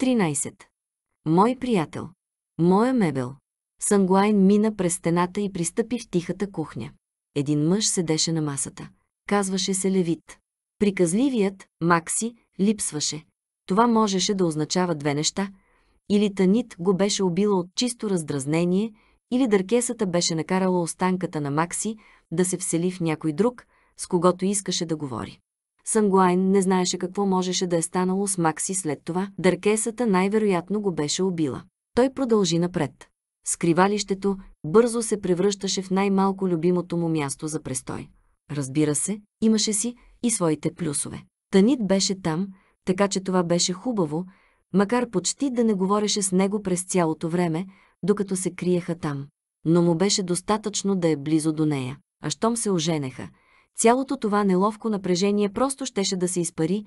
13. Мой приятел. Моя мебел. Сангуайн мина през стената и пристъпи в тихата кухня. Един мъж седеше на масата. Казваше се Левит. Приказливият, Макси, липсваше. Това можеше да означава две неща. Или Танит го беше убила от чисто раздразнение, или Дъркесата беше накарала останката на Макси да се всели в някой друг, с когото искаше да говори. Сангуайн не знаеше какво можеше да е станало с Макси след това. Дъркесата най-вероятно го беше убила. Той продължи напред. Скривалището бързо се превръщаше в най-малко любимото му място за престой. Разбира се, имаше си и своите плюсове. Танит беше там, така че това беше хубаво, макар почти да не говореше с него през цялото време, докато се криеха там. Но му беше достатъчно да е близо до нея. А щом се оженеха, Цялото това неловко напрежение просто щеше да се изпари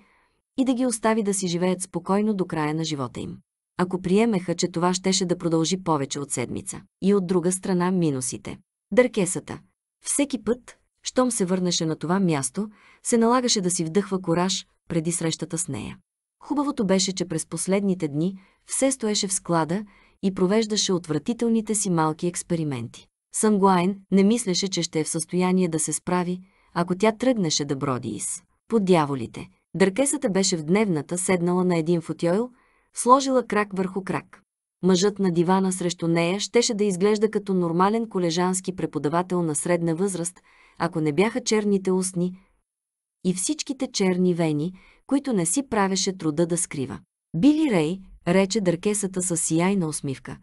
и да ги остави да си живеят спокойно до края на живота им. Ако приемеха, че това щеше да продължи повече от седмица. И от друга страна минусите. Дъркесата. Всеки път, щом се върнеше на това място, се налагаше да си вдъхва кораж преди срещата с нея. Хубавото беше, че през последните дни все стоеше в склада и провеждаше отвратителните си малки експерименти. Сангуайн не мислеше, че ще е в състояние да се справи ако тя тръгнеше да броди из. Под дяволите. Дъркесата беше в дневната, седнала на един футойл, сложила крак върху крак. Мъжът на дивана срещу нея щеше да изглежда като нормален колежански преподавател на средна възраст, ако не бяха черните устни и всичките черни вени, които не си правеше труда да скрива. Били Рей, рече дъркесата със сияйна усмивка.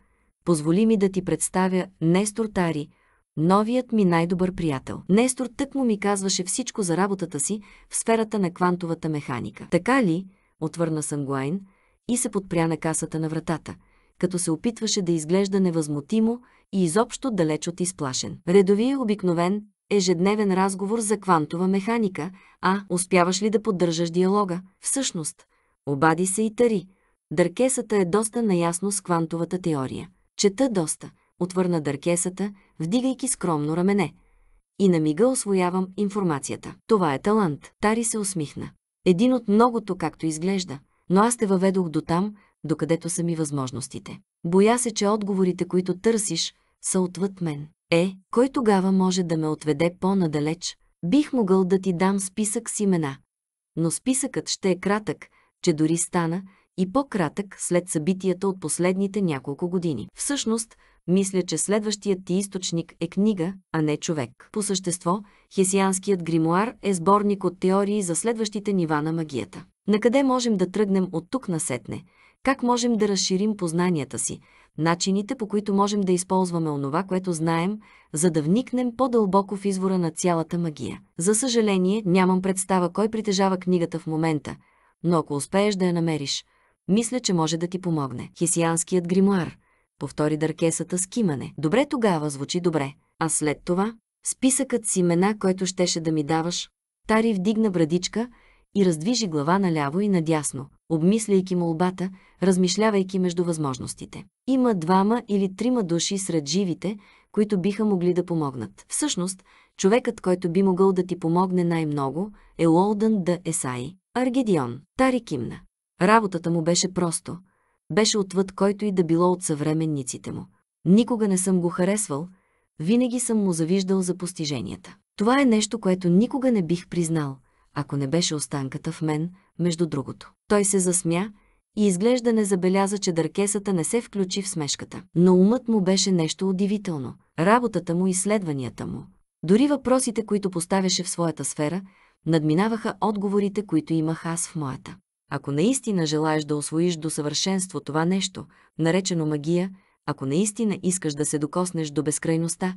Позволи ми да ти представя Нестор Тари, новият ми най-добър приятел. Нестор тък му ми казваше всичко за работата си в сферата на квантовата механика. Така ли? отвърна Сангуайн и се подпря на касата на вратата, като се опитваше да изглежда невъзмутимо и изобщо далеч от изплашен. Редовия обикновен ежедневен разговор за квантова механика, а успяваш ли да поддържаш диалога? Всъщност, обади се и Тари. Дъркесата е доста наясно с квантовата теория. Чета доста отвърна дъркесата, вдигайки скромно рамене. И на мига освоявам информацията. Това е талант. Тари се усмихна. Един от многото, както изглежда, но аз те въведох до там, докъдето са ми възможностите. Боя се, че отговорите, които търсиш, са отвъд мен. Е, кой тогава може да ме отведе по-надалеч? Бих могъл да ти дам списък с имена. Но списъкът ще е кратък, че дори стана, и по-кратък след събитията от последните няколко години. Всъщност, мисля, че следващият ти източник е книга, а не човек. По същество, хесианският гримуар е сборник от теории за следващите нива на магията. Накъде можем да тръгнем от тук насетне? Как можем да разширим познанията си? Начините, по които можем да използваме онова, което знаем, за да вникнем по-дълбоко в извора на цялата магия. За съжаление, нямам представа кой притежава книгата в момента, но ако успееш да я намериш, мисля, че може да ти помогне. Хесианският гримуар – повтори дъркесата с кимане. Добре тогава, звучи добре. А след това, списъкът с имена, който щеше да ми даваш. Тари вдигна брадичка и раздвижи глава наляво и надясно, обмисляйки молбата, размишлявайки между възможностите. Има двама или трима души сред живите, които биха могли да помогнат. Всъщност, човекът, който би могъл да ти помогне най-много, е Лолдън Д. Есай. Аргедион. Тари кимна. Работата му беше просто – беше отвъд който и да било от съвременниците му. Никога не съм го харесвал, винаги съм му завиждал за постиженията. Това е нещо, което никога не бих признал, ако не беше останката в мен, между другото. Той се засмя и изглежда не забеляза, че дъркесата не се включи в смешката. Но умът му беше нещо удивително. Работата му, и изследванията му, дори въпросите, които поставяше в своята сфера, надминаваха отговорите, които имах аз в моята. Ако наистина желаеш да освоиш до съвършенство това нещо, наречено магия, ако наистина искаш да се докоснеш до безкрайността,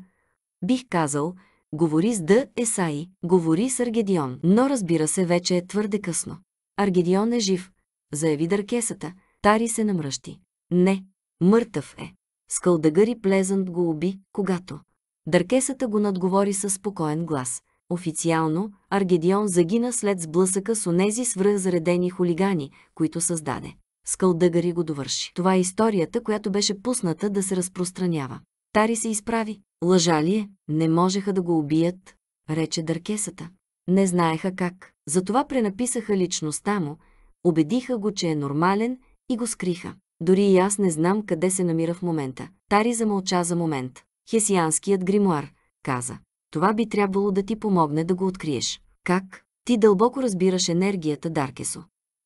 бих казал, говори с Д. Есаи, говори с Аргедион, но разбира се, вече е твърде късно. Аргедион е жив, заяви дъркесата, Тари се намръщи. Не, мъртъв е. Скълдагър и Плезант го уби, когато. Дъркесата го надговори със спокоен глас – Официално, Аргедион загина след сблъсъка с онези свръхзаредени хулигани, които създаде. Скалдъгари го довърши. Това е историята, която беше пусната да се разпространява. Тари се изправи. Лъжа ли е? Не можеха да го убият, рече Дъркесата. Не знаеха как. Затова пренаписаха личността му, убедиха го, че е нормален и го скриха. Дори и аз не знам къде се намира в момента. Тари замълча за момент. Хесианският гримуар каза. Това би трябвало да ти помогне да го откриеш. Как? Ти дълбоко разбираш енергията, Даркесо.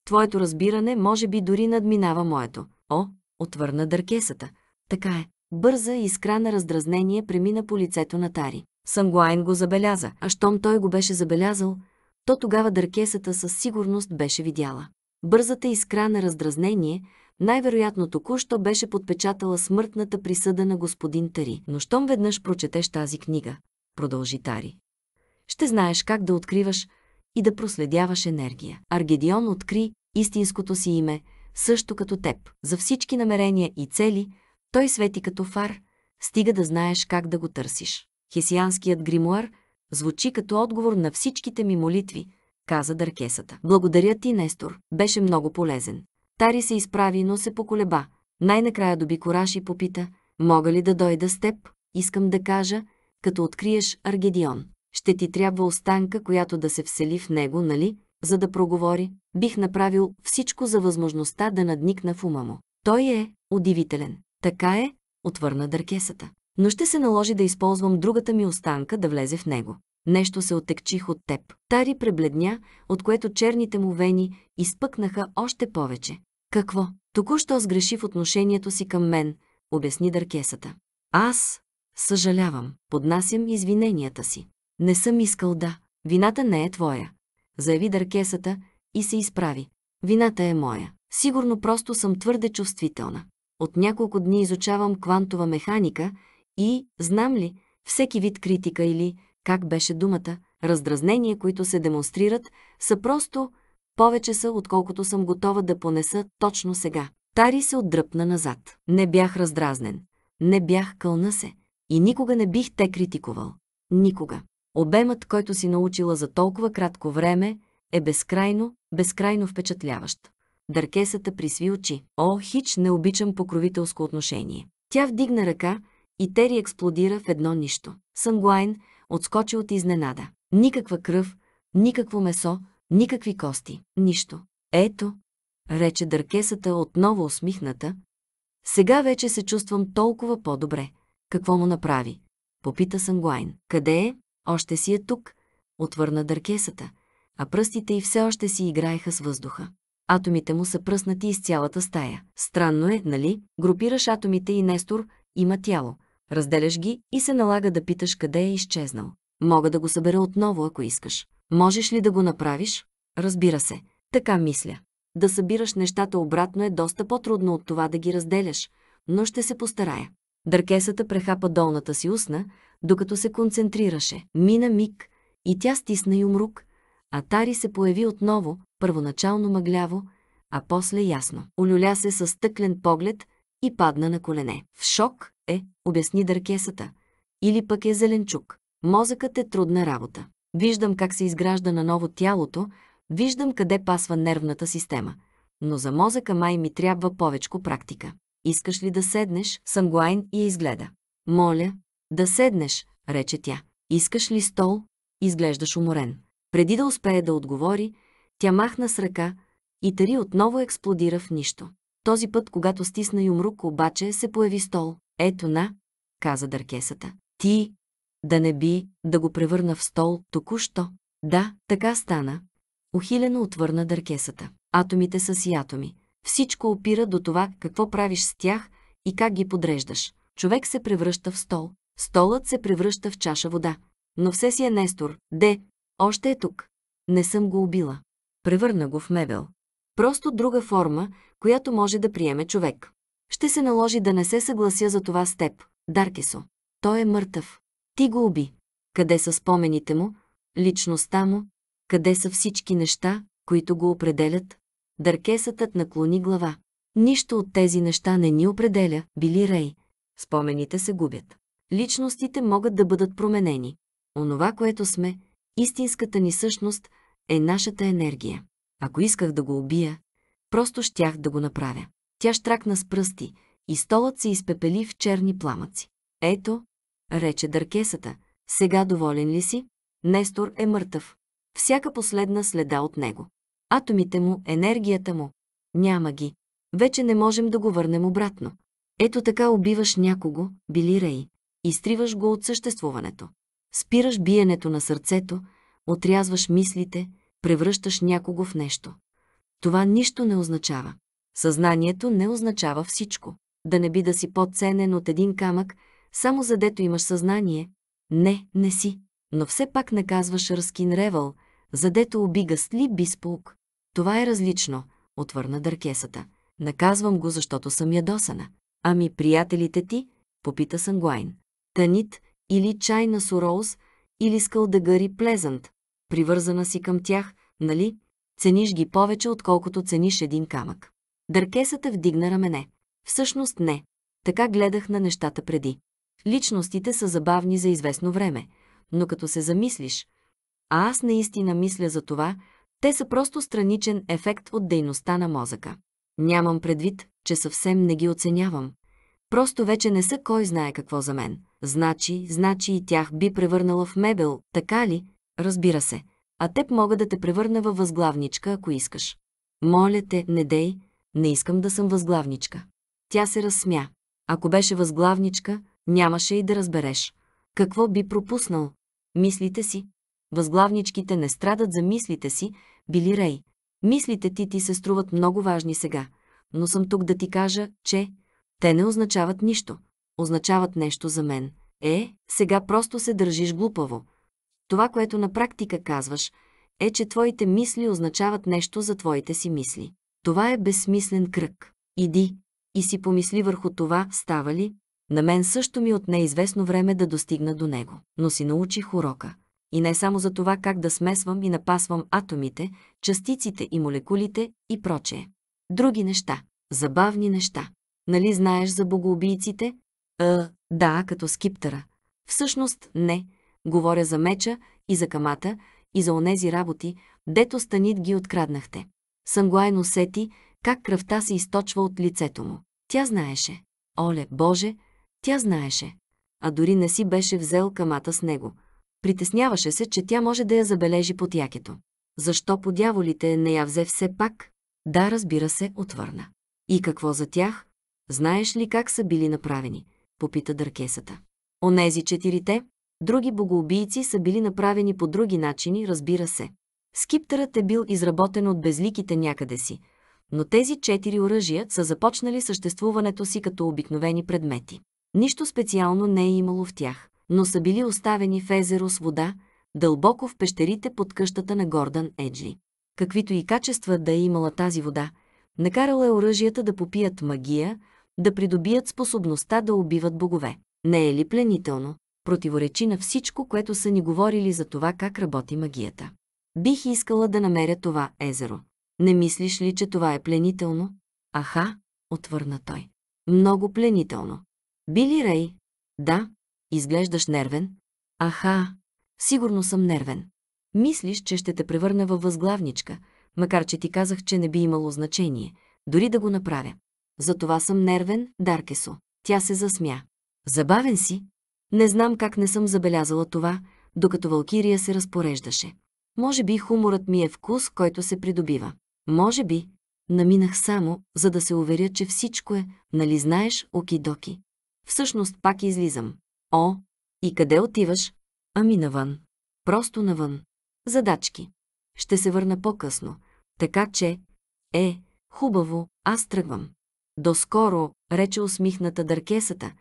Твоето разбиране може би дори надминава моето. О, отвърна Даркесата. Така е. Бърза искра на раздразнение премина по лицето на Тари. Сангуайн го забеляза, а щом той го беше забелязал, то тогава Даркесата със сигурност беше видяла. Бързата искра на раздразнение най-вероятно току-що беше подпечатала смъртната присъда на господин Тари. Но щом веднъж прочетеш тази книга, продължи Тари. Ще знаеш как да откриваш и да проследяваш енергия. Аргедион откри истинското си име, също като теб. За всички намерения и цели, той свети като фар, стига да знаеш как да го търсиш. Хесианският гримуар звучи като отговор на всичките ми молитви, каза Дъркесата. Благодаря ти, Нестор, беше много полезен. Тари се изправи, но се поколеба. Най-накрая доби кораж и попита, мога ли да дойда с теб? Искам да кажа, като откриеш Аргедион. Ще ти трябва останка, която да се всели в него, нали? За да проговори, бих направил всичко за възможността да надникна в ума му. Той е удивителен. Така е, отвърна дъркесата. Но ще се наложи да използвам другата ми останка да влезе в него. Нещо се отекчих от теб. Тари пребледня, от което черните му вени изпъкнаха още повече. Какво? Току-що сгреши в отношението си към мен, обясни дъркесата. Аз, Съжалявам, поднасям извиненията си. Не съм искал да. Вината не е твоя. Заяви дъркесата и се изправи. Вината е моя. Сигурно просто съм твърде чувствителна. От няколко дни изучавам квантова механика и, знам ли, всеки вид критика или, как беше думата, раздразнения, които се демонстрират, са просто повече са, отколкото съм готова да понеса точно сега. Тари се отдръпна назад. Не бях раздразнен. Не бях кълна се. И никога не бих те критикувал. Никога. Обемът, който си научила за толкова кратко време, е безкрайно, безкрайно впечатляващ. Дъркесата присви очи. О, хич, не обичам покровителско отношение. Тя вдигна ръка и Тери експлодира в едно нищо. Сангуайн, отскочи от изненада. Никаква кръв, никакво месо, никакви кости. Нищо. Ето, рече дъркесата отново усмихната. Сега вече се чувствам толкова по-добре. Какво му направи? Попита Сангуайн. Къде е? Още си е тук, отвърна дъркесата, а пръстите й все още си играеха с въздуха. Атомите му са пръснати из цялата стая. Странно е, нали? Групираш атомите и Нестор има тяло. Разделяш ги и се налага да питаш къде е изчезнал. Мога да го събера отново, ако искаш. Можеш ли да го направиш? Разбира се. Така мисля. Да събираш нещата обратно е доста по-трудно от това да ги разделяш, но ще се постарая. Дъркесата прехапа долната си устна, докато се концентрираше. Мина миг и тя стисна юмрук, а Тари се появи отново, първоначално мъгляво, а после ясно. Олюля се с стъклен поглед и падна на колене. В шок е, обясни дъркесата. Или пък е зеленчук. Мозъкът е трудна работа. Виждам как се изгражда на ново тялото, виждам къде пасва нервната система. Но за мозъка май ми трябва повечко практика искаш ли да седнеш, Сангуайн я изгледа. Моля, да седнеш, рече тя. Искаш ли стол? Изглеждаш уморен. Преди да успее да отговори, тя махна с ръка и Тари отново експлодира в нищо. Този път, когато стисна юмрук, обаче се появи стол. Ето на, каза дъркесата. Ти, да не би, да го превърна в стол току-що. Да, така стана. Ухилено отвърна дъркесата. Атомите са си атоми. Всичко опира до това какво правиш с тях и как ги подреждаш. Човек се превръща в стол. Столът се превръща в чаша вода. Но все си е Нестор. Де, още е тук. Не съм го убила. Превърна го в мебел. Просто друга форма, която може да приеме човек. Ще се наложи да не се съглася за това с теб, Даркесо. Той е мъртъв. Ти го уби. Къде са спомените му, личността му, къде са всички неща, които го определят, Даркесътът наклони глава. Нищо от тези неща не ни определя, били Рей. Спомените се губят. Личностите могат да бъдат променени. Онова, което сме, истинската ни същност, е нашата енергия. Ако исках да го убия, просто щях да го направя. Тя штракна с пръсти и столът се изпепели в черни пламъци. Ето, рече дъркесата, сега доволен ли си? Нестор е мъртъв. Всяка последна следа от него атомите му, енергията му. Няма ги. Вече не можем да го върнем обратно. Ето така убиваш някого, били рей. Изтриваш го от съществуването. Спираш биенето на сърцето, отрязваш мислите, превръщаш някого в нещо. Това нищо не означава. Съзнанието не означава всичко. Да не би да си по-ценен от един камък, само задето имаш съзнание. Не, не си. Но все пак наказваш Ръскин Ревъл, задето уби Гасли Бисполк. Това е различно, отвърна дъркесата. Наказвам го, защото съм ядосана. Ами приятелите ти? Попита Сангуайн. Танит или чай на Суроуз, или скълдъгъри Плезант. Привързана си към тях, нали? Цениш ги повече, отколкото цениш един камък. Дъркесата вдигна рамене. Всъщност не. Така гледах на нещата преди. Личностите са забавни за известно време, но като се замислиш, а аз наистина мисля за това, те са просто страничен ефект от дейността на мозъка. Нямам предвид, че съвсем не ги оценявам. Просто вече не са кой знае какво за мен. Значи, значи и тях би превърнала в мебел, така ли? Разбира се. А теб мога да те превърна във възглавничка, ако искаш. Моля те, не дей, не искам да съм възглавничка. Тя се разсмя. Ако беше възглавничка, нямаше и да разбереш. Какво би пропуснал? Мислите си, Възглавничките не страдат за мислите си, били Рей. Мислите ти ти се струват много важни сега, но съм тук да ти кажа, че те не означават нищо. Означават нещо за мен. Е, сега просто се държиш глупаво. Това, което на практика казваш, е, че твоите мисли означават нещо за твоите си мисли. Това е безсмислен кръг. Иди и си помисли върху това, става ли? На мен също ми отне известно време да достигна до него, но си научих урока и не само за това как да смесвам и напасвам атомите, частиците и молекулите и прочее. Други неща. Забавни неща. Нали знаеш за богоубийците? А, е, да, като скиптера. Всъщност не. Говоря за меча и за камата и за онези работи, дето станит ги откраднахте. Сангуайн усети как кръвта се източва от лицето му. Тя знаеше. Оле, Боже, тя знаеше. А дори не си беше взел камата с него – Притесняваше се, че тя може да я забележи под якето. Защо по дяволите не я взе все пак? Да, разбира се, отвърна. И какво за тях? Знаеш ли как са били направени? Попита дъркесата. Онези четирите, други богоубийци са били направени по други начини, разбира се. Скиптърът е бил изработен от безликите някъде си, но тези четири оръжия са започнали съществуването си като обикновени предмети. Нищо специално не е имало в тях но са били оставени в езеро с вода, дълбоко в пещерите под къщата на Гордан Еджи. Каквито и качества да е имала тази вода, накарала е оръжията да попият магия, да придобият способността да убиват богове. Не е ли пленително? Противоречи на всичко, което са ни говорили за това как работи магията. Бих искала да намеря това езеро. Не мислиш ли, че това е пленително? Аха, отвърна той. Много пленително. Били Рей? Да, Изглеждаш нервен? Аха, сигурно съм нервен. Мислиш, че ще те превърна във възглавничка, макар че ти казах, че не би имало значение, дори да го направя. Затова съм нервен, Даркесо. Тя се засмя. Забавен си? Не знам как не съм забелязала това, докато Валкирия се разпореждаше. Може би хуморът ми е вкус, който се придобива. Може би. Наминах само, за да се уверя, че всичко е, нали знаеш, окидоки. Всъщност пак излизам. О, и къде отиваш? Ами навън. Просто навън. Задачки. Ще се върна по-късно. Така че... Е, хубаво, аз тръгвам. Доскоро, рече усмихната дъркесата,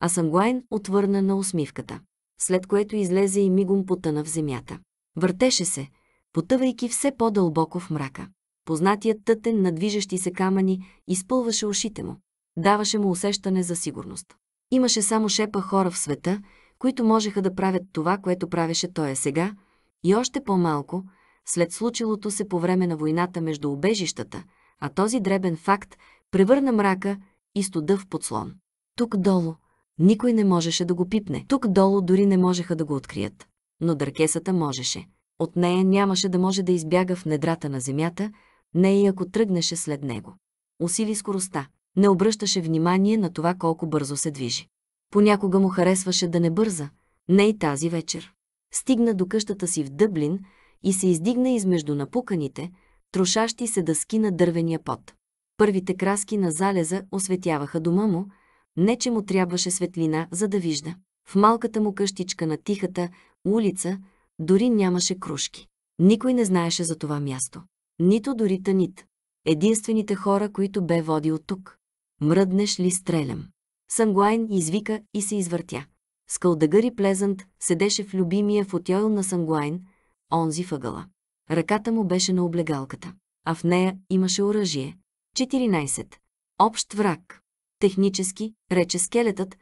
а Сангуайн отвърна на усмивката, след което излезе и мигом потъна в земята. Въртеше се, потъвайки все по-дълбоко в мрака. Познатият тътен на движещи се камъни изпълваше ушите му. Даваше му усещане за сигурност. Имаше само шепа хора в света, които можеха да правят това, което правеше той сега, и още по-малко, след случилото се по време на войната между убежищата, а този дребен факт превърна мрака и студа в подслон. Тук долу никой не можеше да го пипне. Тук долу дори не можеха да го открият. Но дъркесата можеше. От нея нямаше да може да избяга в недрата на земята, не и ако тръгнеше след него. Усили скоростта. Не обръщаше внимание на това колко бързо се движи. Понякога му харесваше да не бърза, не и тази вечер. Стигна до къщата си в Дъблин и се издигна измежду напуканите, трошащи се дъски на дървения пот. Първите краски на залеза осветяваха дома му, не че му трябваше светлина, за да вижда. В малката му къщичка на тихата улица дори нямаше кружки. Никой не знаеше за това място. Нито дори Танит. Единствените хора, които бе водил тук. Мръднеш ли стрелям? Сангуайн извика и се извъртя. Скалдагъри Плезант седеше в любимия фотойл на Сангуайн, онзи въгъла. Ръката му беше на облегалката, а в нея имаше оръжие. 14. Общ враг. Технически, рече скелетът,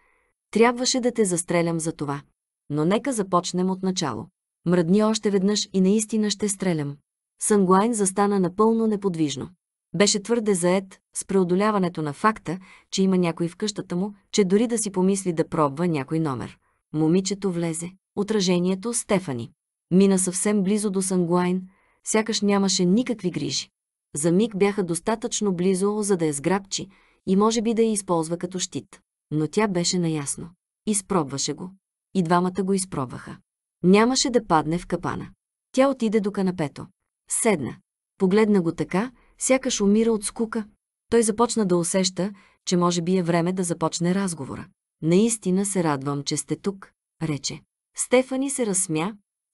трябваше да те застрелям за това. Но нека започнем от начало. Мръдни още веднъж и наистина ще стрелям. Сангуайн застана напълно неподвижно. Беше твърде заед с преодоляването на факта, че има някой в къщата му, че дори да си помисли да пробва някой номер. Момичето влезе. Отражението Стефани. Мина съвсем близо до Сангуайн, сякаш нямаше никакви грижи. За миг бяха достатъчно близо, за да я сграбчи и може би да я използва като щит. Но тя беше наясно. Изпробваше го. И двамата го изпробваха. Нямаше да падне в капана. Тя отиде до канапето. Седна. Погледна го така, Сякаш умира от скука. Той започна да усеща, че може би е време да започне разговора. Наистина се радвам, че сте тук, рече. Стефани се разсмя,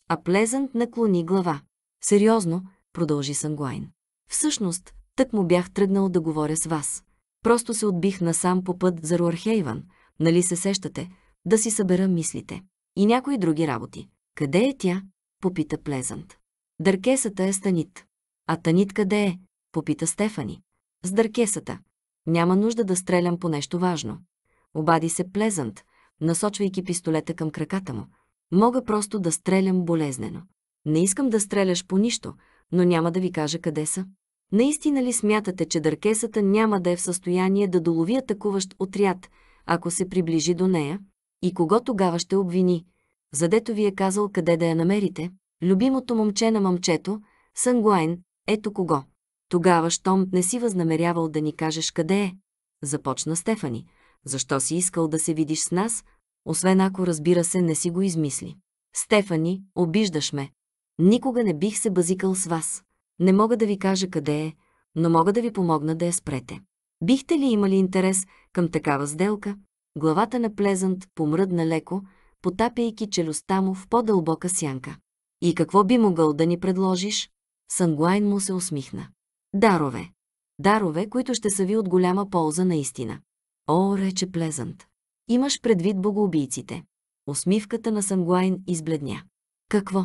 а Плезант наклони глава. Сериозно, продължи Сангуайн. Всъщност, тък му бях тръгнал да говоря с вас. Просто се отбих насам по път за Руархейван, нали се сещате, да си събера мислите. И някои други работи. Къде е тя? Попита Плезант. Дъркесата е Станит. А Танит къде е? попита Стефани. С дъркесата. Няма нужда да стрелям по нещо важно. Обади се Плезант, насочвайки пистолета към краката му. Мога просто да стрелям болезнено. Не искам да стреляш по нищо, но няма да ви кажа къде са. Наистина ли смятате, че дъркесата няма да е в състояние да долови атакуващ отряд, ако се приближи до нея? И кого тогава ще обвини? Задето ви е казал къде да я намерите? Любимото момче на момчето, Сангуайн, ето кого. Тогава, щом не си възнамерявал да ни кажеш къде е, започна Стефани. Защо си искал да се видиш с нас, освен ако, разбира се, не си го измисли. Стефани, обиждаш ме. Никога не бих се базикал с вас. Не мога да ви кажа къде е, но мога да ви помогна да я спрете. Бихте ли имали интерес към такава сделка? Главата на Плезант помръдна леко, потапяйки челюстта му в по-дълбока сянка. И какво би могъл да ни предложиш? Сангуайн му се усмихна. Дарове. Дарове, които ще са ви от голяма полза наистина. О, рече Плезант. Имаш предвид богоубийците. Усмивката на Сангуайн избледня. Какво?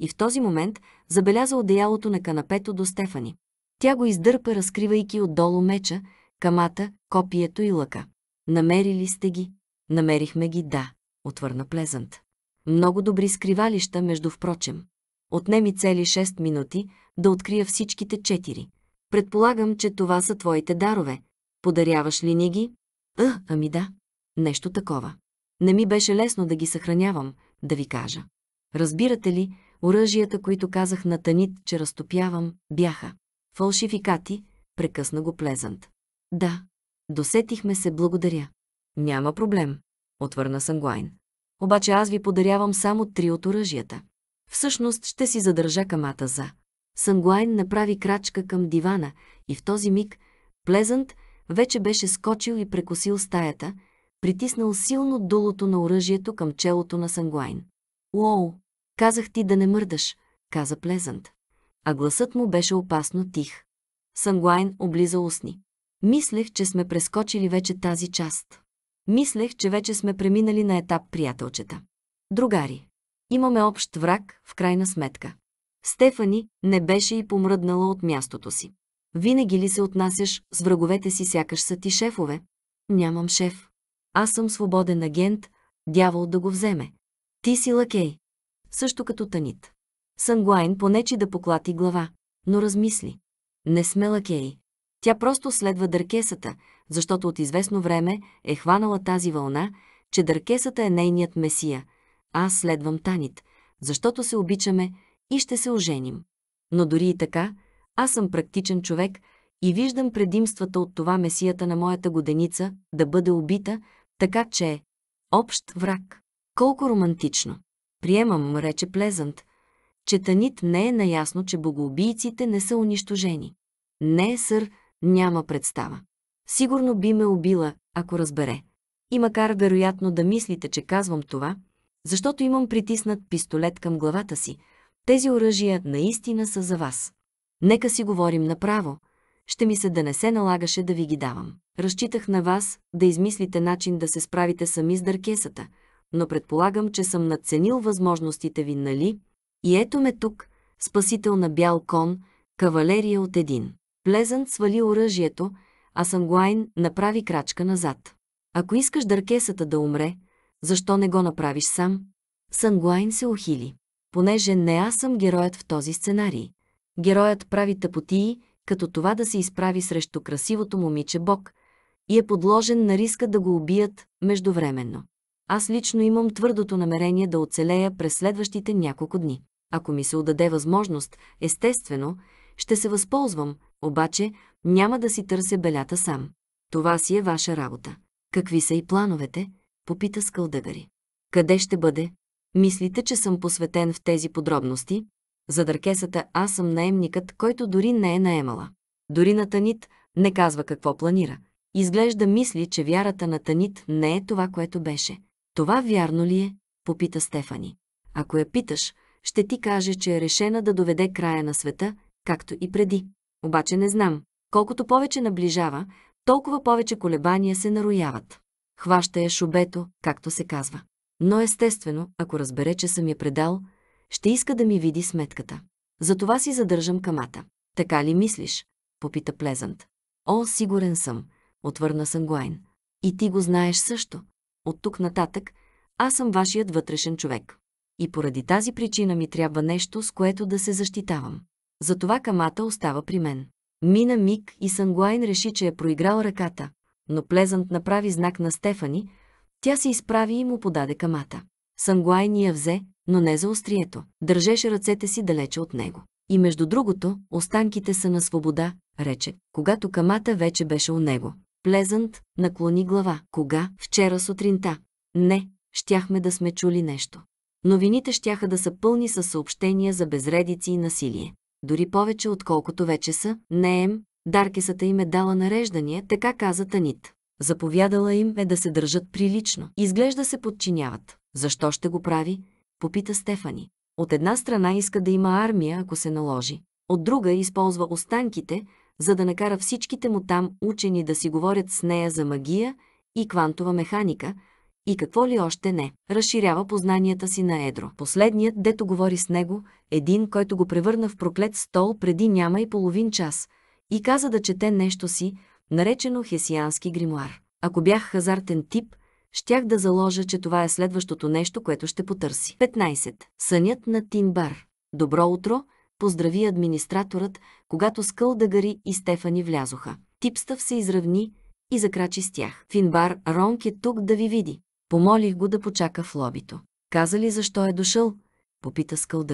И в този момент забеляза одеялото на канапето до Стефани. Тя го издърпа, разкривайки отдолу меча, камата, копието и лъка. Намерили сте ги? Намерихме ги, да, отвърна Плезант. Много добри скривалища, между впрочем. Отнеми цели 6 минути да открия всичките четири. Предполагам, че това са твоите дарове. Подаряваш ли ни ги? А, ами да. Нещо такова. Не ми беше лесно да ги съхранявам, да ви кажа. Разбирате ли, оръжията, които казах на Танит, че разтопявам, бяха. Фалшификати, прекъсна го Плезант. Да, досетихме се благодаря. Няма проблем, отвърна Сангуайн. Обаче аз ви подарявам само три от оръжията. Всъщност ще си задържа камата за. Сангуайн направи крачка към дивана и в този миг Плезант вече беше скочил и прекосил стаята, притиснал силно дулото на оръжието към челото на Сангуайн. «Уоу, казах ти да не мърдаш», каза Плезант. А гласът му беше опасно тих. Сангуайн облиза устни. Мислех, че сме прескочили вече тази част. Мислех, че вече сме преминали на етап приятелчета. Другари. Имаме общ враг, в крайна сметка. Стефани не беше и помръднала от мястото си. Винаги ли се отнасяш с враговете си сякаш са ти шефове? Нямам шеф. Аз съм свободен агент, дявол да го вземе. Ти си лакей. Също като Танит. Сангуайн понечи да поклати глава, но размисли. Не сме лакеи. Тя просто следва дъркесата, защото от известно време е хванала тази вълна, че дъркесата е нейният месия. Аз следвам Танит, защото се обичаме, и ще се оженим. Но дори и така, аз съм практичен човек и виждам предимствата от това месията на моята годеница да бъде убита, така че е общ враг. Колко романтично! Приемам, рече Плезант, че Танит не е наясно, че богоубийците не са унищожени. Не, сър, няма представа. Сигурно би ме убила, ако разбере. И макар вероятно да мислите, че казвам това, защото имам притиснат пистолет към главата си – тези оръжия наистина са за вас. Нека си говорим направо. Ще ми се да не се налагаше да ви ги давам. Разчитах на вас да измислите начин да се справите сами с дъркесата, но предполагам, че съм надценил възможностите ви, нали? И ето ме тук, спасител на бял кон, кавалерия от един. Плезант свали оръжието, а Сангуайн направи крачка назад. Ако искаш дъркесата да умре, защо не го направиш сам? Сангуайн се ухили понеже не аз съм героят в този сценарий. Героят прави тъпотии, като това да се изправи срещу красивото момиче Бог и е подложен на риска да го убият междувременно. Аз лично имам твърдото намерение да оцелея през следващите няколко дни. Ако ми се отдаде възможност, естествено, ще се възползвам, обаче няма да си търся белята сам. Това си е ваша работа. Какви са и плановете? Попита Скълдъгари. Къде ще бъде? Мислите, че съм посветен в тези подробности? За дъркесата аз съм наемникът, който дори не е наемала. Дори на Танит не казва какво планира. Изглежда мисли, че вярата на Танит не е това, което беше. Това вярно ли е? Попита Стефани. Ако я питаш, ще ти каже, че е решена да доведе края на света, както и преди. Обаче не знам. Колкото повече наближава, толкова повече колебания се нарояват. Хваща я шубето, както се казва. Но естествено, ако разбере, че съм я предал, ще иска да ми види сметката. Затова си задържам камата. Така ли мислиш? Попита Плезант. О, сигурен съм, отвърна Сангуайн. И ти го знаеш също. От тук нататък аз съм вашият вътрешен човек. И поради тази причина ми трябва нещо, с което да се защитавам. Затова камата остава при мен. Мина миг и Сангуайн реши, че е проиграл ръката, но Плезант направи знак на Стефани, тя се изправи и му подаде камата. Сангуай ни я взе, но не за острието. Държеше ръцете си далече от него. И между другото, останките са на свобода, рече, когато камата вече беше у него. Плезант наклони глава. Кога? Вчера сутринта. Не, щяхме да сме чули нещо. Новините щяха да са пълни със съобщения за безредици и насилие. Дори повече отколкото вече са, не ем, Даркесата им е дала нареждания, така каза Танит. Заповядала им е да се държат прилично. Изглежда се подчиняват. Защо ще го прави? Попита Стефани. От една страна иска да има армия, ако се наложи. От друга използва останките, за да накара всичките му там учени да си говорят с нея за магия и квантова механика и какво ли още не. Разширява познанията си на Едро. Последният, дето говори с него, един, който го превърна в проклет стол преди няма и половин час, и каза да чете нещо си, наречено хесиански гримуар. Ако бях хазартен тип, щях да заложа, че това е следващото нещо, което ще потърси. 15. Сънят на Тинбар. Добро утро, поздрави администраторът, когато Скъл Дагари и Стефани влязоха. Типстъв се изравни и закрачи с тях. Финбар Ронк е тук да ви види. Помолих го да почака в лобито. Каза ли защо е дошъл? Попита Скъл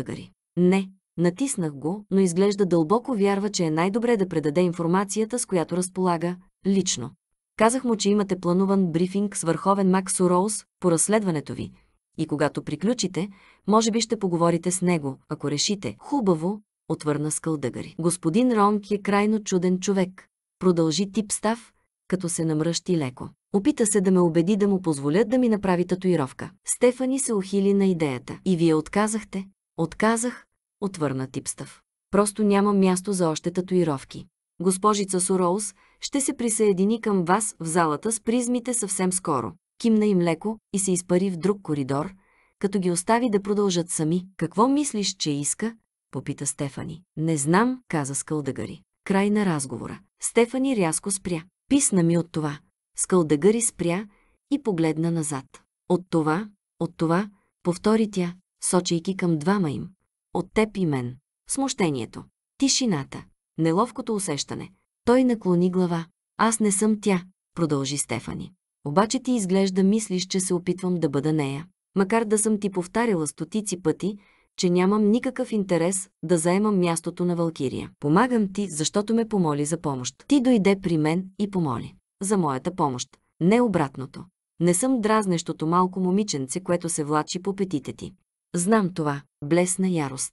Не, Натиснах го, но изглежда дълбоко вярва, че е най-добре да предаде информацията, с която разполага, лично. Казах му, че имате планован брифинг с върховен Макс Роуз по разследването ви. И когато приключите, може би ще поговорите с него, ако решите. Хубаво, отвърна Скълдъгари. Господин Ронг е крайно чуден човек. Продължи тип став, като се намръщи леко. Опита се да ме убеди да му позволят да ми направи татуировка. Стефани се ухили на идеята. И вие отказахте? Отказах, отвърна типстъв. Просто няма място за още татуировки. Госпожица Суроуз ще се присъедини към вас в залата с призмите съвсем скоро. Кимна им леко и се изпари в друг коридор, като ги остави да продължат сами. Какво мислиш, че иска? попита Стефани. Не знам, каза Скълдъгари. Край на разговора. Стефани рязко спря. Писна ми от това. Скълдъгари спря и погледна назад. От това, от това, повтори тя, сочейки към двама им. От теб и мен. Смущението. Тишината. Неловкото усещане. Той наклони глава. Аз не съм тя, продължи Стефани. Обаче ти изглежда мислиш, че се опитвам да бъда нея. Макар да съм ти повтаряла стотици пъти, че нямам никакъв интерес да заемам мястото на Валкирия. Помагам ти, защото ме помоли за помощ. Ти дойде при мен и помоли. За моята помощ. Не обратното. Не съм дразнещото малко момиченце, което се влачи по петите ти. Знам това, блесна ярост.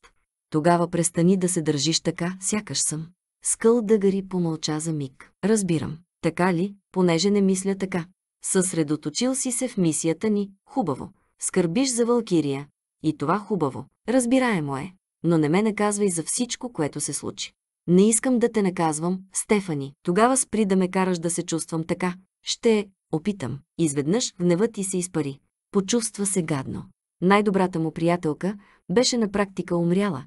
Тогава престани да се държиш така, сякаш съм. Скъл дъгари помълча за миг. Разбирам. Така ли, понеже не мисля така. Съсредоточил си се в мисията ни, хубаво. Скърбиш за Валкирия. И това хубаво. Разбираемо е. Но не ме наказвай за всичко, което се случи. Не искам да те наказвам, Стефани. Тогава спри да ме караш да се чувствам така. Ще опитам. Изведнъж гневът ти се изпари. Почувства се гадно. Най-добрата му приятелка беше на практика умряла,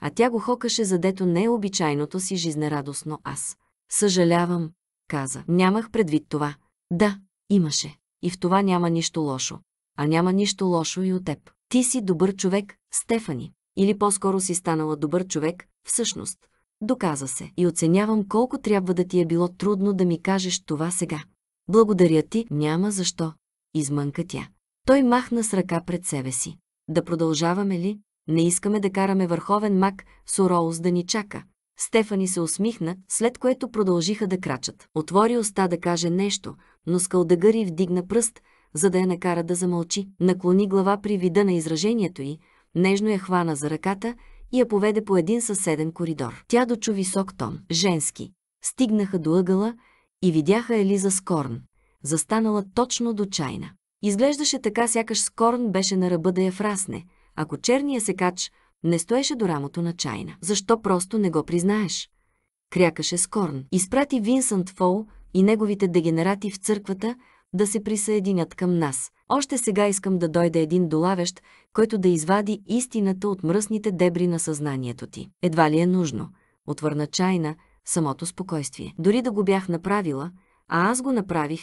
а тя го хокаше задето не е обичайното си жизнерадостно аз. Съжалявам, каза. Нямах предвид това. Да, имаше. И в това няма нищо лошо. А няма нищо лошо и от теб. Ти си добър човек, Стефани. Или по-скоро си станала добър човек, всъщност. Доказа се. И оценявам колко трябва да ти е било трудно да ми кажеш това сега. Благодаря ти, няма защо. Измънка тя. Той махна с ръка пред себе си. Да продължаваме ли? Не искаме да караме върховен мак Сороуз да ни чака. Стефани се усмихна, след което продължиха да крачат. Отвори уста да каже нещо, но Скалдагъри вдигна пръст, за да я накара да замълчи. Наклони глава при вида на изражението й, нежно я хвана за ръката и я поведе по един съседен коридор. Тя дочу висок тон, женски. Стигнаха до ъгъла и видяха Елиза Скорн, застанала точно до чайна. Изглеждаше така, сякаш Скорн беше на ръба да я фрасне, ако черния секач не стоеше до рамото на чайна. Защо просто не го признаеш? Крякаше Скорн. Изпрати Винсент Фол и неговите дегенерати в църквата да се присъединят към нас. Още сега искам да дойде един долавещ, който да извади истината от мръсните дебри на съзнанието ти. Едва ли е нужно. Отвърна чайна самото спокойствие. Дори да го бях направила, а аз го направих,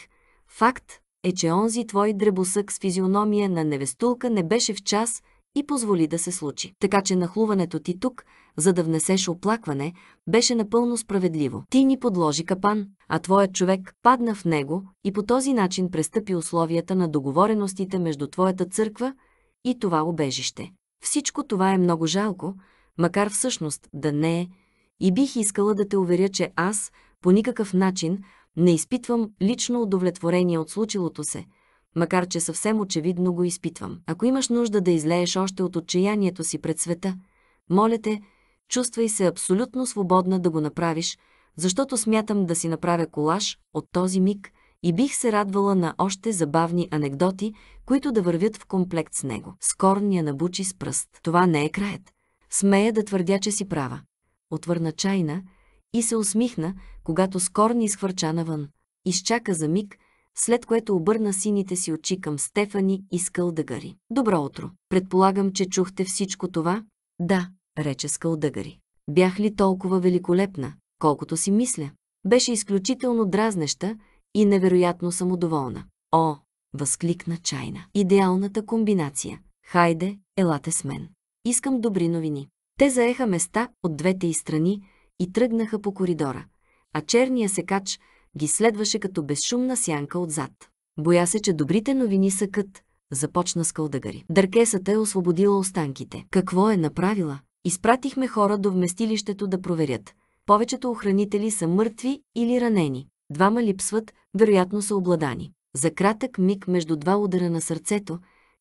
факт е, че онзи твой дребосък с физиономия на невестулка не беше в час и позволи да се случи. Така че нахлуването ти тук, за да внесеш оплакване, беше напълно справедливо. Ти ни подложи капан, а твоят човек падна в него и по този начин престъпи условията на договореностите между твоята църква и това обежище. Всичко това е много жалко, макар всъщност да не е, и бих искала да те уверя, че аз по никакъв начин не изпитвам лично удовлетворение от случилото се, макар че съвсем очевидно го изпитвам. Ако имаш нужда да излееш още от отчаянието си пред света, моля те, чувствай се абсолютно свободна да го направиш, защото смятам да си направя колаж от този миг и бих се радвала на още забавни анекдоти, които да вървят в комплект с него. Скорния набучи с пръст. Това не е краят. Смея да твърдя, че си права. Отвърна чайна, и се усмихна, когато скорни ни изхвърча навън. Изчака за миг, след което обърна сините си очи към Стефани и Скълдъгари. Добро утро! Предполагам, че чухте всичко това? Да, рече Скълдъгари. Бях ли толкова великолепна, колкото си мисля? Беше изключително дразнеща и невероятно самодоволна. О, възкликна чайна. Идеалната комбинация. Хайде, елате с мен. Искам добри новини. Те заеха места от двете и страни, и тръгнаха по коридора, а черния секач ги следваше като безшумна сянка отзад. Боя се, че добрите новини са кът, започна скълдъгари. Дъркесата е освободила останките. Какво е направила? Изпратихме хора до вместилището да проверят. Повечето охранители са мъртви или ранени. Двама липсват, вероятно са обладани. За кратък миг между два удара на сърцето,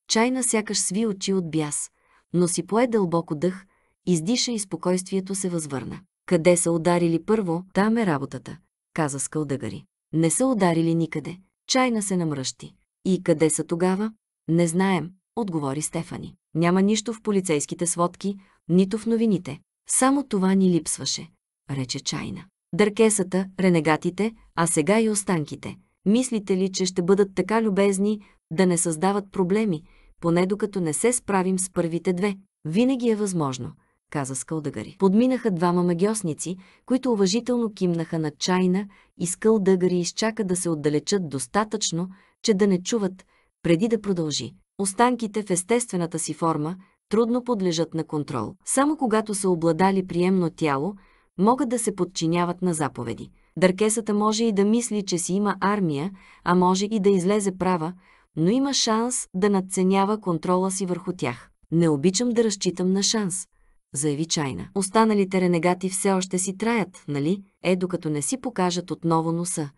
чайна сякаш сви очи от бяс, но си пое дълбоко дъх, издиша и спокойствието се възвърна. Къде са ударили първо, там е работата, каза Скалдъгари. Не са ударили никъде. Чайна се намръщи. И къде са тогава? Не знаем, отговори Стефани. Няма нищо в полицейските сводки, нито в новините. Само това ни липсваше, рече Чайна. Дъркесата, ренегатите, а сега и останките. Мислите ли, че ще бъдат така любезни да не създават проблеми, поне докато не се справим с първите две? Винаги е възможно каза Скълдъгари. Подминаха двама магиосници, които уважително кимнаха на чайна и Скълдъгари изчака да се отдалечат достатъчно, че да не чуват, преди да продължи. Останките в естествената си форма трудно подлежат на контрол. Само когато са обладали приемно тяло, могат да се подчиняват на заповеди. Дъркесата може и да мисли, че си има армия, а може и да излезе права, но има шанс да надценява контрола си върху тях. Не обичам да разчитам на шанс заяви Чайна. Останалите ренегати все още си траят, нали? Е, докато не си покажат отново носа.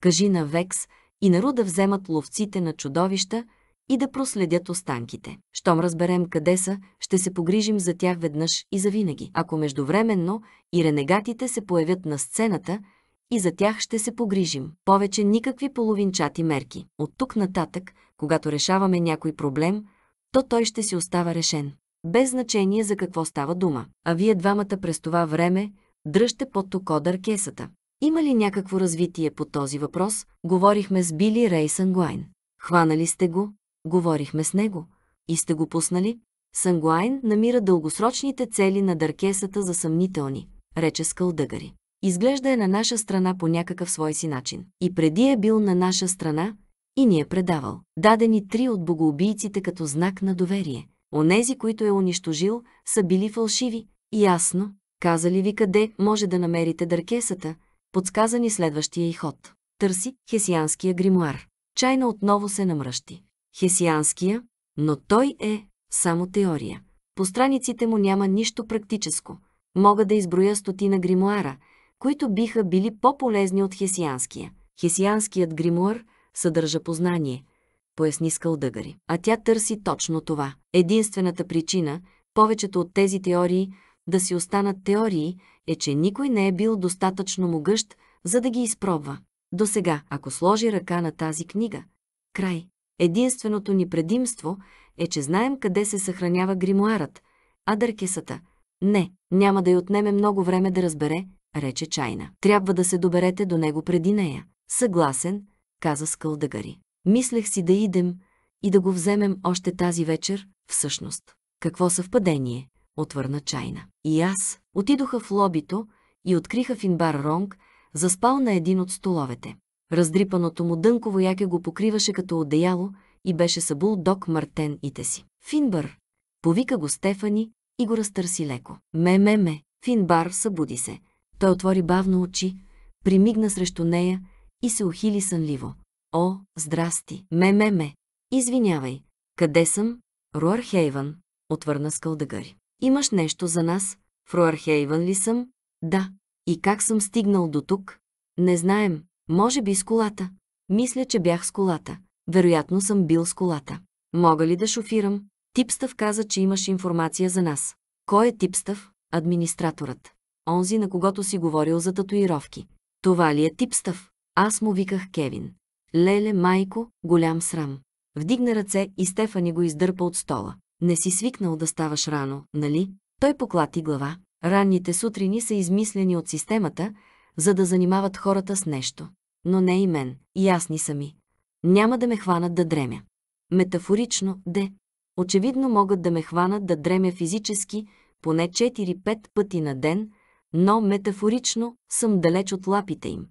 Кажи на Векс и Нару да вземат ловците на чудовища и да проследят останките. Щом разберем къде са, ще се погрижим за тях веднъж и завинаги. Ако междувременно и ренегатите се появят на сцената, и за тях ще се погрижим. Повече никакви половинчати мерки. От тук нататък, когато решаваме някой проблем, то той ще си остава решен без значение за какво става дума. А вие двамата през това време дръжте под токодър кесата. Има ли някакво развитие по този въпрос? Говорихме с Били Рей Сангуайн. Хванали сте го? Говорихме с него. И сте го пуснали? Сангуайн намира дългосрочните цели на дъркесата за съмнителни, рече Скалдъгари. Изглежда е на наша страна по някакъв свой си начин. И преди е бил на наша страна и ни е предавал. Дадени три от богоубийците като знак на доверие. Онези, които е унищожил, са били фалшиви. Ясно, казали ви къде може да намерите дъркесата, подсказани следващия и ход. Търси хесианския гримуар. Чайна отново се намръщи. Хесианския, но той е само теория. По страниците му няма нищо практическо. Мога да изброя стотина гримуара, които биха били по-полезни от хесианския. Хесианският гримуар съдържа познание – поясни Скалдъгари. А тя търси точно това. Единствената причина, повечето от тези теории да си останат теории, е, че никой не е бил достатъчно могъщ, за да ги изпробва. До сега, ако сложи ръка на тази книга, край. Единственото ни предимство е, че знаем къде се съхранява гримуарът, а дъркесата. Не, няма да й отнеме много време да разбере, рече Чайна. Трябва да се доберете до него преди нея. Съгласен, каза Скълдъгари. Мислех си да идем и да го вземем още тази вечер, всъщност. Какво съвпадение, отвърна чайна. И аз отидоха в лобито и откриха Финбар Ронг, заспал на един от столовете. Раздрипаното му дънково яке го покриваше като одеяло и беше събул док Мартен и те си. Финбар! Повика го Стефани и го разтърси леко. Ме-ме-ме! Финбар събуди се. Той отвори бавно очи, примигна срещу нея и се ухили сънливо. О, здрасти, ме-ме-ме. Извинявай, къде съм? Руархейвън, отвърна Скалдагър. Имаш нещо за нас? В Руархейвън ли съм? Да. И как съм стигнал до тук? Не знаем. Може би с колата. Мисля, че бях с колата. Вероятно съм бил с колата. Мога ли да шофирам? Типстъв каза, че имаш информация за нас. Кой е Типстъв? Администраторът. Онзи, на когото си говорил за татуировки. Това ли е Типстъв? Аз му виках Кевин. Леле, майко, голям срам. Вдигна ръце и Стефани го издърпа от стола. Не си свикнал да ставаш рано, нали? Той поклати глава. Ранните сутрини са измислени от системата, за да занимават хората с нещо. Но не и мен, ясни сами. Няма да ме хванат да дремя. Метафорично, де. Очевидно могат да ме хванат да дремя физически поне 4-5 пъти на ден, но метафорично съм далеч от лапите им.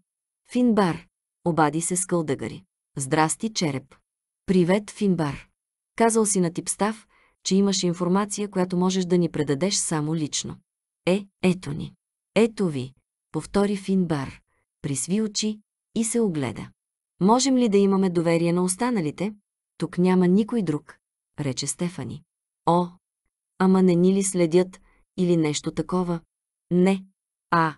Финбар, Обади се скълдъгари. Здрасти, череп. Привет, Финбар. Казал си на Типстав, че имаш информация, която можеш да ни предадеш само лично. Е, ето ни. Ето ви, повтори Финбар. Присви очи и се огледа. Можем ли да имаме доверие на останалите? Тук няма никой друг, рече Стефани. О, ама не ни ли следят или нещо такова? Не. А,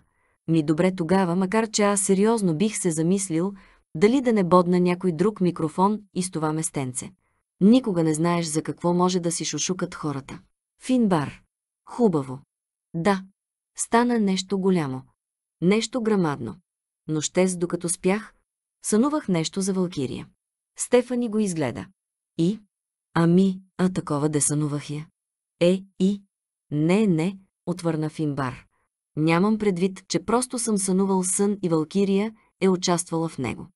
ми добре тогава, макар че аз сериозно бих се замислил, дали да не бодна някой друг микрофон и с това местенце. Никога не знаеш за какво може да си шушукат хората. Финбар, Хубаво. Да. Стана нещо голямо. Нещо грамадно. Но щез, докато спях, сънувах нещо за Валкирия. Стефани го изгледа. И? Ами, а такова де сънувах я. Е, и? Не, не, отвърна Финбар. Нямам предвид, че просто съм сънувал сън и Валкирия е участвала в него.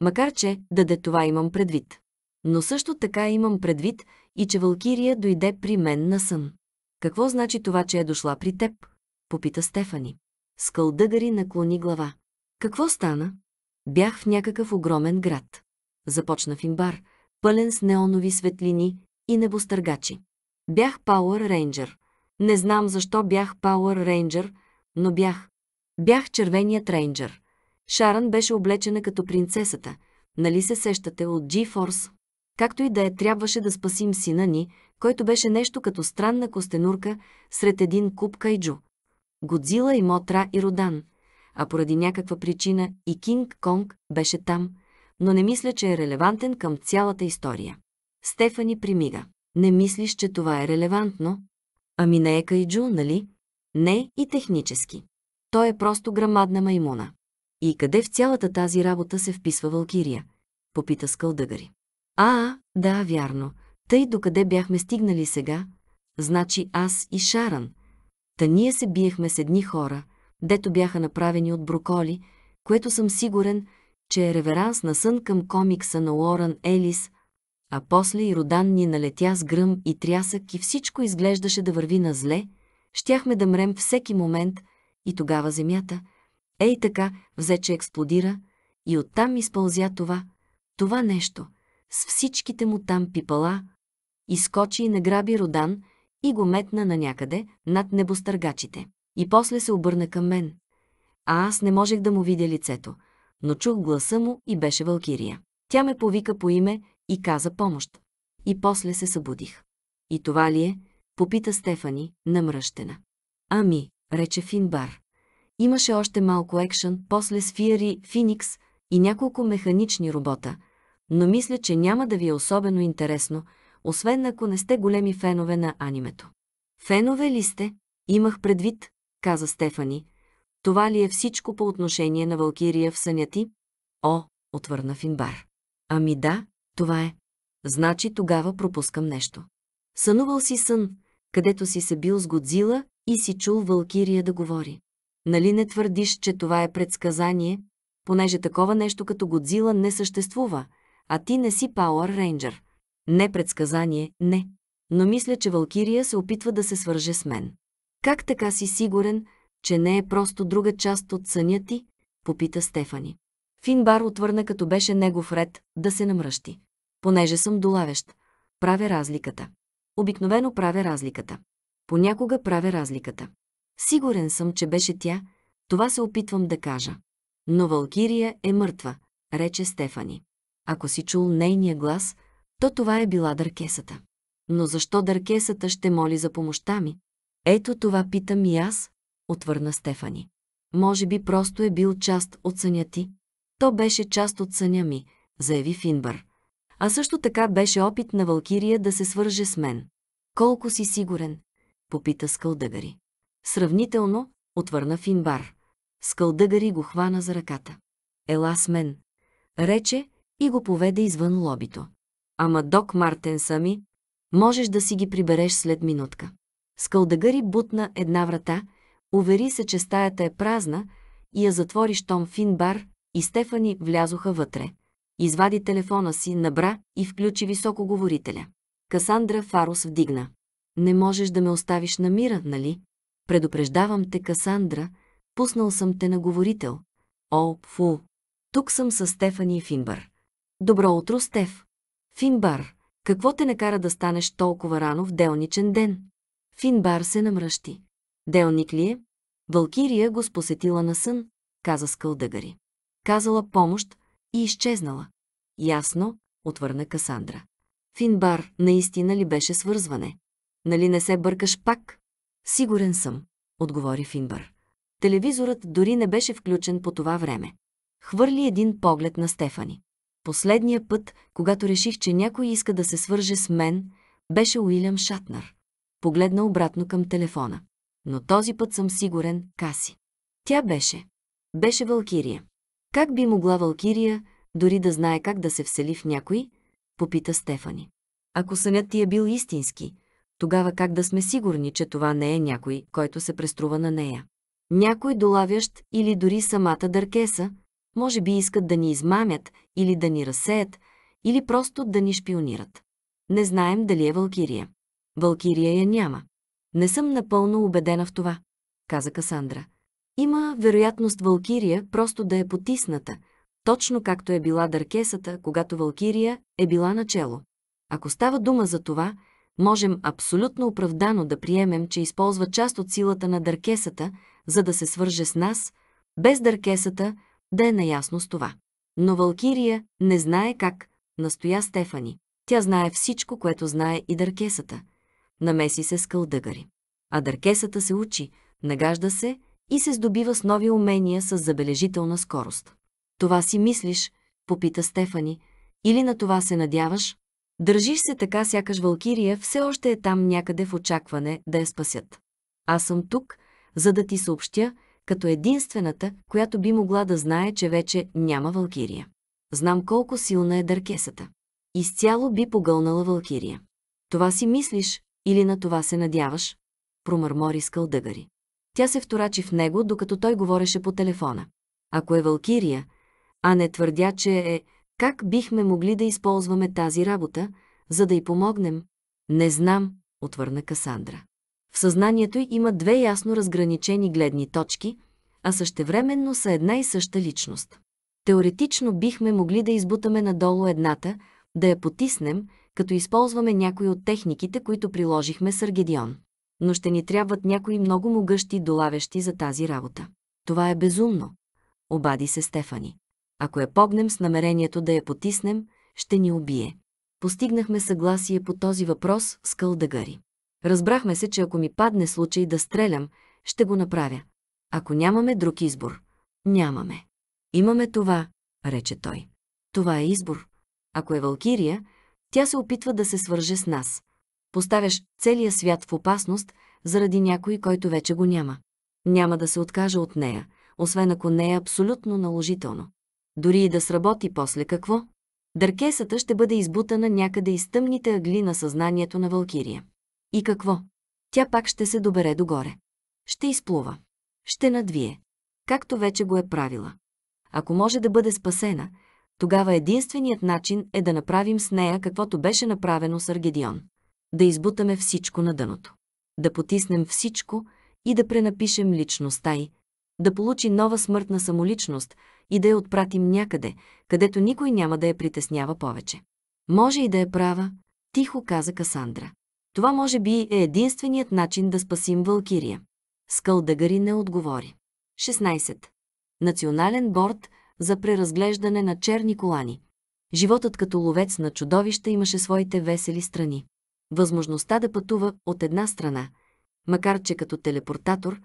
Макар че, даде това имам предвид. Но също така имам предвид и че Валкирия дойде при мен на сън. Какво значи това, че е дошла при теб? Попита Стефани. Скалдъгари наклони глава. Какво стана? Бях в някакъв огромен град. Започна Фимбар, пълен с неонови светлини и небостъргачи. Бях Пауър Рейнджер. Не знам защо бях Пауър Рейнджер но бях. Бях червеният рейнджър. Шаран беше облечена като принцесата, нали се сещате от G-Force? Както и да е, трябваше да спасим сина ни, който беше нещо като странна костенурка сред един куп кайджу. Годзила и Мотра и Родан. А поради някаква причина и Кинг Конг беше там, но не мисля, че е релевантен към цялата история. Стефани примига. Не мислиш, че това е релевантно? Ами не е кайджу, нали? Не и технически. Той е просто грамадна маймуна. И къде в цялата тази работа се вписва Валкирия? Попита Скълдъгари. А, да, вярно. Тъй докъде бяхме стигнали сега, значи аз и Шаран. Та ние се биехме с едни хора, дето бяха направени от броколи, което съм сигурен, че е реверанс на сън към комикса на Лоран Елис, а после и Родан ни налетя с гръм и трясък и всичко изглеждаше да върви на зле – щяхме да мрем всеки момент и тогава земята, ей така, взе, че експлодира и оттам изпълзя това, това нещо, с всичките му там пипала, изкочи и награби Родан и го метна на някъде над небостъргачите. И после се обърна към мен. А аз не можех да му видя лицето, но чух гласа му и беше Валкирия. Тя ме повика по име и каза помощ. И после се събудих. И това ли е, Попита Стефани, намръщена. Ами, рече Финбар. Имаше още малко екшън, после Фиери, Финикс и няколко механични робота, но мисля, че няма да ви е особено интересно, освен ако не сте големи фенове на анимето. Фенове ли сте? Имах предвид, каза Стефани. Това ли е всичко по отношение на Валкирия в съня ти? О, отвърна Финбар. Ами да, това е. Значи тогава пропускам нещо. Сънувал си сън, където си се бил с Годзила и си чул Валкирия да говори. Нали не твърдиш, че това е предсказание, понеже такова нещо като Годзила не съществува, а ти не си Пауър Рейнджер. Не предсказание, не. Но мисля, че Валкирия се опитва да се свърже с мен. Как така си сигурен, че не е просто друга част от съня ти? Попита Стефани. Финбар отвърна, като беше негов ред, да се намръщи. Понеже съм долавещ, правя разликата. Обикновено правя разликата. Понякога правя разликата. Сигурен съм, че беше тя, това се опитвам да кажа. Но Валкирия е мъртва, рече Стефани. Ако си чул нейния глас, то това е била дъркесата. Но защо дъркесата ще моли за помощта ми? Ето това питам и аз, отвърна Стефани. Може би просто е бил част от съня ти. То беше част от съня ми, заяви Финбър. А също така беше опит на Валкирия да се свърже с мен. Колко си сигурен? Попита Скълдъгари. Сравнително, отвърна Финбар. Скълдъгари го хвана за ръката. Ела с мен. Рече и го поведе извън лобито. Ама док Мартен сами, можеш да си ги прибереш след минутка. Скълдъгари бутна една врата, увери се, че стаята е празна и я затвори, щом Финбар и Стефани влязоха вътре. Извади телефона си, набра и включи високоговорителя. Касандра Фарос вдигна. Не можеш да ме оставиш на мира, нали? Предупреждавам те, Касандра, пуснал съм те на говорител. О, фу! Тук съм с Стефани и Финбар. Добро утро, Стеф! Финбар, какво те накара да станеш толкова рано в делничен ден? Финбар се намръщи. Делник ли е? Валкирия го спосетила на сън, каза Скълдъгари. Казала помощ, и изчезнала. Ясно, отвърна Касандра. Финбар, наистина ли беше свързване? Нали не се бъркаш пак? Сигурен съм, отговори Финбар. Телевизорът дори не беше включен по това време. Хвърли един поглед на Стефани. Последния път, когато реших, че някой иска да се свърже с мен, беше Уилям Шатнар. Погледна обратно към телефона. Но този път съм сигурен, Каси. Тя беше. Беше Валкирия. Как би могла Валкирия, дори да знае как да се всели в някой, попита Стефани. Ако сънят ти е бил истински, тогава как да сме сигурни, че това не е някой, който се преструва на нея? Някой долавящ или дори самата Дъркеса, може би искат да ни измамят или да ни разсеят, или просто да ни шпионират. Не знаем дали е Валкирия. Валкирия я няма. Не съм напълно убедена в това, каза Касандра. Има вероятност Валкирия просто да е потисната, точно както е била Дъркесата, когато Валкирия е била начело. Ако става дума за това, можем абсолютно оправдано да приемем, че използва част от силата на Дъркесата, за да се свърже с нас, без Дъркесата да е наясно с това. Но Валкирия не знае как, настоя Стефани. Тя знае всичко, което знае и Дъркесата. Намеси се с кълдъгари. А Дъркесата се учи, нагажда се и се здобива с нови умения с забележителна скорост. Това си мислиш, попита Стефани, или на това се надяваш? Държиш се така, сякаш Валкирия все още е там някъде в очакване да я спасят. Аз съм тук, за да ти съобщя, като единствената, която би могла да знае, че вече няма Валкирия. Знам колко силна е дъркесата. Изцяло би погълнала Валкирия. Това си мислиш или на това се надяваш? Промърмори скълдъгари. Тя се вторачи в него, докато той говореше по телефона. Ако е Валкирия, а не твърдя, че е, как бихме могли да използваме тази работа, за да й помогнем? Не знам, отвърна Касандра. В съзнанието й има две ясно разграничени гледни точки, а същевременно са една и съща личност. Теоретично бихме могли да избутаме надолу едната, да я потиснем, като използваме някои от техниките, които приложихме с Аргедион но ще ни трябват някои много могъщи долавещи за тази работа. Това е безумно, обади се Стефани. Ако я погнем с намерението да я потиснем, ще ни убие. Постигнахме съгласие по този въпрос с Кълдагари. Разбрахме се, че ако ми падне случай да стрелям, ще го направя. Ако нямаме друг избор, нямаме. Имаме това, рече той. Това е избор. Ако е Валкирия, тя се опитва да се свърже с нас – поставяш целия свят в опасност заради някой, който вече го няма. Няма да се откажа от нея, освен ако не е абсолютно наложително. Дори и да сработи после какво? Дъркесата ще бъде избутана някъде из тъмните агли на съзнанието на Валкирия. И какво? Тя пак ще се добере догоре. Ще изплува. Ще надвие. Както вече го е правила. Ако може да бъде спасена, тогава единственият начин е да направим с нея каквото беше направено с Аргедион да избутаме всичко на дъното, да потиснем всичко и да пренапишем личността й, да получи нова смъртна самоличност и да я отпратим някъде, където никой няма да я притеснява повече. Може и да е права, тихо каза Касандра. Това може би е единственият начин да спасим Валкирия. Скалдагари не отговори. 16. Национален борт за преразглеждане на черни колани. Животът като ловец на чудовища имаше своите весели страни възможността да пътува от една страна, макар че като телепортатор,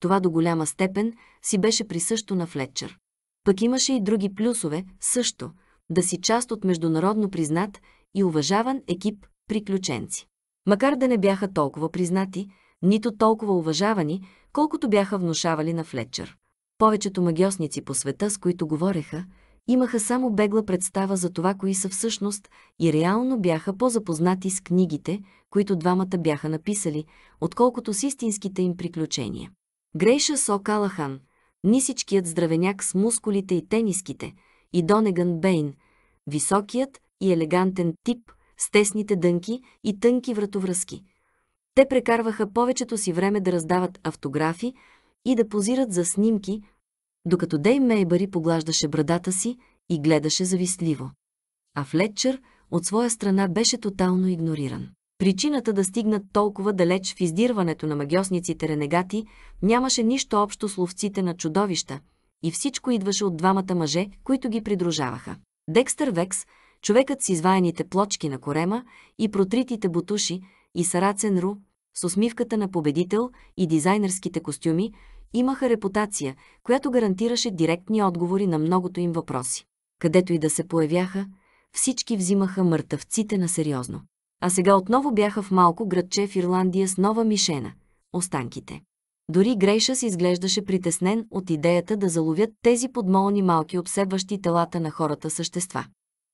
това до голяма степен си беше присъщо на Флетчер. Пък имаше и други плюсове също – да си част от международно признат и уважаван екип приключенци. Макар да не бяха толкова признати, нито толкова уважавани, колкото бяха внушавали на Флетчер. Повечето магиосници по света, с които говореха, имаха само бегла представа за това, кои са всъщност и реално бяха по-запознати с книгите, които двамата бяха написали, отколкото с истинските им приключения. Грейша Со Калахан, нисичкият здравеняк с мускулите и тениските, и Донеган Бейн, високият и елегантен тип с тесните дънки и тънки вратовръзки. Те прекарваха повечето си време да раздават автографи и да позират за снимки, докато Дей Мейбари поглаждаше брадата си и гледаше завистливо. А Флетчер от своя страна беше тотално игнориран. Причината да стигнат толкова далеч в издирването на магиосниците ренегати нямаше нищо общо с ловците на чудовища и всичко идваше от двамата мъже, които ги придружаваха. Декстър Векс, човекът с изваяните плочки на корема и протритите бутуши, и Сарацен Ру, с усмивката на победител и дизайнерските костюми, имаха репутация, която гарантираше директни отговори на многото им въпроси. Където и да се появяха, всички взимаха мъртъвците на сериозно. А сега отново бяха в малко градче в Ирландия с нова мишена – останките. Дори Грейшас изглеждаше притеснен от идеята да заловят тези подмолни малки обсебващи телата на хората същества.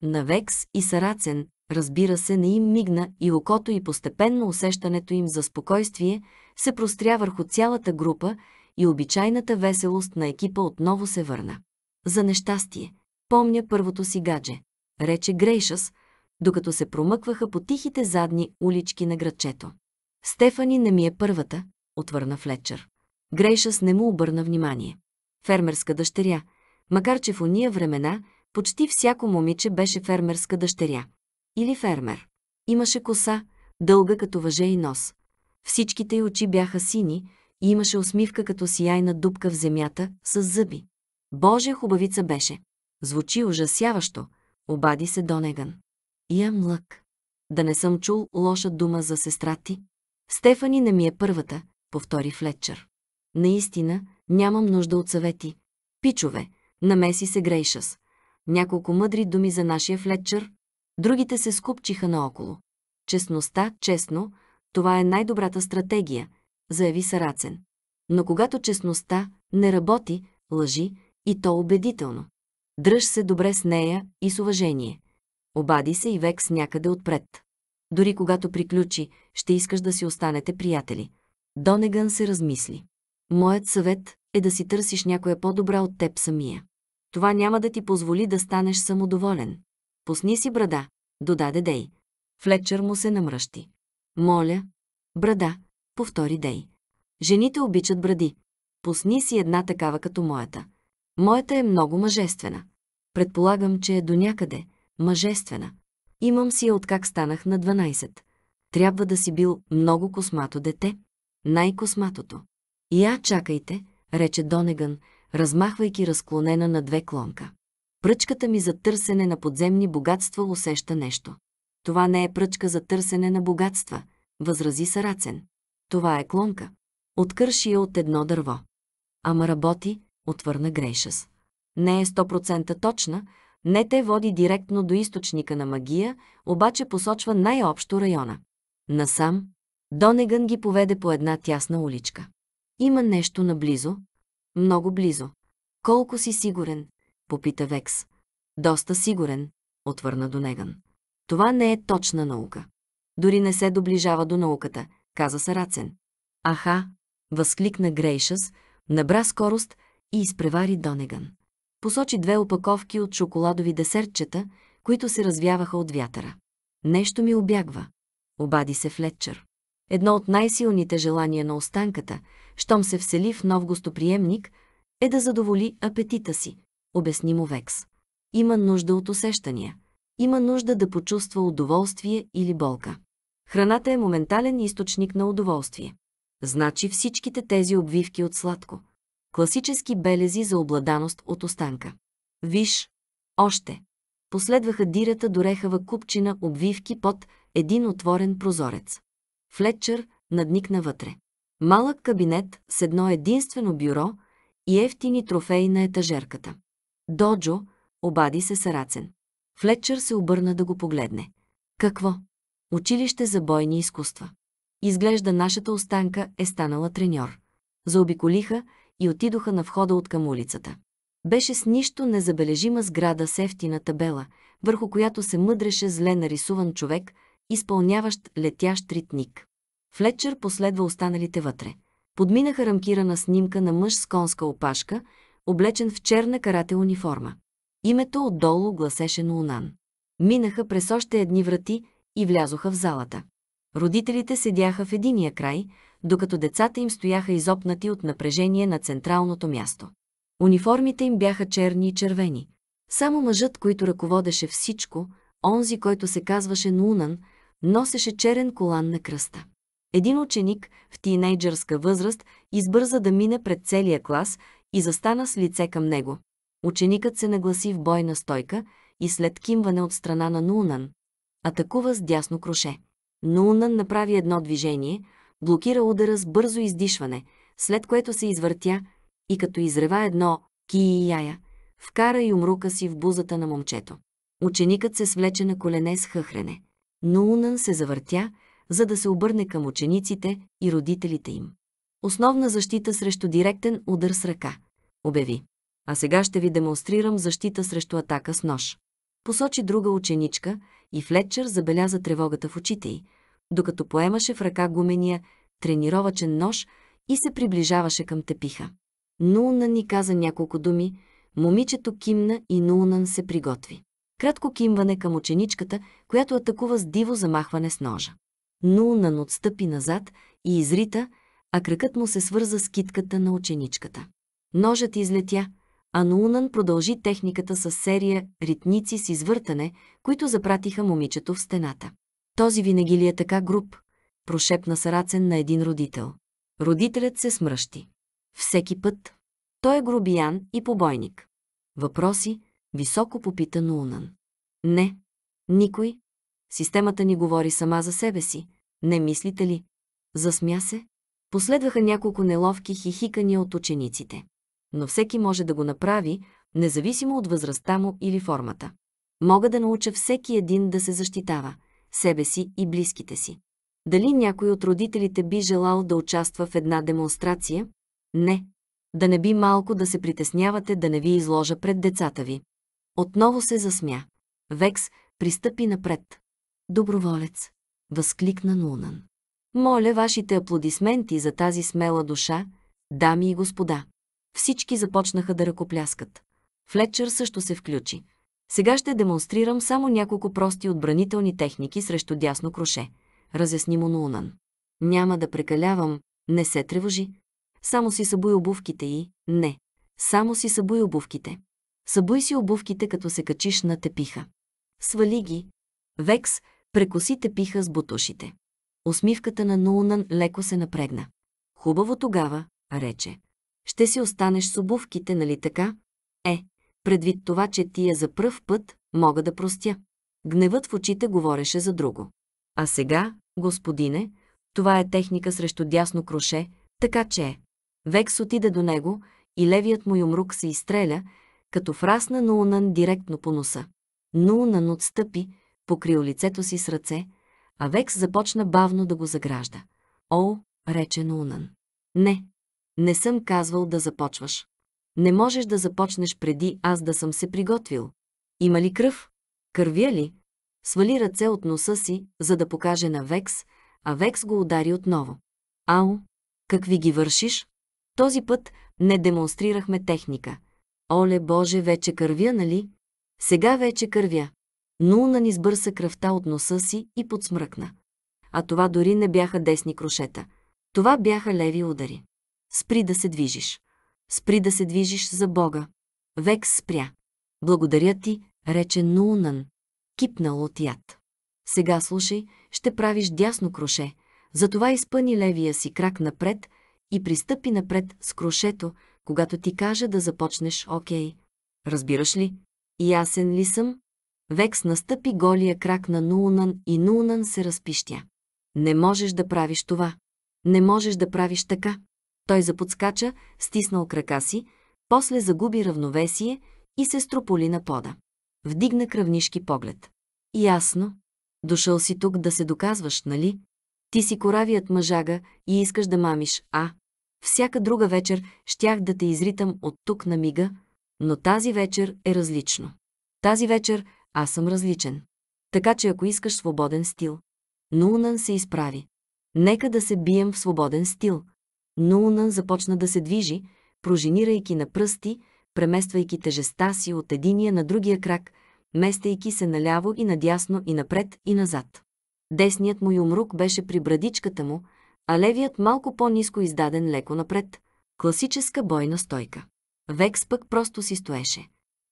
Навекс и Сарацен, разбира се, не им мигна и окото и постепенно усещането им за спокойствие се простря върху цялата група и обичайната веселост на екипа отново се върна. За нещастие, помня първото си гадже, рече Грейшас, докато се промъкваха по тихите задни улички на градчето. Стефани не ми е първата, отвърна Флетчер. Грейшас не му обърна внимание. Фермерска дъщеря, макар че в уния времена почти всяко момиче беше фермерска дъщеря. Или фермер. Имаше коса, дълга като въже и нос. Всичките й очи бяха сини, и имаше усмивка като сияйна дупка в земята, с зъби. Боже, хубавица беше! Звучи ужасяващо, обади се Донеган. Я млък. Да не съм чул лоша дума за сестра ти. Стефани не ми е първата, повтори Флетчер. Наистина, нямам нужда от съвети. Пичове, намеси се Грейшас. Няколко мъдри думи за нашия Флетчер. Другите се скупчиха наоколо. Честността, честно, това е най-добрата стратегия – заяви Сарацен. Но когато честността не работи, лъжи и то убедително. Дръж се добре с нея и с уважение. Обади се и век с някъде отпред. Дори когато приключи, ще искаш да си останете приятели. Донеган се размисли. Моят съвет е да си търсиш някоя по-добра от теб самия. Това няма да ти позволи да станеш самодоволен. Пусни си брада, додаде Дей. Флетчер му се намръщи. Моля, брада, повтори Дей. Жените обичат бради. Пусни си една такава като моята. Моята е много мъжествена. Предполагам, че е до някъде. Мъжествена. Имам си я откак станах на 12. Трябва да си бил много космато дете. Най-косматото. Я чакайте, рече Донеган, размахвайки разклонена на две клонка. Пръчката ми за търсене на подземни богатства усеща нещо. Това не е пръчка за търсене на богатства, възрази Сарацен. Това е клонка. Откърши я е от едно дърво. Ама работи, отвърна Грейшас. Не е 100% точна, не те води директно до източника на магия, обаче посочва най-общо района. Насам, Донеган ги поведе по една тясна уличка. Има нещо наблизо, много близо. Колко си сигурен? попита Векс. Доста сигурен, отвърна Донеган. Това не е точна наука. Дори не се доближава до науката – каза Сарацен. Аха, възкликна Грейшас, набра скорост и изпревари Донеган. Посочи две опаковки от шоколадови десертчета, които се развяваха от вятъра. Нещо ми обягва. Обади се Флетчер. Едно от най-силните желания на останката, щом се всели в нов гостоприемник, е да задоволи апетита си, обясни му Векс. Има нужда от усещания. Има нужда да почувства удоволствие или болка. Храната е моментален източник на удоволствие. Значи всичките тези обвивки от сладко. Класически белези за обладаност от останка. Виж, още. Последваха дирата дорехава купчина обвивки под един отворен прозорец. Флетчер надникна вътре. Малък кабинет с едно единствено бюро и ефтини трофеи на етажерката. Доджо, обади се Сарацен. Флетчер се обърна да го погледне. Какво? Училище за бойни изкуства. Изглежда нашата останка е станала треньор. Заобиколиха и отидоха на входа от към улицата. Беше с нищо незабележима сграда с ефтина табела, върху която се мъдреше зле нарисуван човек, изпълняващ летящ ритник. Флетчер последва останалите вътре. Подминаха рамкирана снимка на мъж с конска опашка, облечен в черна карате униформа. Името отдолу гласеше Унан. Минаха през още едни врати и влязоха в залата. Родителите седяха в единия край, докато децата им стояха изопнати от напрежение на централното място. Униформите им бяха черни и червени. Само мъжът, който ръководеше всичко, онзи, който се казваше Нунан, носеше черен колан на кръста. Един ученик в тинейджърска възраст избърза да мине пред целия клас и застана с лице към него. Ученикът се нагласи в бойна стойка и след кимване от страна на Нунан, атакува с дясно круше. Но направи едно движение, блокира удара с бързо издишване, след което се извъртя и като изрева едно ки и яя, вкара юмрука си в бузата на момчето. Ученикът се свлече на колене с хъхрене. Но се завъртя, за да се обърне към учениците и родителите им. Основна защита срещу директен удар с ръка, обяви. А сега ще ви демонстрирам защита срещу атака с нож. Посочи друга ученичка и Флетчер забеляза тревогата в очите й, докато поемаше в ръка гумения тренировачен нож и се приближаваше към тепиха. Нуунан ни каза няколко думи, момичето кимна и Нуунан се приготви. Кратко кимване към ученичката, която атакува с диво замахване с ножа. Нуунан отстъпи назад и изрита, а кракът му се свърза с китката на ученичката. Ножът излетя, Ануунан продължи техниката с серия ритници с извъртане, които запратиха момичето в стената. Този винаги ли е така груб? Прошепна Сарацен на един родител. Родителят се смръщи. Всеки път. Той е грубиян и побойник. Въпроси? Високо попита Нуунан. Не. Никой. Системата ни говори сама за себе си. Не мислите ли? Засмя се. Последваха няколко неловки хихикания от учениците но всеки може да го направи, независимо от възрастта му или формата. Мога да науча всеки един да се защитава, себе си и близките си. Дали някой от родителите би желал да участва в една демонстрация? Не. Да не би малко да се притеснявате да не ви изложа пред децата ви. Отново се засмя. Векс пристъпи напред. Доброволец. Възкликна Нунан. Моля вашите аплодисменти за тази смела душа, дами и господа. Всички започнаха да ръкопляскат. Флетчер също се включи. Сега ще демонстрирам само няколко прости отбранителни техники срещу дясно круше. Разясни му Нунан. Няма да прекалявам, не се тревожи. Само си събуй обувките и... Не. Само си събуй обувките. Събуй си обувките, като се качиш на тепиха. Свали ги. Векс, прекоси тепиха с бутушите. Усмивката на Нунан леко се напрегна. Хубаво тогава, рече. Ще си останеш с обувките, нали така? Е, предвид това, че тия за пръв път мога да простя. Гневът в очите говореше за друго. А сега, господине, това е техника срещу дясно круше, така че е. Векс отиде до него и левият му юмрук се изстреля, като фрасна Ноунан директно по носа. Ноунан отстъпи, покрил лицето си с ръце, а Векс започна бавно да го загражда. О, рече Ноунан. Не, не съм казвал да започваш. Не можеш да започнеш преди аз да съм се приготвил. Има ли кръв? Кървя ли? Свали ръце от носа си, за да покаже на Векс, а Векс го удари отново. Ау, какви ги вършиш? Този път не демонстрирахме техника. Оле Боже, вече кървя, нали? Сега вече кървя. Нулна ни сбърса кръвта от носа си и подсмръкна. А това дори не бяха десни крошета. Това бяха леви удари. Спри да се движиш. Спри да се движиш за Бога. Век спря. Благодаря ти, рече Нуунан. Кипнал от яд. Сега слушай, ще правиш дясно круше. Затова изпъни левия си крак напред и пристъпи напред с крушето, когато ти кажа да започнеш окей. Разбираш ли? Ясен ли съм? Векс настъпи голия крак на Нуунан и Нуунан се разпищя. Не можеш да правиш това. Не можеш да правиш така. Той заподскача, стиснал крака си, после загуби равновесие и се строполи на пода. Вдигна кръвнишки поглед. Ясно. Дошъл си тук да се доказваш, нали? Ти си коравият мъжага и искаш да мамиш, а? Всяка друга вечер щях да те изритам от тук на мига, но тази вечер е различно. Тази вечер аз съм различен. Така че ако искаш свободен стил. Нунан се изправи. Нека да се бием в свободен стил но Уна започна да се движи, проженирайки на пръсти, премествайки тежеста си от единия на другия крак, местейки се наляво и надясно и напред и назад. Десният му юмрук беше при брадичката му, а левият малко по-низко издаден леко напред. Класическа бойна стойка. Векс пък просто си стоеше.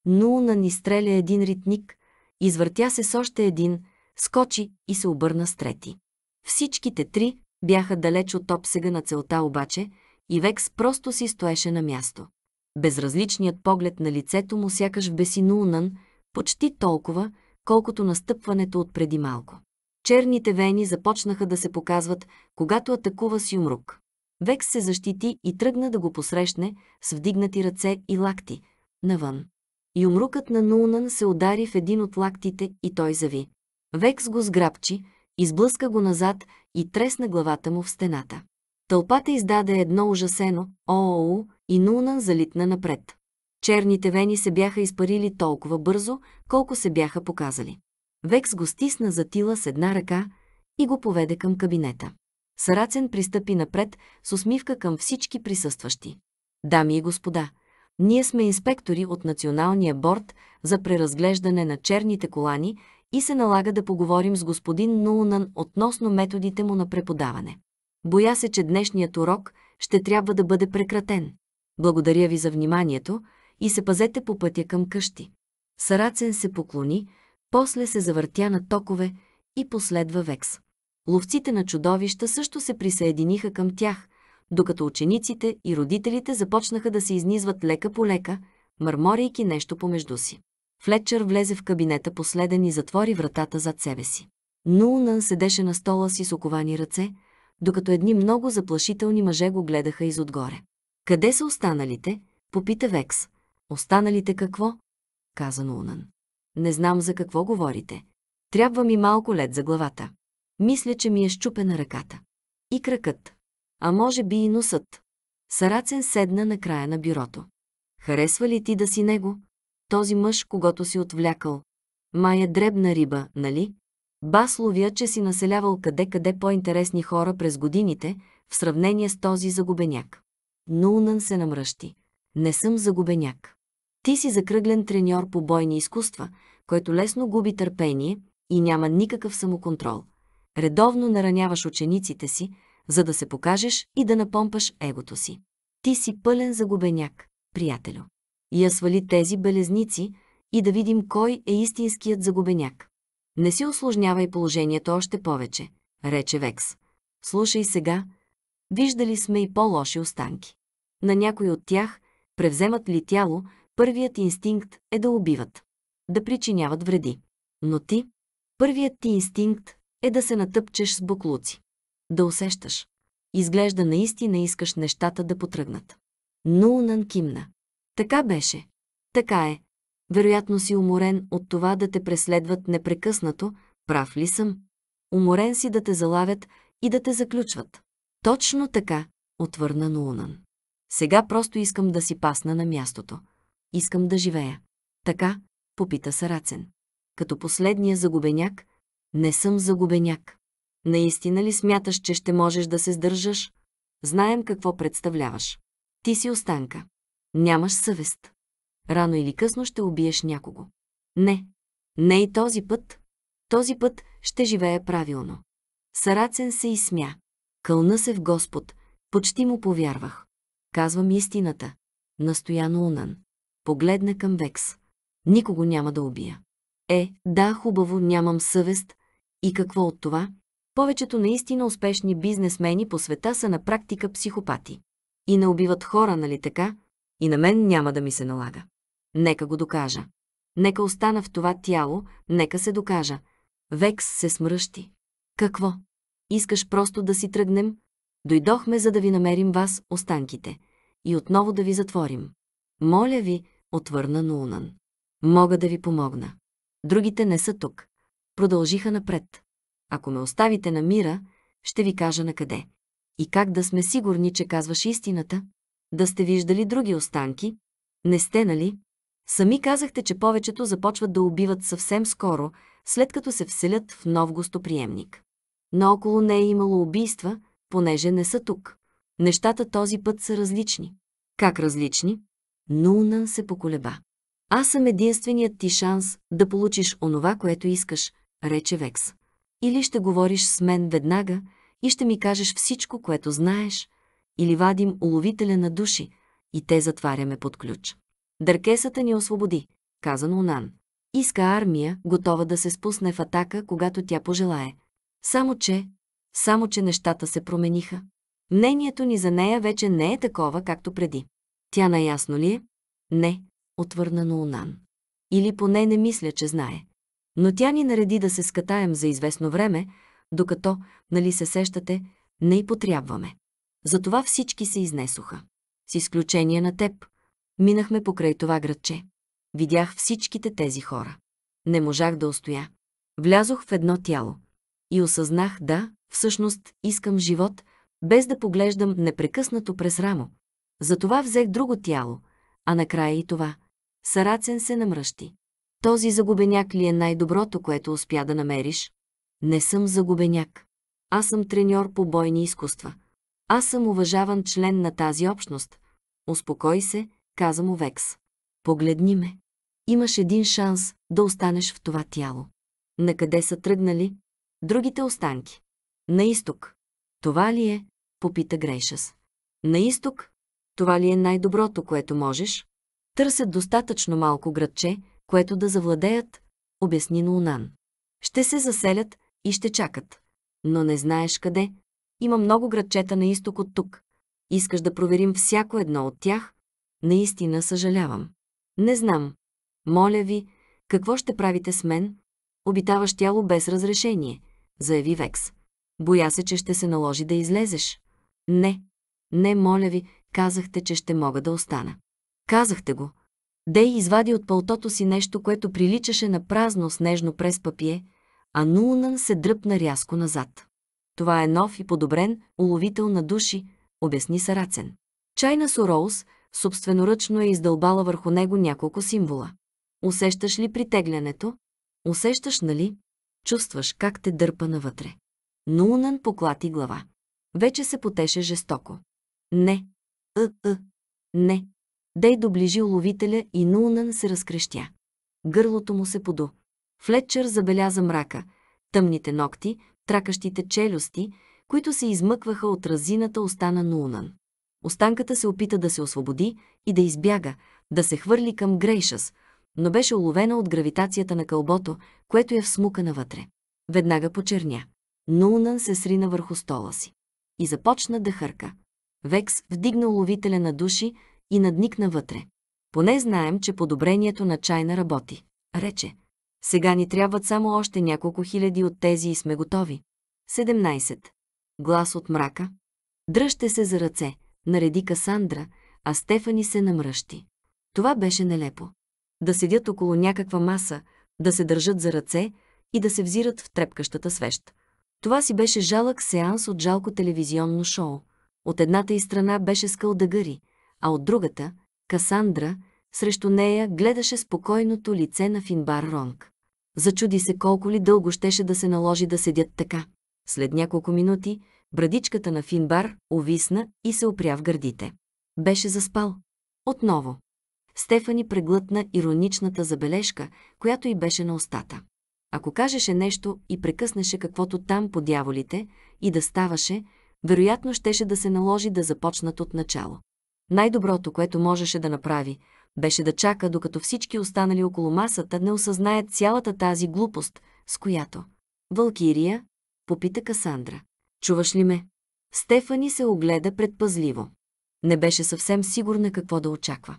Нуна ни стреля един ритник, извъртя се с още един, скочи и се обърна с трети. Всичките три бяха далеч от обсега на целта обаче и Векс просто си стоеше на място. Безразличният поглед на лицето му сякаш бесинунан, почти толкова, колкото настъпването от преди малко. Черните вени започнаха да се показват, когато атакува с юмрук. Векс се защити и тръгна да го посрещне с вдигнати ръце и лакти, навън. Юмрукът на Нунан се удари в един от лактите и той зави. Векс го сграбчи, изблъска го назад и тресна главата му в стената. Тълпата издаде едно ужасено «Ооо» и Нунан залитна напред. Черните вени се бяха изпарили толкова бързо, колко се бяха показали. Векс го стисна за тила с една ръка и го поведе към кабинета. Сарацен пристъпи напред с усмивка към всички присъстващи. Дами и господа, ние сме инспектори от Националния борт за преразглеждане на черните колани и се налага да поговорим с господин Нулнан относно методите му на преподаване. Боя се, че днешният урок ще трябва да бъде прекратен. Благодаря ви за вниманието и се пазете по пътя към къщи. Сарацен се поклони, после се завъртя на токове и последва Векс. Ловците на чудовища също се присъединиха към тях, докато учениците и родителите започнаха да се изнизват лека по лека, мърморейки нещо помежду си. Флетчер влезе в кабинета последен и затвори вратата зад себе си. Нуна седеше на стола си с оковани ръце, докато едни много заплашителни мъже го гледаха изотгоре. «Къде са останалите?» – попита Векс. «Останалите какво?» – каза Нунан. «Не знам за какво говорите. Трябва ми малко лед за главата. Мисля, че ми е щупена ръката. И кракът. А може би и носът». Сарацен седна на края на бюрото. «Харесва ли ти да си него?» този мъж, когато си отвлякал. Май е дребна риба, нали? Бас ловя, че си населявал къде-къде по-интересни хора през годините, в сравнение с този загубеняк. Нулнан се намръщи. Не съм загубеняк. Ти си закръглен треньор по бойни изкуства, който лесно губи търпение и няма никакъв самоконтрол. Редовно нараняваш учениците си, за да се покажеш и да напомпаш егото си. Ти си пълен загубеняк, приятелю и я свали тези белезници и да видим кой е истинският загубеняк. Не си осложнявай положението още повече, рече Векс. Слушай сега, виждали сме и по-лоши останки. На някой от тях, превземат ли тяло, първият инстинкт е да убиват, да причиняват вреди. Но ти, първият ти инстинкт е да се натъпчеш с буклуци, да усещаш. Изглежда наистина искаш нещата да потръгнат. Нулнан кимна. Така беше. Така е. Вероятно си уморен от това да те преследват непрекъснато, прав ли съм? Уморен си да те залавят и да те заключват. Точно така, отвърна Нуунан. Сега просто искам да си пасна на мястото. Искам да живея. Така, попита Сарацен. Като последния загубеняк, не съм загубеняк. Наистина ли смяташ, че ще можеш да се сдържаш? Знаем какво представляваш. Ти си останка. Нямаш съвест. Рано или късно ще убиеш някого. Не. Не и този път. Този път ще живее правилно. Сарацен се и смя. Кълна се в Господ. Почти му повярвах. Казвам истината. Настояно Унан. Погледна към Векс. Никого няма да убия. Е, да, хубаво, нямам съвест. И какво от това? Повечето наистина успешни бизнесмени по света са на практика психопати. И не убиват хора, нали така? и на мен няма да ми се налага. Нека го докажа. Нека остана в това тяло, нека се докажа. Векс се смръщи. Какво? Искаш просто да си тръгнем? Дойдохме, за да ви намерим вас, останките, и отново да ви затворим. Моля ви, отвърна Нулнан. Мога да ви помогна. Другите не са тук. Продължиха напред. Ако ме оставите на мира, ще ви кажа на къде. И как да сме сигурни, че казваш истината? Да сте виждали други останки? Не сте, нали? Сами казахте, че повечето започват да убиват съвсем скоро, след като се вселят в нов гостоприемник. около не е имало убийства, понеже не са тук. Нещата този път са различни. Как различни? Нулнан се поколеба. Аз съм единственият ти шанс да получиш онова, което искаш, рече Векс. Или ще говориш с мен веднага и ще ми кажеш всичко, което знаеш, или вадим уловителя на души и те затваряме под ключ. Дъркесата ни освободи, каза Нунан. Иска армия, готова да се спусне в атака, когато тя пожелае. Само че, само че нещата се промениха. Мнението ни за нея вече не е такова, както преди. Тя наясно ли е? Не, отвърна Нунан. Или поне не мисля, че знае. Но тя ни нареди да се скатаем за известно време, докато, нали се сещате, не и потрябваме. Затова всички се изнесоха. С изключение на теб. Минахме покрай това градче. Видях всичките тези хора. Не можах да устоя. Влязох в едно тяло. И осъзнах, да, всъщност искам живот, без да поглеждам непрекъснато през рамо. Затова взех друго тяло, а накрая и това. Сарацен се намръщи. Този загубеняк ли е най-доброто, което успя да намериш? Не съм загубеняк. Аз съм треньор по бойни изкуства. Аз съм уважаван член на тази общност. Успокой се, каза му Векс. Погледни ме. Имаш един шанс да останеш в това тяло. На къде са тръгнали? Другите останки. На изток. Това ли е? Попита Грейшас. На изток? Това ли е най-доброто, което можеш? Търсят достатъчно малко градче, което да завладеят, обясни Нунан. Ще се заселят и ще чакат. Но не знаеш къде, има много градчета на изток от тук. Искаш да проверим всяко едно от тях? Наистина съжалявам. Не знам. Моля ви, какво ще правите с мен? Обитаваш тяло без разрешение, заяви Векс. Боя се, че ще се наложи да излезеш. Не. Не, моля ви, казахте, че ще мога да остана. Казахте го. Дей извади от пълтото си нещо, което приличаше на празно снежно през папие, а Нулнан се дръпна рязко назад. Това е нов и подобрен уловител на души, обясни Сарацен. Чайна Сороуз собственоръчно е издълбала върху него няколко символа. Усещаш ли притеглянето? Усещаш нали? Чувстваш как те дърпа навътре. Нулнан поклати глава. Вече се потеше жестоко. Не. Ъ, ъ. Не. Дей доближи уловителя и Нулнан се разкрещя. Гърлото му се подо. Флетчер забеляза мрака, тъмните ногти, тракащите челюсти, които се измъкваха от разината уста на Нунан. Останката се опита да се освободи и да избяга, да се хвърли към Грейшас, но беше уловена от гравитацията на кълбото, което я всмука навътре. Веднага почерня. Нунан се срина върху стола си. И започна да хърка. Векс вдигна уловителя на души и надникна вътре. Поне знаем, че подобрението на чайна работи, рече. Сега ни трябват само още няколко хиляди от тези и сме готови. 17. Глас от мрака. Дръжте се за ръце, нареди Касандра, а Стефани се намръщи. Това беше нелепо. Да седят около някаква маса, да се държат за ръце и да се взират в трепкащата свещ. Това си беше жалък сеанс от жалко телевизионно шоу. От едната и страна беше скъл гъри, а от другата – Касандра, срещу нея гледаше спокойното лице на Финбар Ронг. Зачуди се колко ли дълго щеше да се наложи да седят така. След няколко минути брадичката на Финбар увисна и се опря в гърдите. Беше заспал. Отново. Стефани преглътна ироничната забележка, която й беше на устата. Ако кажеше нещо и прекъснеше каквото там по дяволите и да ставаше, вероятно щеше да се наложи да започнат от начало. Най-доброто, което можеше да направи, беше да чака, докато всички останали около масата не осъзнаят цялата тази глупост, с която. Валкирия, попита Касандра. Чуваш ли ме? Стефани се огледа предпазливо. Не беше съвсем сигурна какво да очаква.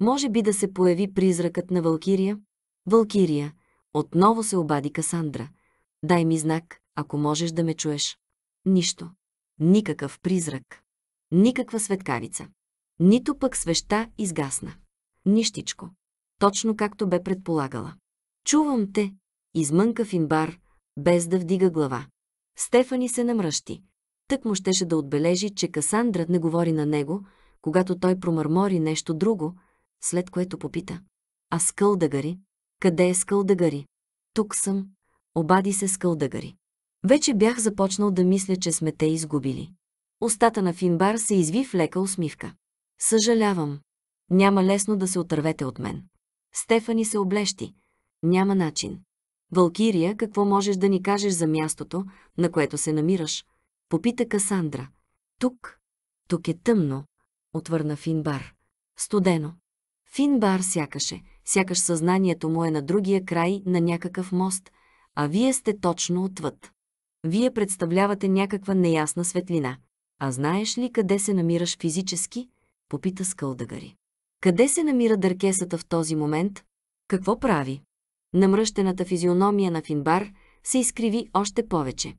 Може би да се появи призракът на Валкирия? Валкирия, отново се обади Касандра. Дай ми знак, ако можеш да ме чуеш. Нищо. Никакъв призрак. Никаква светкавица. Нито пък свеща изгасна. Нищичко. Точно както бе предполагала. Чувам те, измънка Финбар, без да вдига глава. Стефани се намръщи. Тък му щеше да отбележи, че Касандра не говори на него, когато той промърмори нещо друго, след което попита. А Скълдъгари? Къде е Скълдъгари? Тук съм. Обади се Скълдъгари. Вече бях започнал да мисля, че сме те изгубили. Остата на Финбар се изви в лека усмивка. Съжалявам, няма лесно да се отървете от мен. Стефани се облещи. Няма начин. Валкирия, какво можеш да ни кажеш за мястото, на което се намираш? Попита Касандра. Тук. Тук е тъмно, отвърна Финбар. Студено. Финбар сякаше, сякаш съзнанието му е на другия край на някакъв мост, а вие сте точно отвъд. Вие представлявате някаква неясна светлина. А знаеш ли къде се намираш физически? Попита скълдагари. Къде се намира дъркесата в този момент? Какво прави? Намръщената физиономия на Финбар се изкриви още повече.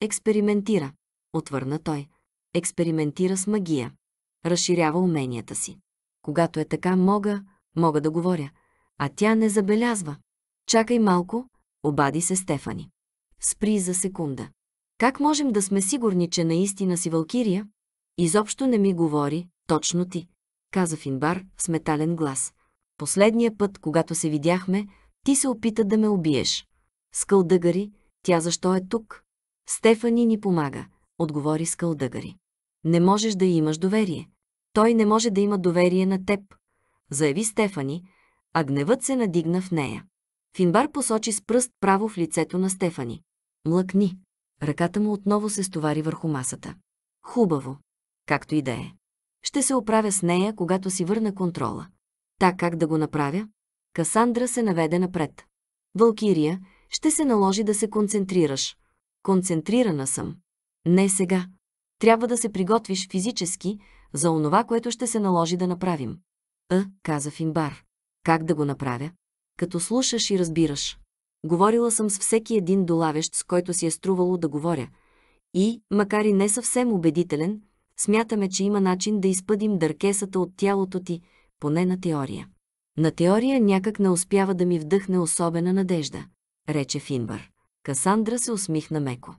Експериментира, отвърна той. Експериментира с магия. Разширява уменията си. Когато е така, мога, мога да говоря. А тя не забелязва. Чакай малко, обади се Стефани. Спри за секунда. Как можем да сме сигурни, че наистина си Валкирия? Изобщо не ми говори, точно ти каза Финбар с метален глас. Последния път, когато се видяхме, ти се опита да ме убиеш. Скълдъгари, тя защо е тук? Стефани ни помага, отговори Скълдъгари. Не можеш да имаш доверие. Той не може да има доверие на теб, заяви Стефани, а гневът се надигна в нея. Финбар посочи с пръст право в лицето на Стефани. Млъкни. Ръката му отново се стовари върху масата. Хубаво. Както и да е. Ще се оправя с нея, когато си върна контрола. Та как да го направя? Касандра се наведе напред. Валкирия, ще се наложи да се концентрираш. Концентрирана съм. Не сега. Трябва да се приготвиш физически за онова, което ще се наложи да направим. А, каза Финбар. Как да го направя? Като слушаш и разбираш. Говорила съм с всеки един долавещ, с който си е струвало да говоря. И, макар и не съвсем убедителен, смятаме, че има начин да изпъдим дъркесата от тялото ти, поне на теория. На теория някак не успява да ми вдъхне особена надежда, рече Финбър. Касандра се усмихна меко.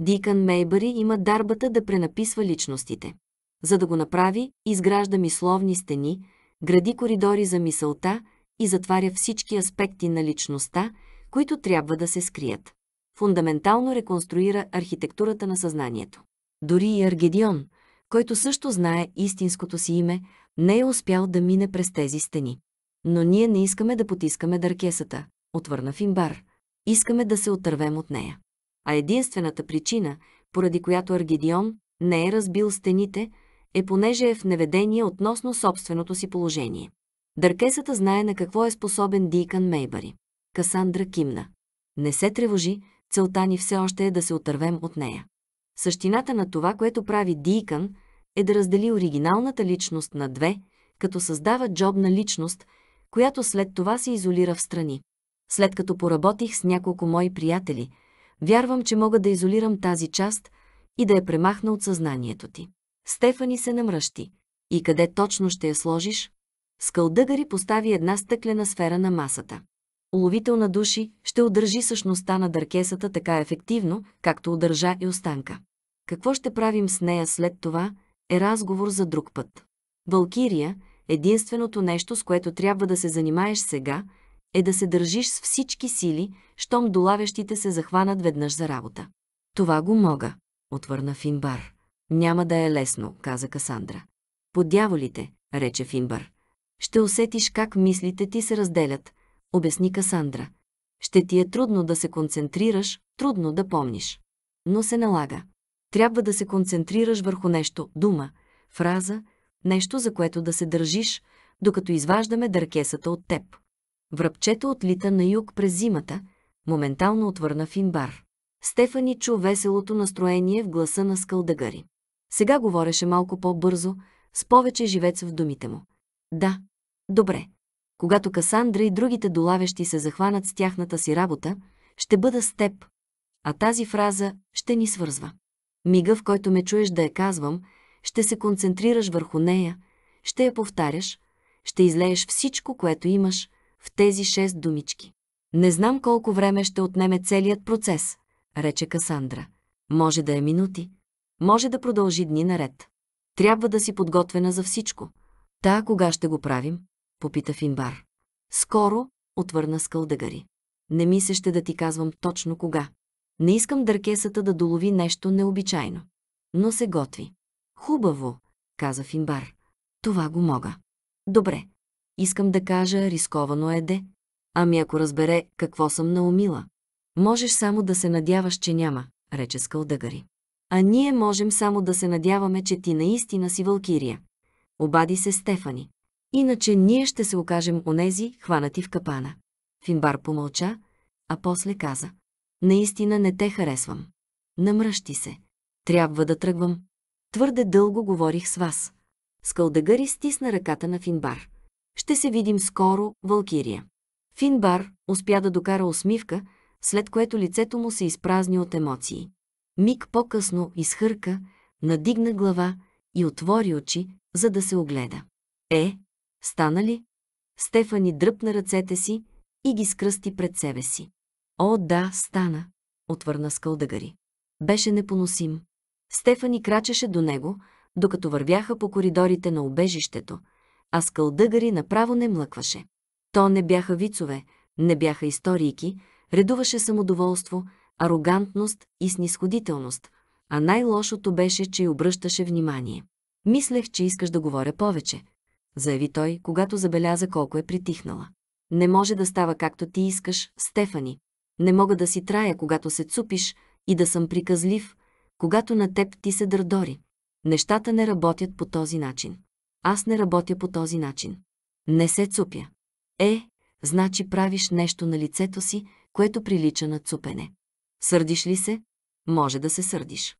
Дикън Мейбъри има дарбата да пренаписва личностите. За да го направи, изгражда мисловни стени, гради коридори за мисълта и затваря всички аспекти на личността, които трябва да се скрият. Фундаментално реконструира архитектурата на съзнанието. Дори и Аргедион, който също знае истинското си име, не е успял да мине през тези стени. Но ние не искаме да потискаме дъркесата, отвърна Фимбар. Искаме да се отървем от нея. А единствената причина, поради която Аргидион не е разбил стените, е понеже е в неведение относно собственото си положение. Дъркесата знае на какво е способен Дикън Мейбари. Касандра кимна. Не се тревожи, целта ни все още е да се отървем от нея. Същината на това, което прави Дикън, е да раздели оригиналната личност на две, като създава джобна личност, която след това се изолира в страни. След като поработих с няколко мои приятели, вярвам, че мога да изолирам тази част и да я премахна от съзнанието ти. Стефани се намръщи. И къде точно ще я сложиш? Скалдъгари постави една стъклена сфера на масата. Уловител на души ще удържи същността на дъркесата така ефективно, както удържа и останка. Какво ще правим с нея след това, е разговор за друг път. Валкирия, единственото нещо, с което трябва да се занимаеш сега, е да се държиш с всички сили, щом долавящите се захванат веднъж за работа. Това го мога, отвърна Финбар. Няма да е лесно, каза Касандра. Подяволите, рече Финбар. Ще усетиш как мислите ти се разделят, обясни Касандра. Ще ти е трудно да се концентрираш, трудно да помниш. Но се налага. Трябва да се концентрираш върху нещо, дума, фраза, нещо, за което да се държиш, докато изваждаме дъркесата от теб. Връбчето отлита на юг през зимата, моментално отвърна Финбар. Стефани чу веселото настроение в гласа на скалдагари. Сега говореше малко по-бързо, с повече живец в думите му. Да, добре. Когато Касандра и другите долавящи се захванат с тяхната си работа, ще бъда с теб, а тази фраза ще ни свързва. Мига, в който ме чуеш да я казвам, ще се концентрираш върху нея, ще я повтаряш, ще излееш всичко, което имаш в тези шест думички. Не знам колко време ще отнеме целият процес, рече Касандра. Може да е минути, може да продължи дни наред. Трябва да си подготвена за всичко. Та кога ще го правим? Попита Финбар. Скоро, отвърна Скалдагари. Не ми се ще да ти казвам точно кога. Не искам дъркесата да долови нещо необичайно. Но се готви. Хубаво, каза финбар. Това го мога. Добре. Искам да кажа, рисковано е де. Ами ако разбере какво съм наумила. Можеш само да се надяваш, че няма, рече Скалдъгари. А ние можем само да се надяваме, че ти наистина си валкирия. Обади се Стефани. Иначе ние ще се окажем онези, хванати в капана. Финбар помълча, а после каза. Наистина не те харесвам. Намръщи се. Трябва да тръгвам. Твърде дълго говорих с вас. Скалдагари стисна ръката на Финбар. Ще се видим скоро, Валкирия. Финбар успя да докара усмивка, след което лицето му се изпразни от емоции. Миг по-късно изхърка, надигна глава и отвори очи, за да се огледа. Е, стана ли? Стефани дръпна ръцете си и ги скръсти пред себе си. О, да, стана, отвърна скълдъгари. Беше непоносим. Стефани крачеше до него, докато вървяха по коридорите на убежището, а скълдъгари направо не млъкваше. То не бяха вицове, не бяха историйки, редуваше самодоволство, арогантност и снисходителност, а най-лошото беше, че й обръщаше внимание. Мислех, че искаш да говоря повече, заяви той, когато забеляза колко е притихнала. Не може да става както ти искаш, Стефани, не мога да си трая, когато се цупиш и да съм приказлив, когато на теб ти се дърдори. Нещата не работят по този начин. Аз не работя по този начин. Не се цупя. Е, значи правиш нещо на лицето си, което прилича на цупене. Сърдиш ли се? Може да се сърдиш.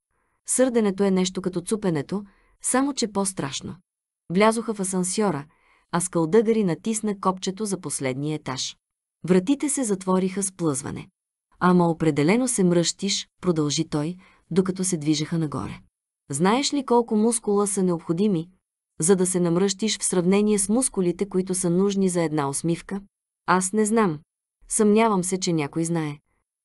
Сърденето е нещо като цупенето, само че по-страшно. Влязоха в асансьора, а скалдъгари натисна копчето за последния етаж. Вратите се затвориха с плъзване. Ама определено се мръщиш, продължи той, докато се движеха нагоре. Знаеш ли колко мускула са необходими, за да се намръщиш в сравнение с мускулите, които са нужни за една усмивка? Аз не знам. Съмнявам се, че някой знае.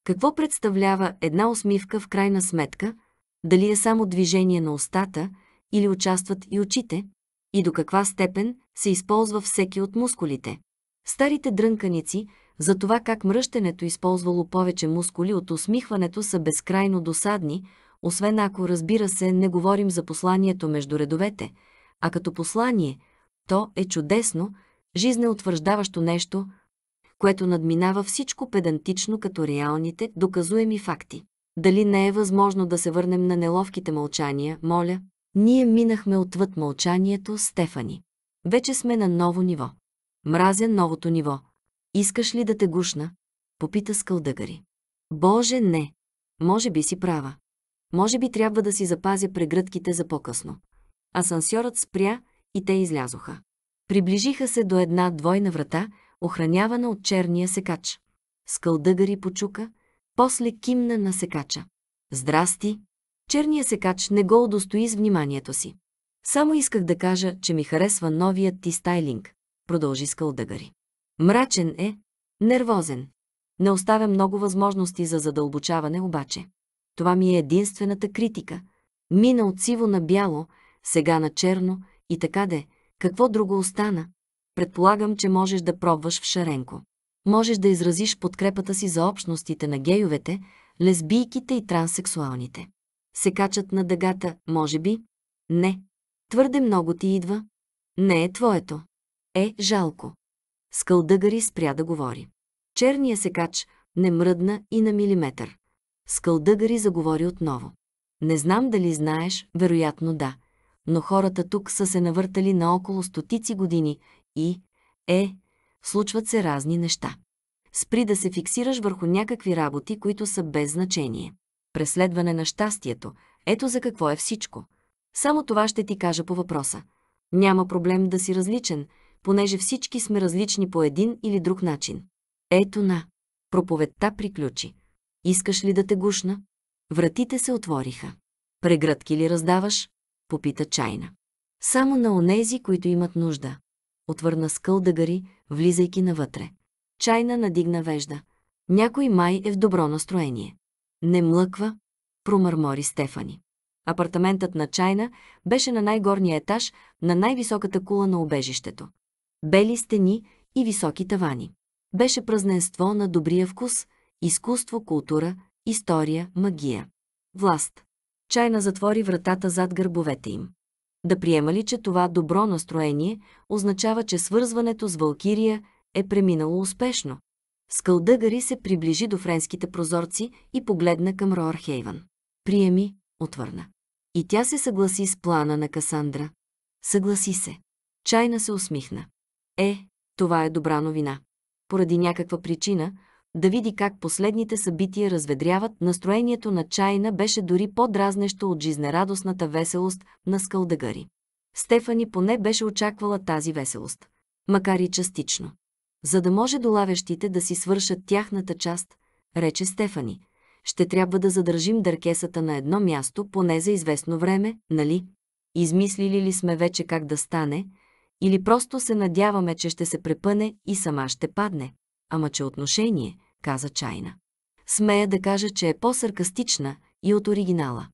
Какво представлява една усмивка в крайна сметка? Дали е само движение на устата или участват и очите? И до каква степен се използва всеки от мускулите? Старите дрънканици – за това как мръщенето използвало повече мускули от усмихването са безкрайно досадни, освен ако, разбира се, не говорим за посланието между редовете, а като послание, то е чудесно, жизнеутвърждаващо нещо, което надминава всичко педантично като реалните, доказуеми факти. Дали не е възможно да се върнем на неловките мълчания, моля? Ние минахме отвъд мълчанието, Стефани. Вече сме на ново ниво. Мразя новото ниво. Искаш ли да те гушна? Попита скълдъгари. Боже, не! Може би си права. Може би трябва да си запазя прегръдките за по-късно. Асансьорът спря и те излязоха. Приближиха се до една двойна врата, охранявана от черния секач. Скълдъгари почука, после кимна на секача. Здрасти! Черния секач не го удостои с вниманието си. Само исках да кажа, че ми харесва новият ти стайлинг, продължи Скълдъгари. Мрачен е, нервозен. Не оставя много възможности за задълбочаване обаче. Това ми е единствената критика. Мина от сиво на бяло, сега на черно и така де. Какво друго остана? Предполагам, че можеш да пробваш в Шаренко. Можеш да изразиш подкрепата си за общностите на гейовете, лесбийките и транссексуалните. Се качат на дъгата, може би? Не. Твърде много ти идва. Не е твоето. Е, жалко. Скалдъгари спря да говори. Черния секач не мръдна и на милиметър. Скалдъгари заговори отново. Не знам дали знаеш, вероятно да, но хората тук са се навъртали на около стотици години и, е, случват се разни неща. Спри да се фиксираш върху някакви работи, които са без значение. Преследване на щастието, ето за какво е всичко. Само това ще ти кажа по въпроса. Няма проблем да си различен, понеже всички сме различни по един или друг начин. Ето на. Проповедта приключи. Искаш ли да те гушна? Вратите се отвориха. Преградки ли раздаваш? Попита чайна. Само на онези, които имат нужда. Отвърна скъл влизайки навътре. Чайна надигна вежда. Някой май е в добро настроение. Не млъква, промърмори Стефани. Апартаментът на Чайна беше на най-горния етаж, на най-високата кула на обежището бели стени и високи тавани. Беше празненство на добрия вкус, изкуство, култура, история, магия. Власт. Чайна затвори вратата зад гърбовете им. Да приема ли, че това добро настроение означава, че свързването с Валкирия е преминало успешно? Скълдъгари се приближи до френските прозорци и погледна към Роархейвън. Приеми, отвърна. И тя се съгласи с плана на Касандра. Съгласи се. Чайна се усмихна. Е, това е добра новина. Поради някаква причина, да види как последните събития разведряват, настроението на чайна беше дори по-дразнещо от жизнерадостната веселост на скалдагари. Стефани поне беше очаквала тази веселост, макар и частично. За да може долавящите да си свършат тяхната част, рече Стефани, ще трябва да задържим дъркесата на едно място поне за известно време, нали? Измислили ли сме вече как да стане – или просто се надяваме, че ще се препъне и сама ще падне. Ама че отношение, каза Чайна. Смея да кажа, че е по-саркастична и от оригинала.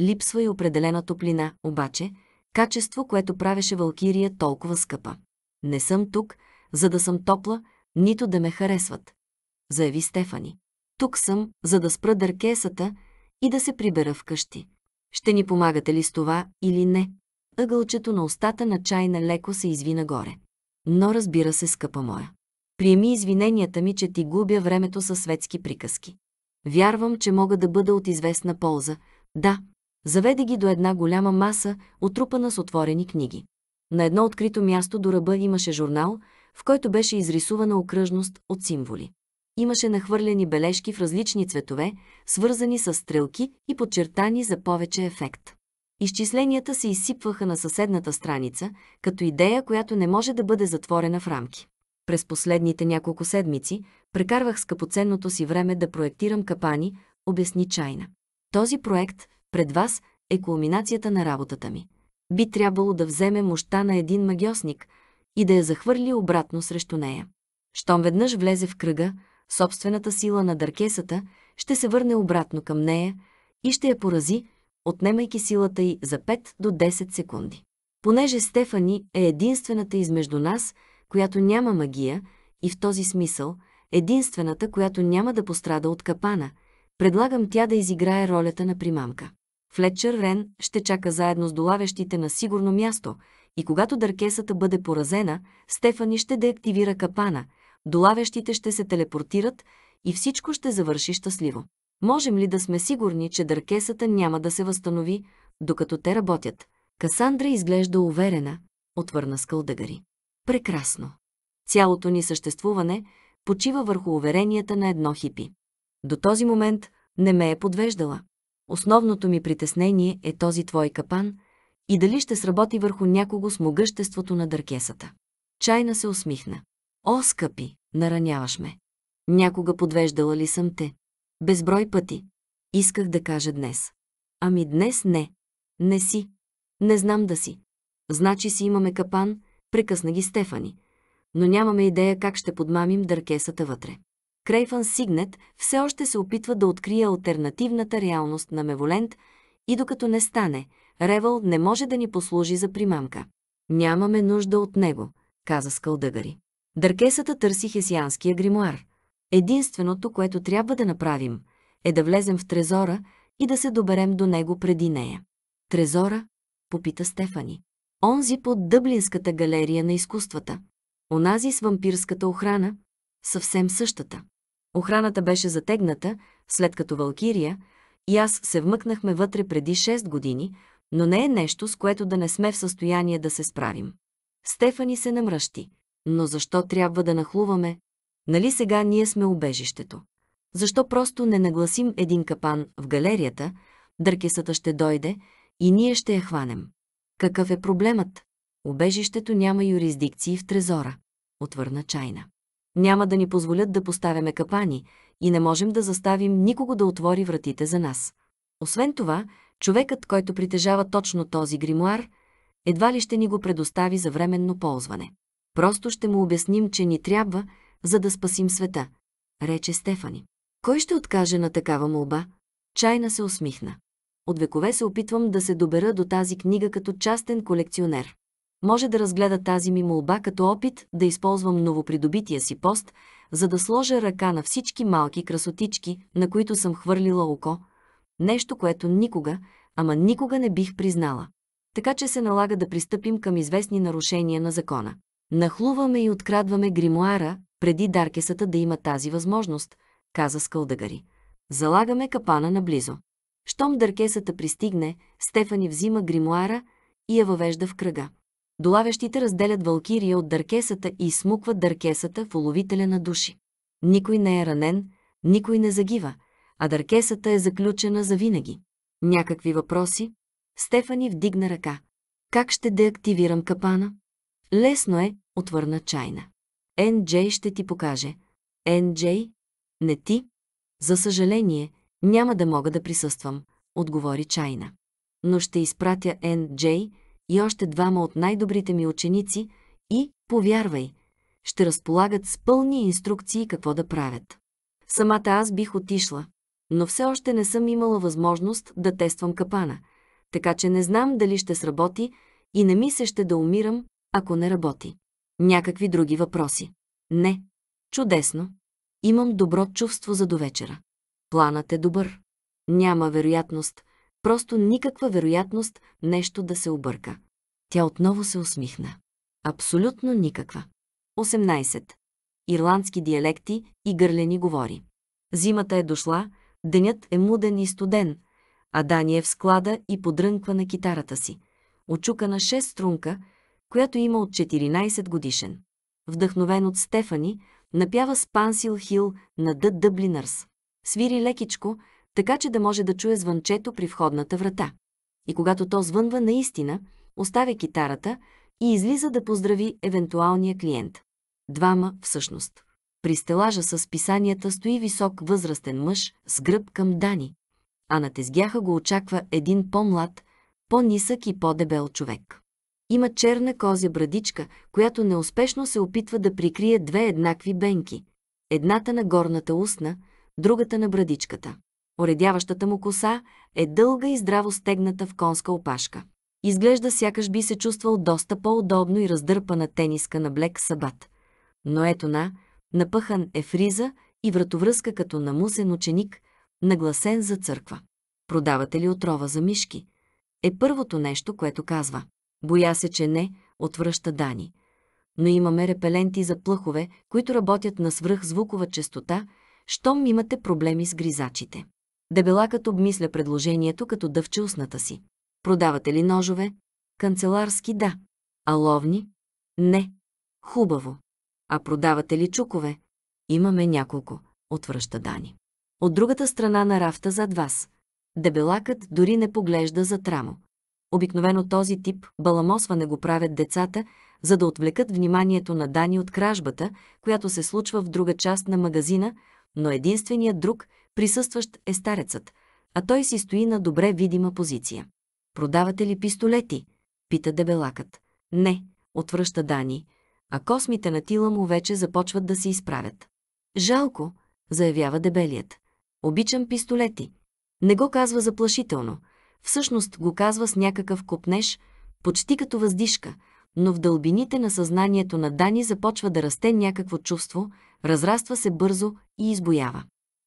Липсва и определена топлина, обаче, качество, което правеше Валкирия толкова скъпа. Не съм тук, за да съм топла, нито да ме харесват, заяви Стефани. Тук съм, за да спра дъркесата и да се прибера вкъщи. Ще ни помагате ли с това или не? ъгълчето на устата на чайна леко се изви нагоре. Но разбира се, скъпа моя. Приеми извиненията ми, че ти губя времето със светски приказки. Вярвам, че мога да бъда от известна полза. Да, заведе ги до една голяма маса, отрупана с отворени книги. На едно открито място до ръба имаше журнал, в който беше изрисувана окръжност от символи. Имаше нахвърлени бележки в различни цветове, свързани с стрелки и подчертани за повече ефект. Изчисленията се изсипваха на съседната страница, като идея, която не може да бъде затворена в рамки. През последните няколко седмици прекарвах скъпоценното си време да проектирам капани, обясни Чайна. Този проект, пред вас, е кулминацията на работата ми. Би трябвало да вземе мощта на един магиосник и да я захвърли обратно срещу нея. Щом веднъж влезе в кръга, собствената сила на дъркесата ще се върне обратно към нея и ще я порази, отнемайки силата й за 5 до 10 секунди. Понеже Стефани е единствената измежду нас, която няма магия, и в този смисъл единствената, която няма да пострада от капана, предлагам тя да изиграе ролята на примамка. Флетчер Рен ще чака заедно с долавящите на сигурно място и когато дъркесата бъде поразена, Стефани ще деактивира капана, долавящите ще се телепортират и всичко ще завърши щастливо. Можем ли да сме сигурни, че дъркесата няма да се възстанови, докато те работят? Касандра изглежда уверена, отвърна скълдъгари. Прекрасно. Цялото ни съществуване почива върху уверенията на едно хипи. До този момент не ме е подвеждала. Основното ми притеснение е този твой капан и дали ще сработи върху някого с могъществото на дъркесата. Чайна се усмихна. О, скъпи, нараняваш ме. Някога подвеждала ли съм те? Безброй пъти. Исках да кажа днес. Ами днес не. Не си. Не знам да си. Значи си имаме капан, прекъсна ги Стефани. Но нямаме идея как ще подмамим дъркесата вътре. Крейфан Сигнет все още се опитва да открие альтернативната реалност на Меволент и докато не стане, Ревъл не може да ни послужи за примамка. Нямаме нужда от него, каза Скалдъгари. Дъркесата търси хесианския гримуар. Единственото, което трябва да направим, е да влезем в трезора и да се доберем до него преди нея. Трезора? Попита Стефани. Онзи под Дъблинската галерия на изкуствата. Онази с вампирската охрана. Съвсем същата. Охраната беше затегната, след като Валкирия, и аз се вмъкнахме вътре преди 6 години, но не е нещо, с което да не сме в състояние да се справим. Стефани се намръщи. Но защо трябва да нахлуваме, Нали сега ние сме убежището? Защо просто не нагласим един капан в галерията, дъркесата ще дойде и ние ще я хванем? Какъв е проблемът? Убежището няма юрисдикции в трезора, отвърна Чайна. Няма да ни позволят да поставяме капани и не можем да заставим никого да отвори вратите за нас. Освен това, човекът, който притежава точно този гримуар, едва ли ще ни го предостави за временно ползване. Просто ще му обясним, че ни трябва – за да спасим света, рече Стефани. Кой ще откаже на такава молба? Чайна се усмихна. От векове се опитвам да се добера до тази книга като частен колекционер. Може да разгледа тази ми молба като опит да използвам новопридобития си пост, за да сложа ръка на всички малки красотички, на които съм хвърлила око, нещо, което никога, ама никога не бих признала. Така че се налага да пристъпим към известни нарушения на закона. Нахлуваме и открадваме гримуара, преди даркесата да има тази възможност, каза Скълдагари. Залагаме капана наблизо. Щом дъркесата пристигне, Стефани взима гримуара и я въвежда в кръга. Долавящите разделят валкирия от дъркесата и смукват дъркесата в уловителя на души. Никой не е ранен, никой не загива, а дъркесата е заключена за винаги. Някакви въпроси? Стефани вдигна ръка. Как ще деактивирам капана? Лесно е, отвърна чайна. NJ ще ти покаже. NJ? Не ти? За съжаление, няма да мога да присъствам, отговори Чайна. Но ще изпратя NJ и още двама от най-добрите ми ученици и, повярвай, ще разполагат с пълни инструкции какво да правят. Самата аз бих отишла, но все още не съм имала възможност да тествам капана, така че не знам дали ще сработи и не ми се ще да умирам, ако не работи някакви други въпроси. Не. Чудесно. Имам добро чувство за довечера. Планът е добър. Няма вероятност, просто никаква вероятност нещо да се обърка. Тя отново се усмихна. Абсолютно никаква. 18. Ирландски диалекти и гърлени говори. Зимата е дошла, денят е муден и студен, а Дани е в склада и подрънква на китарата си. Очука на шест струнка – която има от 14 годишен. Вдъхновен от Стефани, напява Спансил Хил на Дъ Дъблинърс. Свири лекичко, така че да може да чуе звънчето при входната врата. И когато то звънва наистина, оставя китарата и излиза да поздрави евентуалния клиент. Двама всъщност. При стелажа с писанията стои висок възрастен мъж с гръб към Дани, а на тезгяха го очаква един по-млад, по-нисък и по-дебел човек. Има черна козя брадичка, която неуспешно се опитва да прикрие две еднакви бенки. Едната на горната устна, другата на брадичката. Оредяващата му коса е дълга и здраво стегната в конска опашка. Изглежда сякаш би се чувствал доста по-удобно и раздърпана тениска на блек сабат. Но ето на, напъхан е фриза и вратовръзка като намусен ученик, нагласен за църква. Продавате ли отрова за мишки? Е първото нещо, което казва. Боя се, че не, отвръща Дани. Но имаме репеленти за плъхове, които работят на свръхзвукова частота, щом имате проблеми с гризачите. Дебелакът обмисля предложението, като дъвче устната си. Продавате ли ножове? Канцеларски да. А ловни? Не. Хубаво. А продавате ли чукове? Имаме няколко, отвръща Дани. От другата страна на рафта зад вас. Дебелакът дори не поглежда за трамо. Обикновено този тип баламосване го правят децата, за да отвлекат вниманието на Дани от кражбата, която се случва в друга част на магазина, но единственият друг, присъстващ е старецът, а той си стои на добре видима позиция. «Продавате ли пистолети?» – пита дебелакът. «Не», отвръща Дани, а космите на тила му вече започват да се изправят. «Жалко», заявява дебелият. «Обичам пистолети». Не го казва заплашително, всъщност го казва с някакъв копнеж, почти като въздишка, но в дълбините на съзнанието на Дани започва да расте някакво чувство, разраства се бързо и избоява.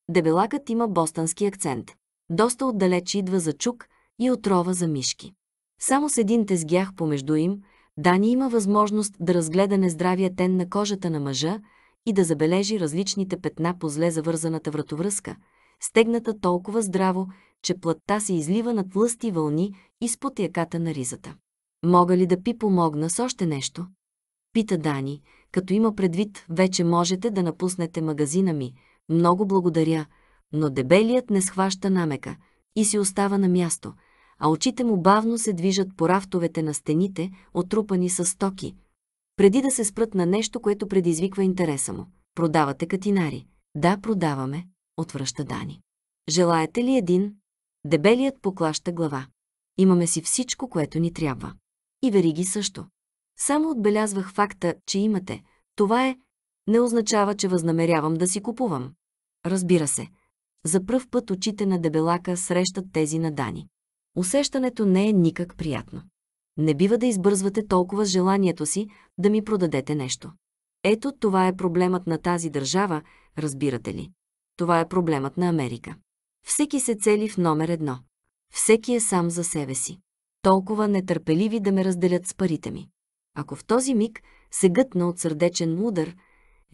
Дебелакът има бостански акцент. Доста отдалеч идва за чук и отрова за мишки. Само с един тезгях помежду им, Дани има възможност да разгледа нездравия тен на кожата на мъжа и да забележи различните петна по зле завързаната вратовръзка, стегната толкова здраво, че плътта се излива над тлъсти вълни изпод яката на ризата. Мога ли да пи помогна с още нещо? Пита Дани, като има предвид, вече можете да напуснете магазина ми. Много благодаря, но дебелият не схваща намека и си остава на място, а очите му бавно се движат по рафтовете на стените, отрупани с стоки, преди да се спрат на нещо, което предизвиква интереса му. Продавате катинари. Да, продаваме, отвръща Дани. Желаете ли един? Дебелият поклаща глава. Имаме си всичко, което ни трябва. И вериги също. Само отбелязвах факта, че имате. Това е... Не означава, че възнамерявам да си купувам. Разбира се. За пръв път очите на дебелака срещат тези на Дани. Усещането не е никак приятно. Не бива да избързвате толкова с желанието си да ми продадете нещо. Ето това е проблемът на тази държава, разбирате ли? Това е проблемът на Америка. Всеки се цели в номер едно. Всеки е сам за себе си. Толкова нетърпеливи да ме разделят с парите ми. Ако в този миг се гътна от сърдечен удар,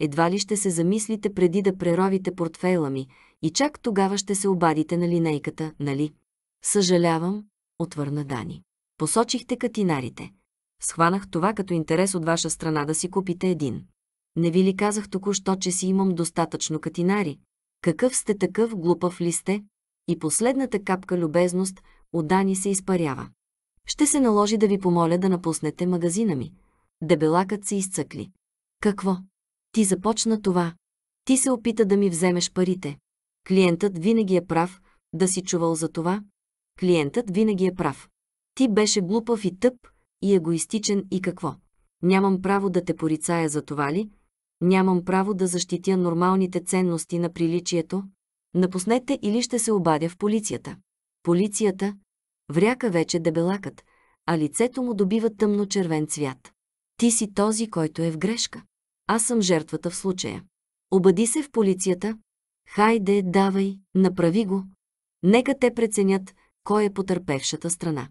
едва ли ще се замислите преди да преровите портфейла ми и чак тогава ще се обадите на линейката, нали? Съжалявам, отвърна Дани. Посочихте катинарите. Схванах това като интерес от ваша страна да си купите един. Не ви ли казах току-що, че си имам достатъчно катинари? Какъв сте такъв глупав ли сте? И последната капка любезност от Дани се изпарява. Ще се наложи да ви помоля да напуснете магазина ми. Дебелакът се изцъкли. Какво? Ти започна това. Ти се опита да ми вземеш парите. Клиентът винаги е прав, да си чувал за това. Клиентът винаги е прав. Ти беше глупав и тъп, и егоистичен и какво? Нямам право да те порицая за това ли? Нямам право да защитя нормалните ценности на приличието. Напуснете или ще се обадя в полицията. Полицията вряка вече дебелакът, а лицето му добива тъмно-червен цвят. Ти си този, който е в грешка. Аз съм жертвата в случая. Обади се в полицията. Хайде, давай, направи го. Нека те преценят кой е потърпевшата страна.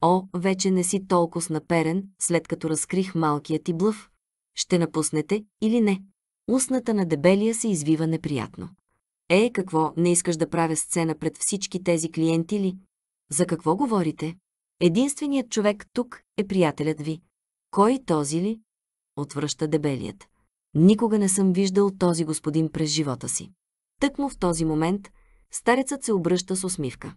О, вече не си толкова снаперен, след като разкрих малкият ти блъв. Ще напуснете или не? Устната на дебелия се извива неприятно. Е, какво, не искаш да правя сцена пред всички тези клиенти ли? За какво говорите? Единственият човек тук е приятелят ви. Кой този ли? Отвръща дебелият. Никога не съм виждал този господин през живота си. Тъкмо в този момент старецът се обръща с усмивка.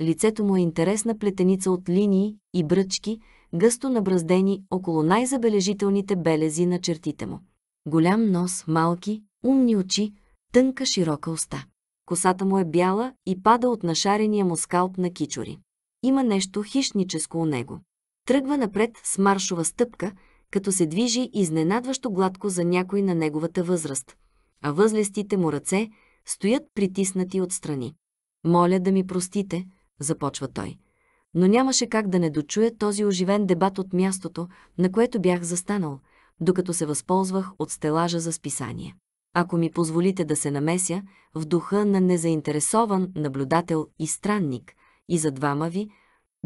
Лицето му е интересна плетеница от линии и бръчки, гъсто набраздени около най-забележителните белези на чертите му. Голям нос, малки, умни очи, тънка широка уста. Косата му е бяла и пада от нашарения му скалп на кичори. Има нещо хищническо у него. Тръгва напред с маршова стъпка, като се движи изненадващо гладко за някой на неговата възраст, а възлестите му ръце стоят притиснати отстрани. «Моля да ми простите», започва той но нямаше как да не дочуя този оживен дебат от мястото, на което бях застанал, докато се възползвах от стелажа за списание. Ако ми позволите да се намеся, в духа на незаинтересован наблюдател и странник, и за двама ви,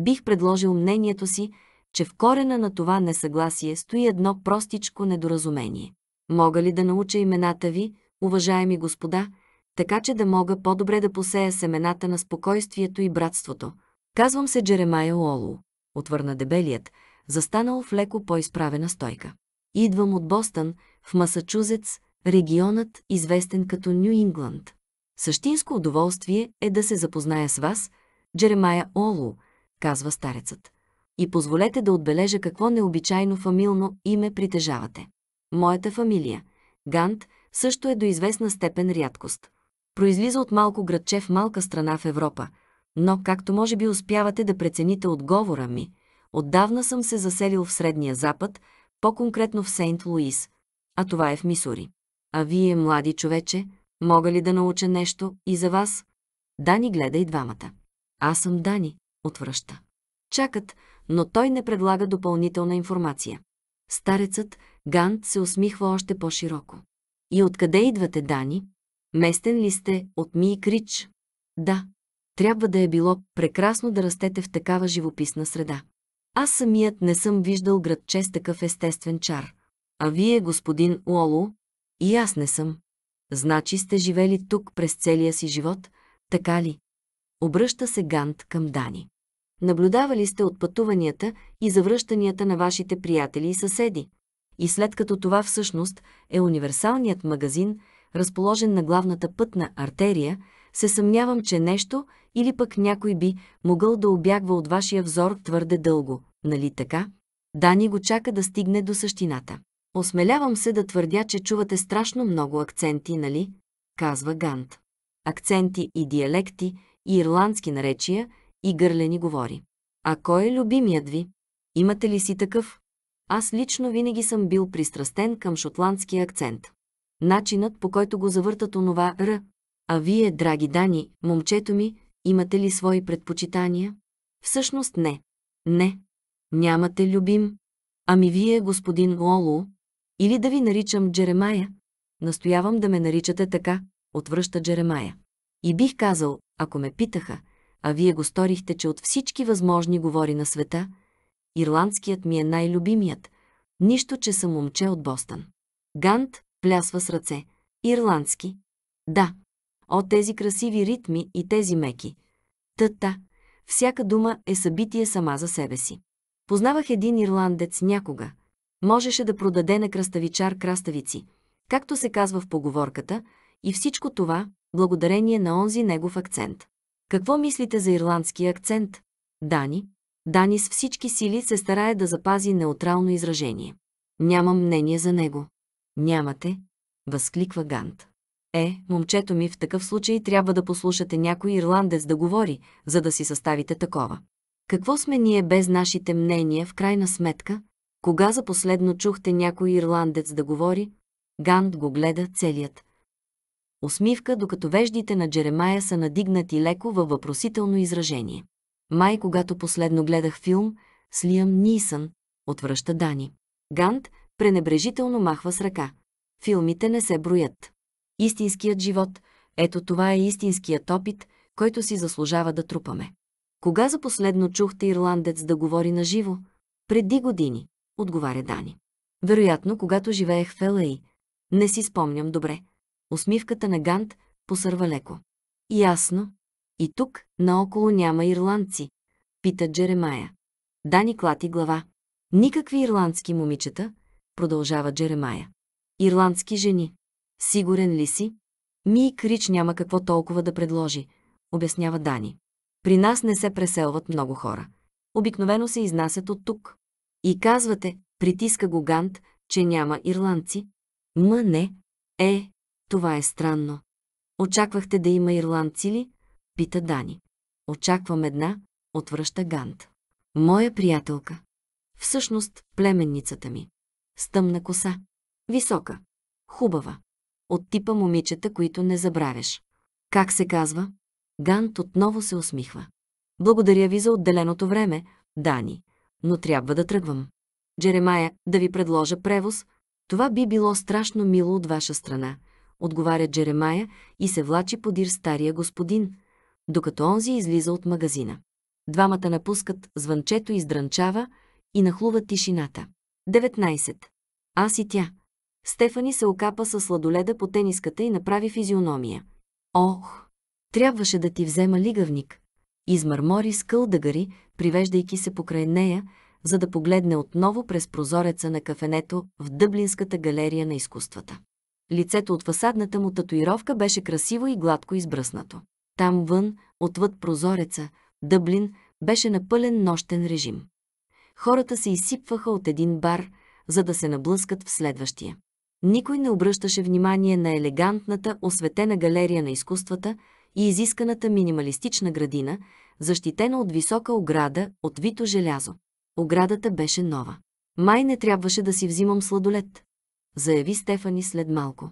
бих предложил мнението си, че в корена на това несъгласие стои едно простичко недоразумение. Мога ли да науча имената ви, уважаеми господа, така че да мога по-добре да посея семената на спокойствието и братството – Казвам се Джеремая Олу, отвърна дебелият, застанал в леко по-изправена стойка. Идвам от Бостън, в Масачузетс, регионът, известен като Ню Ингланд. Същинско удоволствие е да се запозная с вас, Джеремая Олу, казва старецът. И позволете да отбележа какво необичайно фамилно име притежавате. Моята фамилия, Гант, също е до известна степен рядкост. Произлиза от малко градче в малка страна в Европа – но, както може би успявате да прецените отговора ми, отдавна съм се заселил в Средния Запад, по-конкретно в Сейнт Луис, а това е в Мисури. А вие, млади човече, мога ли да науча нещо и за вас? Дани гледа и двамата. Аз съм Дани, отвръща. Чакат, но той не предлага допълнителна информация. Старецът Гант се усмихва още по-широко. И откъде идвате, Дани? Местен ли сте от и Крич? Да, трябва да е било прекрасно да растете в такава живописна среда. Аз самият не съм виждал градче с такъв естествен чар. А вие, господин Уолу, и аз не съм. Значи сте живели тук през целия си живот, така ли? Обръща се Гант към Дани. Наблюдавали сте от пътуванията и завръщанията на вашите приятели и съседи. И след като това всъщност е универсалният магазин, разположен на главната пътна артерия, се съмнявам, че нещо или пък някой би могъл да обягва от вашия взор твърде дълго, нали така? Дани го чака да стигне до същината. Осмелявам се да твърдя, че чувате страшно много акценти, нали? Казва Гант. Акценти и диалекти, и ирландски наречия, и гърлени говори. А кой е любимият ви? Имате ли си такъв? Аз лично винаги съм бил пристрастен към шотландския акцент. Начинът, по който го завъртат онова «р», а вие, драги Дани, момчето ми, имате ли свои предпочитания? Всъщност не. Не. Нямате любим. Ами вие, господин Лоло, или да ви наричам Джеремая? Настоявам да ме наричате така, отвръща Джеремая. И бих казал, ако ме питаха, а вие го сторихте, че от всички възможни говори на света, ирландският ми е най-любимият, нищо, че съм момче от Бостън. Гант плясва с ръце. Ирландски. Да, О, тези красиви ритми и тези меки. Тъта. Всяка дума е събитие сама за себе си. Познавах един ирландец някога. Можеше да продаде на кръставичар краставици, както се казва в поговорката, и всичко това благодарение на онзи негов акцент. Какво мислите за ирландския акцент? Дани. Дани с всички сили се старае да запази неутрално изражение. Нямам мнение за него. Нямате, възкликва Гант. Е, момчето ми в такъв случай трябва да послушате някой ирландец да говори, за да си съставите такова. Какво сме ние без нашите мнения в крайна сметка? Кога за последно чухте някой ирландец да говори? Гант го гледа целият. Усмивка, докато веждите на Джеремая са надигнати леко във въпросително изражение. Май, когато последно гледах филм, с Лиам Нисън, отвръща Дани. Гант пренебрежително махва с ръка. Филмите не се броят. Истинският живот – ето това е истинският опит, който си заслужава да трупаме. Кога за последно чухте ирландец да говори на живо? Преди години, отговаря Дани. Вероятно, когато живеех в Елей. Не си спомням добре. Усмивката на Гант посърва леко. Ясно. И тук, наоколо няма ирландци, пита Джеремая. Дани клати глава. Никакви ирландски момичета, продължава Джеремая. Ирландски жени. Сигурен ли си? Ми и Крич няма какво толкова да предложи, обяснява Дани. При нас не се преселват много хора. Обикновено се изнасят от тук. И казвате, притиска го Гант, че няма ирландци. Ма не. Е, това е странно. Очаквахте да има ирландци ли? Пита Дани. Очаквам една, отвръща Гант. Моя приятелка. Всъщност, племенницата ми. Стъмна коса. Висока. Хубава от типа момичета, които не забравяш. Как се казва? Гант отново се усмихва. Благодаря ви за отделеното време, Дани, но трябва да тръгвам. Джеремая, да ви предложа превоз. Това би било страшно мило от ваша страна, отговаря Джеремая и се влачи подир стария господин, докато онзи излиза от магазина. Двамата напускат, звънчето издранчава и нахлува тишината. 19. Аз и тя. Стефани се окапа с сладоледа по тениската и направи физиономия. Ох! Трябваше да ти взема лигавник. Измърмори скъл дъгари, привеждайки се покрай нея, за да погледне отново през прозореца на кафенето в Дъблинската галерия на изкуствата. Лицето от фасадната му татуировка беше красиво и гладко избръснато. Там вън, отвъд прозореца, Дъблин беше на пълен нощен режим. Хората се изсипваха от един бар, за да се наблъскат в следващия. Никой не обръщаше внимание на елегантната, осветена галерия на изкуствата и изисканата минималистична градина, защитена от висока ограда от вито желязо. Оградата беше нова. Май не трябваше да си взимам сладолет, заяви Стефани след малко.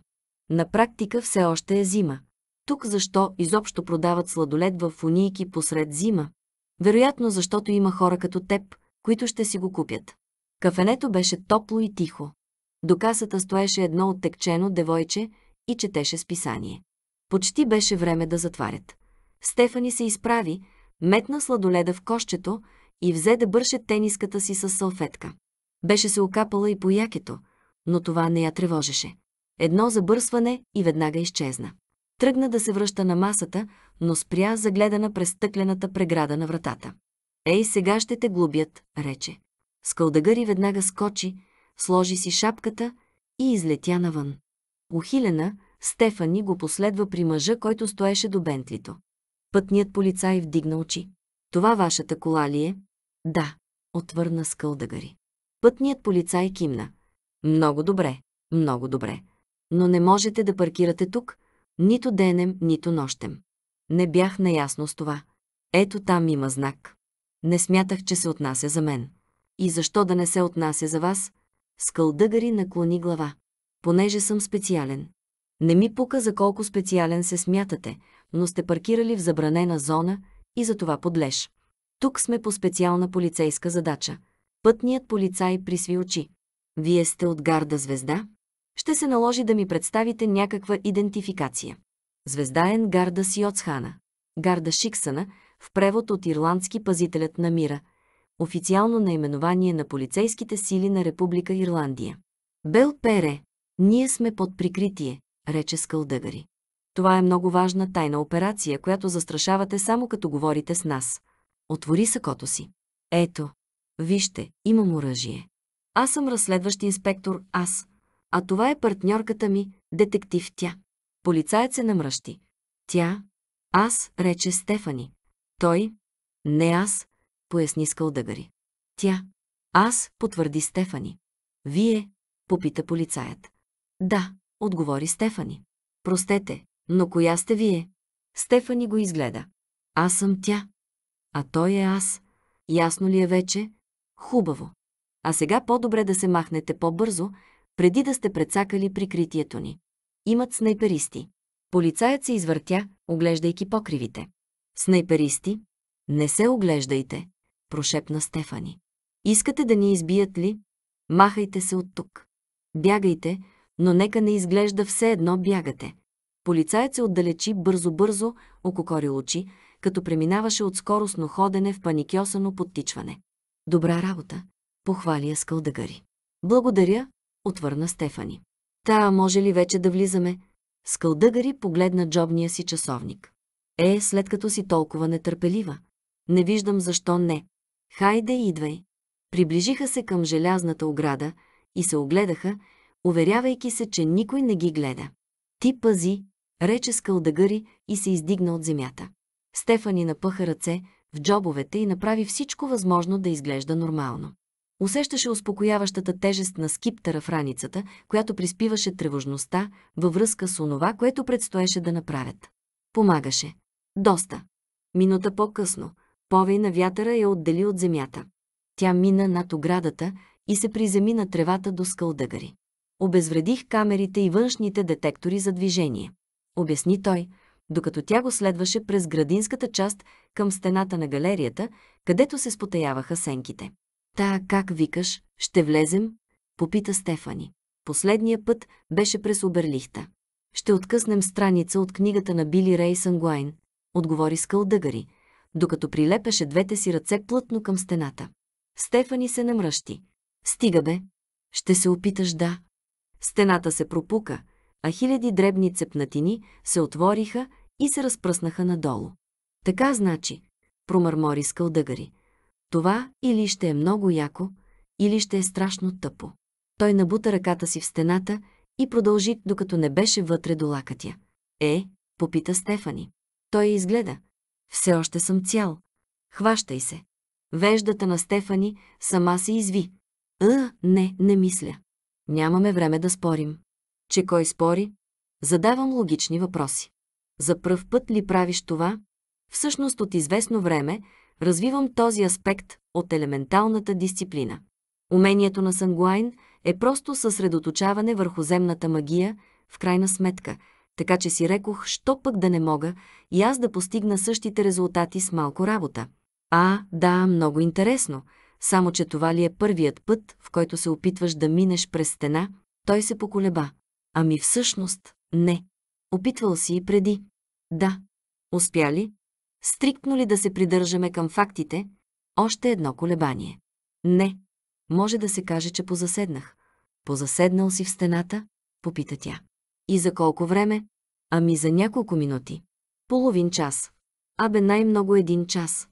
На практика все още е зима. Тук защо изобщо продават сладолет в фунийки посред зима? Вероятно, защото има хора като теб, които ще си го купят. Кафенето беше топло и тихо. До касата стоеше едно оттекчено девойче и четеше списание. Почти беше време да затварят. Стефани се изправи, метна сладоледа в кощето и взе да бърше тениската си с салфетка. Беше се окапала и по якето, но това не я тревожеше. Едно забърсване и веднага изчезна. Тръгна да се връща на масата, но спря загледана през стъклената преграда на вратата. «Ей, сега ще те глубят», рече. Скалдагъри веднага скочи, сложи си шапката и излетя навън. Охилена, Стефани го последва при мъжа, който стоеше до бентлито. Пътният полицай вдигна очи. Това вашата кола ли е? Да, отвърна скълдъгари. Пътният полицай кимна. Много добре, много добре. Но не можете да паркирате тук, нито денем, нито нощем. Не бях наясно с това. Ето там има знак. Не смятах, че се отнася за мен. И защо да не се отнася за вас? Скълдъгари наклони глава. Понеже съм специален. Не ми пука за колко специален се смятате, но сте паркирали в забранена зона и за това подлеж. Тук сме по специална полицейска задача. Пътният полицай присви очи. Вие сте от гарда звезда? Ще се наложи да ми представите някаква идентификация. Звездаен гарда Сиоцхана. Гарда Шиксана, в превод от ирландски пазителят на мира – официално наименование на полицейските сили на Република Ирландия. Бел Пере, ние сме под прикритие, рече Скалдъгари. Това е много важна тайна операция, която застрашавате само като говорите с нас. Отвори сакото си. Ето, вижте, имам оръжие. Аз съм разследващ инспектор, аз. А това е партньорката ми, детектив тя. Полицаят се намръщи. Тя, аз, рече Стефани. Той, не аз, поясни скълдъгари. Тя. Аз, потвърди Стефани. Вие, попита полицаят. Да, отговори Стефани. Простете, но коя сте вие? Стефани го изгледа. Аз съм тя. А той е аз. Ясно ли е вече? Хубаво. А сега по-добре да се махнете по-бързо, преди да сте прецакали прикритието ни. Имат снайперисти. Полицаят се извъртя, оглеждайки покривите. Снайперисти? Не се оглеждайте прошепна Стефани. Искате да ни избият ли? Махайте се от тук. Бягайте, но нека не изглежда все едно бягате. Полицаят се отдалечи бързо-бързо, ококори очи, като преминаваше от скоростно ходене в паникьосано подтичване. Добра работа, похвали я Благодаря, отвърна Стефани. Та, може ли вече да влизаме? Скълдъгари погледна джобния си часовник. Е, след като си толкова нетърпелива. Не виждам защо не. Хайде, идвай! Приближиха се към желязната ограда и се огледаха, уверявайки се, че никой не ги гледа. Ти пази, рече скалдагъри и се издигна от земята. Стефани напъха ръце в джобовете и направи всичко възможно да изглежда нормално. Усещаше успокояващата тежест на скиптера в раницата, която приспиваше тревожността във връзка с онова, което предстоеше да направят. Помагаше. Доста. Минута по-късно, Повей на вятъра я отдели от земята. Тя мина над оградата и се приземи на тревата до скалдъгари. Обезвредих камерите и външните детектори за движение. Обясни той, докато тя го следваше през градинската част към стената на галерията, където се спотаяваха сенките. Та, как викаш, ще влезем? Попита Стефани. Последния път беше през Оберлихта. Ще откъснем страница от книгата на Били Рей Сангуайн, отговори Скалдъгари, докато прилепеше двете си ръце плътно към стената. Стефани се намръщи. Стига бе. Ще се опиташ да. Стената се пропука, а хиляди дребни цепнатини се отвориха и се разпръснаха надолу. Така значи, промърмори скалдъгари. Това или ще е много яко, или ще е страшно тъпо. Той набута ръката си в стената и продължи, докато не беше вътре до лакътя. Е, попита Стефани. Той я изгледа, все още съм цял. Хващай се. Веждата на Стефани сама се изви. А, не, не мисля. Нямаме време да спорим. Че кой спори? Задавам логични въпроси. За пръв път ли правиш това? Всъщност от известно време развивам този аспект от елементалната дисциплина. Умението на Сангуайн е просто съсредоточаване върху земната магия, в крайна сметка – така че си рекох, що пък да не мога и аз да постигна същите резултати с малко работа. А, да, много интересно, само че това ли е първият път, в който се опитваш да минеш през стена, той се поколеба. Ами всъщност, не. Опитвал си и преди. Да. Успя ли? Стриктно ли да се придържаме към фактите? Още едно колебание. Не. Може да се каже, че позаседнах. Позаседнал си в стената? Попита тя. И за колко време? Ами за няколко минути. Половин час. Абе най-много един час.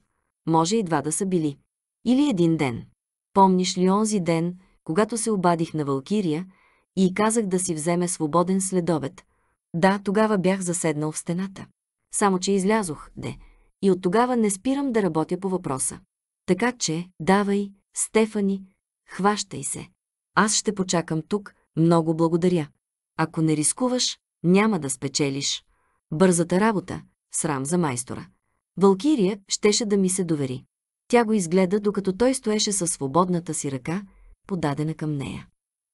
Може и два да са били. Или един ден. Помниш ли онзи ден, когато се обадих на Валкирия и казах да си вземе свободен следобед? Да, тогава бях заседнал в стената. Само, че излязох, де. И от тогава не спирам да работя по въпроса. Така че, давай, Стефани, хващай се. Аз ще почакам тук, много благодаря. Ако не рискуваш, няма да спечелиш. Бързата работа, срам за майстора. Валкирия щеше да ми се довери. Тя го изгледа, докато той стоеше със свободната си ръка, подадена към нея.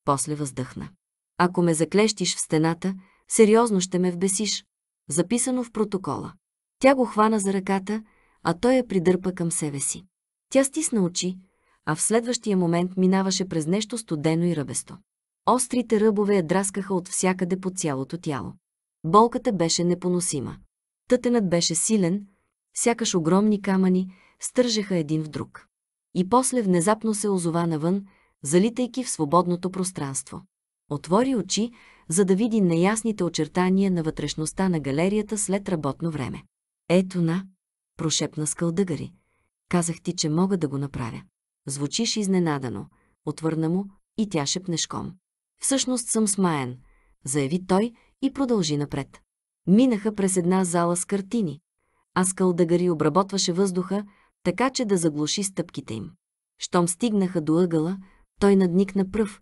После въздъхна. Ако ме заклещиш в стената, сериозно ще ме вбесиш. Записано в протокола. Тя го хвана за ръката, а той я придърпа към себе си. Тя стисна очи, а в следващия момент минаваше през нещо студено и ръбесто. Острите ръбове я драскаха от всякъде по цялото тяло. Болката беше непоносима. Тътенът беше силен, сякаш огромни камъни стържеха един в друг. И после внезапно се озова навън, залитайки в свободното пространство. Отвори очи, за да види неясните очертания на вътрешността на галерията след работно време. Ето на, прошепна скълдъгари. Казах ти, че мога да го направя. Звучиш изненадано, отвърна му и тя шепнешком. Всъщност съм смаян, заяви той и продължи напред. Минаха през една зала с картини, а скалдагари обработваше въздуха, така че да заглуши стъпките им. Щом стигнаха до ъгъла, той надникна пръв,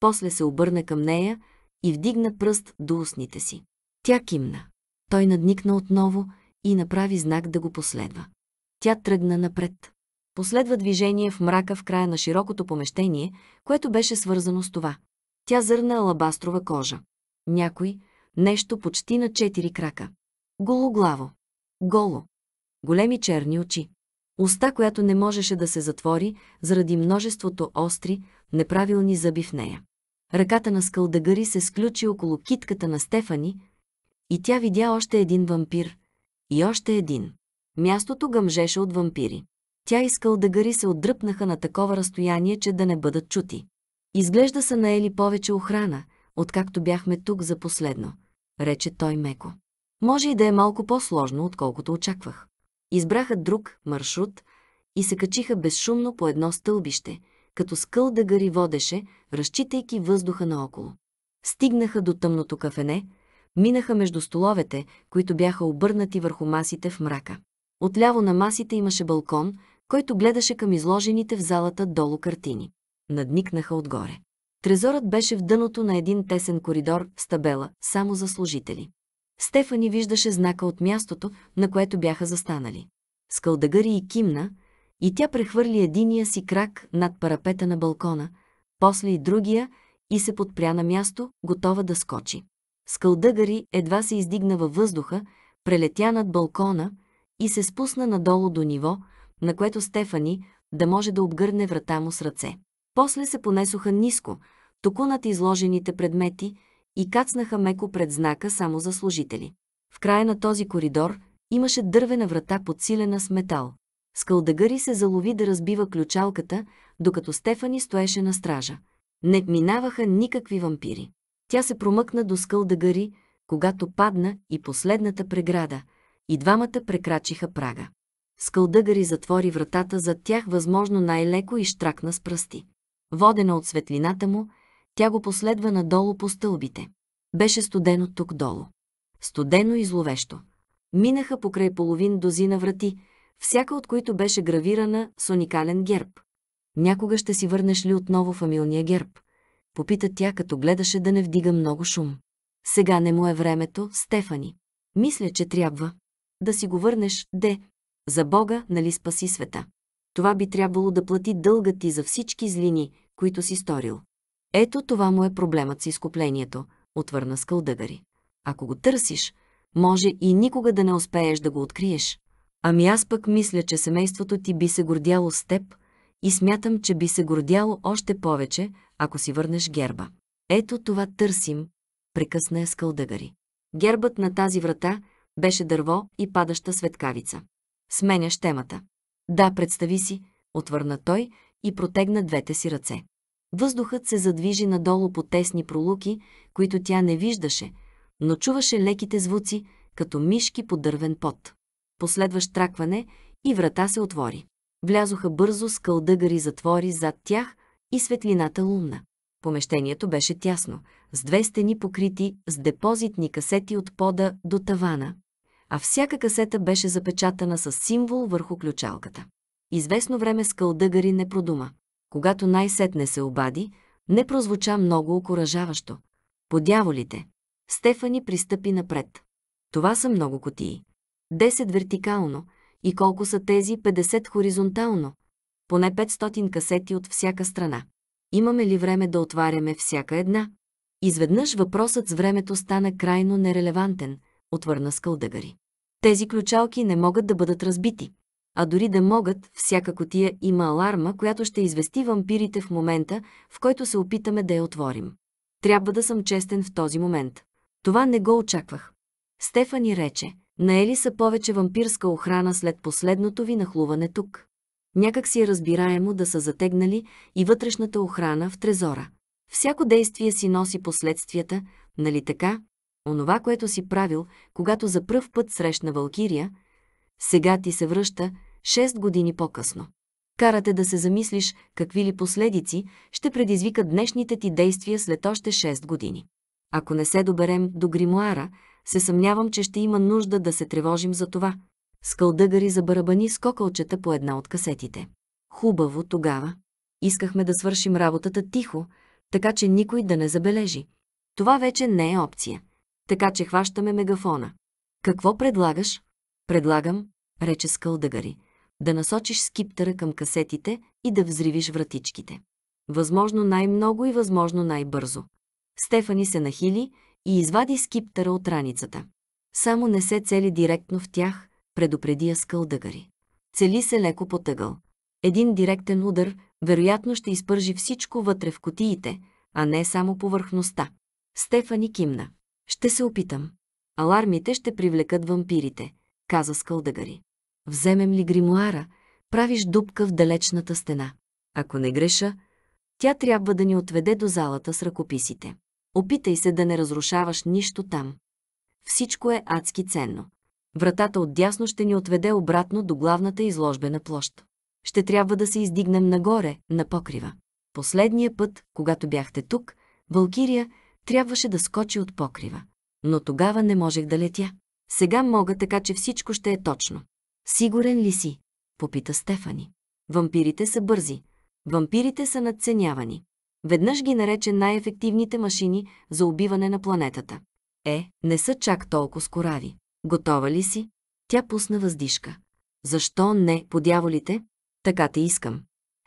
после се обърна към нея и вдигна пръст до устните си. Тя кимна. Той надникна отново и направи знак да го последва. Тя тръгна напред. Последва движение в мрака в края на широкото помещение, което беше свързано с това. Тя зърна алабастрова кожа. Някой, нещо почти на четири крака. Гологлаво. Голо. Големи черни очи. Уста, която не можеше да се затвори заради множеството остри, неправилни зъби в нея. Ръката на скалдагари се сключи около китката на Стефани и тя видя още един вампир. И още един. Мястото гъмжеше от вампири. Тя и скалдагари се отдръпнаха на такова разстояние, че да не бъдат чути. Изглежда са наели повече охрана, откакто бяхме тук за последно, рече той меко. Може и да е малко по-сложно, отколкото очаквах. Избраха друг маршрут и се качиха безшумно по едно стълбище, като скъл да гари водеше, разчитайки въздуха наоколо. Стигнаха до тъмното кафене, минаха между столовете, които бяха обърнати върху масите в мрака. Отляво на масите имаше балкон, който гледаше към изложените в залата долу картини надникнаха отгоре. Трезорът беше в дъното на един тесен коридор с табела, само за служители. Стефани виждаше знака от мястото, на което бяха застанали. Скалдагъри и кимна, и тя прехвърли единия си крак над парапета на балкона, после и другия, и се подпря на място, готова да скочи. Скълдъгари едва се издигна във въздуха, прелетя над балкона и се спусна надолу до ниво, на което Стефани да може да обгърне врата му с ръце. После се понесоха ниско, токунат изложените предмети и кацнаха меко пред знака само за служители. В края на този коридор имаше дървена врата подсилена с метал. Скалдагъри се залови да разбива ключалката, докато Стефани стоеше на стража. Не минаваха никакви вампири. Тя се промъкна до Скалдагъри, когато падна и последната преграда, и двамата прекрачиха прага. Скалдъгъри затвори вратата зад тях възможно най-леко и штракна с пръсти. Водена от светлината му, тя го последва надолу по стълбите. Беше студено тук долу. Студено и зловещо. Минаха покрай половин дозина врати, всяка от които беше гравирана с уникален герб. Някога ще си върнеш ли отново фамилния герб? Попита тя, като гледаше да не вдига много шум. Сега не му е времето, Стефани. Мисля, че трябва. Да си го върнеш, де. За Бога, нали спаси света. Това би трябвало да плати дълга ти за всички злини, които си сторил. Ето това му е проблемът с изкуплението, отвърна Скалдъгари. Ако го търсиш, може и никога да не успееш да го откриеш. Ами аз пък мисля, че семейството ти би се гордяло с теб и смятам, че би се гордяло още повече, ако си върнеш герба. Ето това търсим, прекъсна е Скалдъгари. Гербът на тази врата беше дърво и падаща светкавица. Сменяш темата. Да, представи си, отвърна той и протегна двете си ръце. Въздухът се задвижи надолу по тесни пролуки, които тя не виждаше, но чуваше леките звуци, като мишки по дървен пот. Последващ тракване и врата се отвори. Влязоха бързо с кълдъгари затвори зад тях и светлината лумна. Помещението беше тясно, с две стени покрити с депозитни касети от пода до тавана, а всяка касета беше запечатана с символ върху ключалката. Известно време скалдъгари не продума. Когато най-сетне се обади, не прозвуча много окоръжаващо. Подяволите! Стефани пристъпи напред. Това са много котии. Десет вертикално и колко са тези 50 хоризонтално. Поне 500 касети от всяка страна. Имаме ли време да отваряме всяка една? Изведнъж въпросът с времето стана крайно нерелевантен, отвърна Скалдъгари. Тези ключалки не могат да бъдат разбити а дори да могат, всяка котия има аларма, която ще извести вампирите в момента, в който се опитаме да я отворим. Трябва да съм честен в този момент. Това не го очаквах. Стефани рече, наели са повече вампирска охрана след последното ви нахлуване тук. Някак си е разбираемо да са затегнали и вътрешната охрана в трезора. Всяко действие си носи последствията, нали така? Онова, което си правил, когато за пръв път срещна Валкирия – сега ти се връща 6 години по-късно. Карате да се замислиш какви ли последици ще предизвикат днешните ти действия след още 6 години. Ако не се доберем до гримуара, се съмнявам, че ще има нужда да се тревожим за това. Скалдъгари забарабани с кокълчета по една от касетите. Хубаво тогава. Искахме да свършим работата тихо, така че никой да не забележи. Това вече не е опция. Така че хващаме мегафона. Какво предлагаш? Предлагам рече Скълдъгари, да насочиш скиптъра към касетите и да взривиш вратичките. Възможно най-много и възможно най-бързо. Стефани се нахили и извади скиптъра от раницата. Само не се цели директно в тях, предупреди я Скълдъгари. Цели се леко потъгъл. Един директен удар вероятно ще изпържи всичко вътре в котиите, а не само повърхността. Стефани кимна. Ще се опитам. Алармите ще привлекат вампирите каза Скълдъгари. Вземем ли гримуара, правиш дупка в далечната стена. Ако не греша, тя трябва да ни отведе до залата с ръкописите. Опитай се да не разрушаваш нищо там. Всичко е адски ценно. Вратата от дясно ще ни отведе обратно до главната изложбена площ. Ще трябва да се издигнем нагоре, на покрива. Последния път, когато бяхте тук, Валкирия трябваше да скочи от покрива. Но тогава не можех да летя. Сега мога, така че всичко ще е точно. Сигурен ли си? Попита Стефани. Вампирите са бързи. Вампирите са надценявани. Веднъж ги нарече най-ефективните машини за убиване на планетата. Е, не са чак толкова скорави. Готова ли си? Тя пусна въздишка. Защо не, подяволите? Така те искам.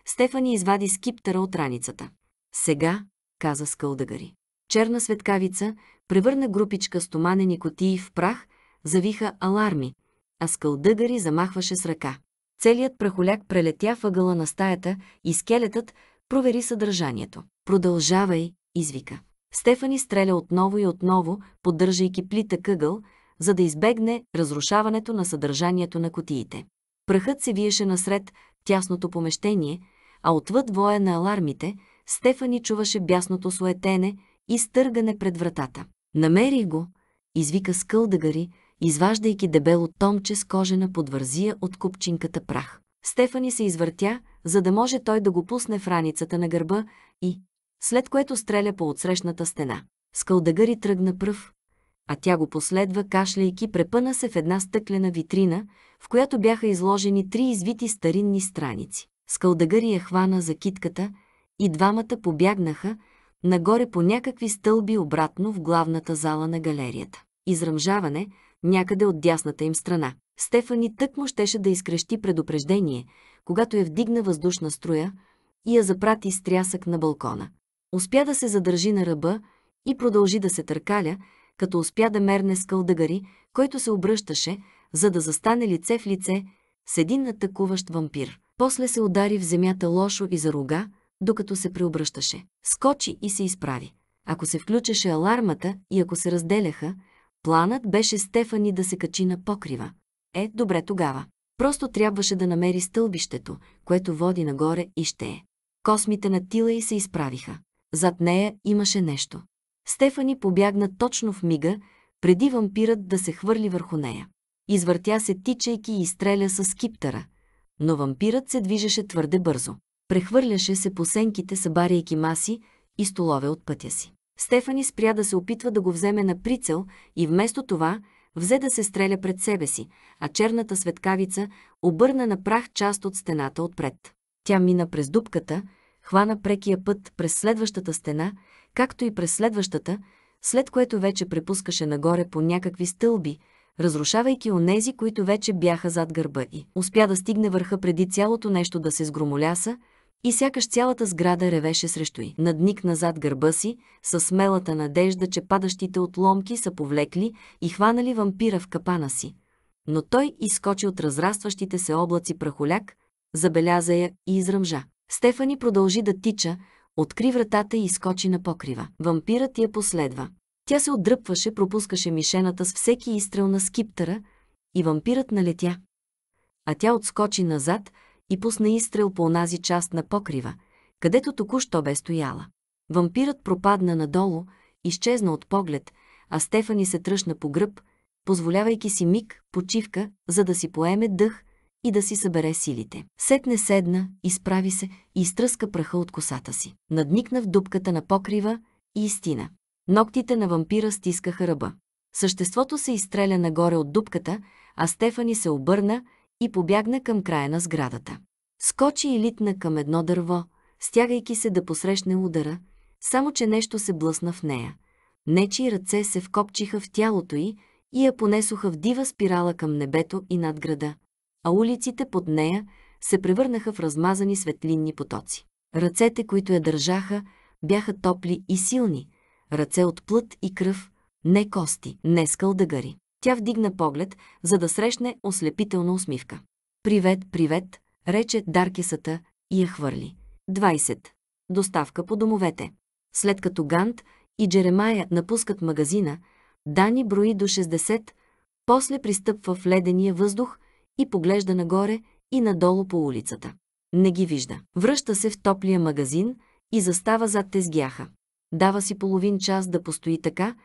Стефани извади скиптера от раницата. Сега, каза Скълдъгари. Черна светкавица превърна групичка стоманени котии в прах завиха аларми, а скълдъгари замахваше с ръка. Целият прахоляк прелетя въгъла на стаята и скелетът провери съдържанието. Продължавай, извика. Стефани стреля отново и отново, поддържайки плита къгъл, за да избегне разрушаването на съдържанието на котиите. Прахът се виеше насред тясното помещение, а отвъд воя на алармите Стефани чуваше бясното суетене и стъргане пред вратата. Намери го, извика скълдъгари, изваждайки дебело томче с кожена подвързия от купчинката прах. Стефани се извъртя, за да може той да го пусне в раницата на гърба и, след което стреля по отсрещната стена. Скалдагъри тръгна пръв, а тя го последва, кашляйки, препъна се в една стъклена витрина, в която бяха изложени три извити старинни страници. Скалдагъри я хвана за китката и двамата побягнаха нагоре по някакви стълби обратно в главната зала на галерията. Израмжаване някъде от дясната им страна. Стефани тъкмо щеше да изкрещи предупреждение, когато я вдигна въздушна струя и я запрати с трясък на балкона. Успя да се задържи на ръба и продължи да се търкаля, като успя да мерне скалдъгари, който се обръщаше, за да застане лице в лице с един натъкуващ вампир. После се удари в земята лошо и заруга, докато се преобръщаше. Скочи и се изправи. Ако се включеше алармата и ако се разделяха, Планът беше Стефани да се качи на покрива. Е, добре тогава. Просто трябваше да намери стълбището, което води нагоре и ще е. Космите на Тила и се изправиха. Зад нея имаше нещо. Стефани побягна точно в мига, преди вампирът да се хвърли върху нея. Извъртя се тичайки и стреля с киптера, но вампирът се движеше твърде бързо. Прехвърляше се по сенките, събаряйки маси и столове от пътя си. Стефани спря да се опитва да го вземе на прицел и вместо това взе да се стреля пред себе си, а черната светкавица обърна на прах част от стената отпред. Тя мина през дупката, хвана прекия път през следващата стена, както и през следващата, след което вече препускаше нагоре по някакви стълби, разрушавайки онези, които вече бяха зад гърба и успя да стигне върха преди цялото нещо да се сгромоляса, и сякаш цялата сграда ревеше срещу й. Надник назад гърба си, със смелата надежда, че падащите отломки са повлекли и хванали вампира в капана си. Но той изкочи от разрастващите се облаци прахоляк, забеляза я и изръмжа. Стефани продължи да тича, откри вратата и изкочи на покрива. Вампирът я последва. Тя се отдръпваше, пропускаше мишената с всеки изстрел на скиптъра и вампирът налетя. А тя отскочи назад – и пусна изстрел по онази част на покрива, където току-що бе стояла. Вампирът пропадна надолу, изчезна от поглед, а Стефани се тръщна по гръб, позволявайки си миг, почивка, за да си поеме дъх и да си събере силите. Сетне седна, изправи се и изтръска праха от косата си. Надникна в дупката на покрива и истина. Ноктите на вампира стискаха ръба. Съществото се изстреля нагоре от дупката, а Стефани се обърна, и побягна към края на сградата. Скочи и литна към едно дърво, стягайки се да посрещне удара, само че нещо се блъсна в нея. Нечи ръце се вкопчиха в тялото й и я понесоха в дива спирала към небето и над града, а улиците под нея се превърнаха в размазани светлинни потоци. Ръцете, които я държаха, бяха топли и силни, ръце от плът и кръв, не кости, не скълдъгари. Тя вдигна поглед, за да срещне ослепителна усмивка. «Привет, привет!» рече Даркисата и я хвърли. 20. Доставка по домовете. След като Гант и Джеремая напускат магазина, Дани брои до 60, после пристъпва в ледения въздух и поглежда нагоре и надолу по улицата. Не ги вижда. Връща се в топлия магазин и застава зад тезгяха. Дава си половин час да постои така,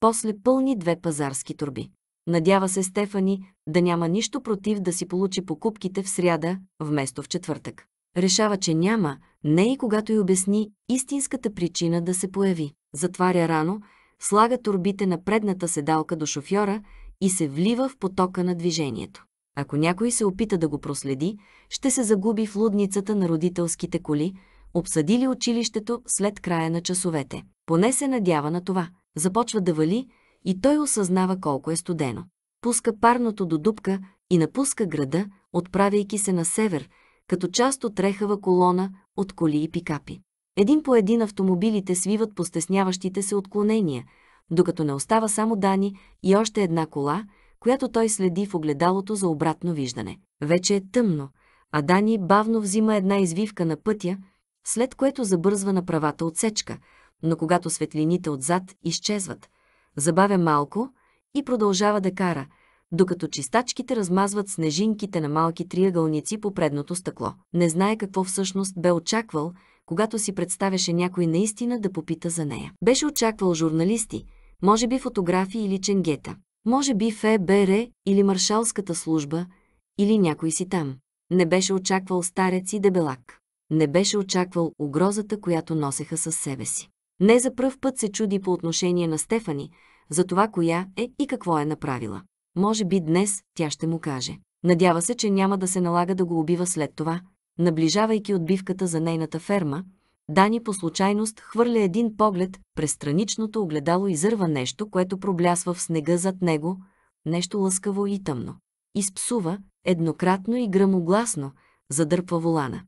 после пълни две пазарски турби. Надява се Стефани да няма нищо против да си получи покупките в сряда, вместо в четвъртък. Решава, че няма, не и когато й обясни истинската причина да се появи. Затваря рано, слага турбите на предната седалка до шофьора и се влива в потока на движението. Ако някой се опита да го проследи, ще се загуби в лудницата на родителските коли, обсъдили училището след края на часовете. Поне се надява на това. Започва да вали, и той осъзнава колко е студено. Пуска парното до дупка и напуска града, отправяйки се на север, като част от рехава колона от коли и пикапи. Един по един автомобилите свиват по стесняващите се отклонения, докато не остава само Дани и още една кола, която той следи в огледалото за обратно виждане. Вече е тъмно, а Дани бавно взима една извивка на пътя, след което забързва на правата отсечка, но когато светлините отзад изчезват – забавя малко и продължава да кара, докато чистачките размазват снежинките на малки триъгълници по предното стъкло. Не знае какво всъщност бе очаквал, когато си представяше някой наистина да попита за нея. Беше очаквал журналисти, може би фотографи или ченгета, може би ФБР или маршалската служба, или някой си там. Не беше очаквал старец и дебелак. Не беше очаквал угрозата, която носеха със себе си. Не за пръв път се чуди по отношение на Стефани, за това коя е и какво е направила. Може би днес тя ще му каже. Надява се, че няма да се налага да го убива след това. Наближавайки отбивката за нейната ферма, Дани по случайност хвърля един поглед през страничното огледало изърва нещо, което проблясва в снега зад него, нещо лъскаво и тъмно. Изпсува, еднократно и грамогласно, задърпва волана.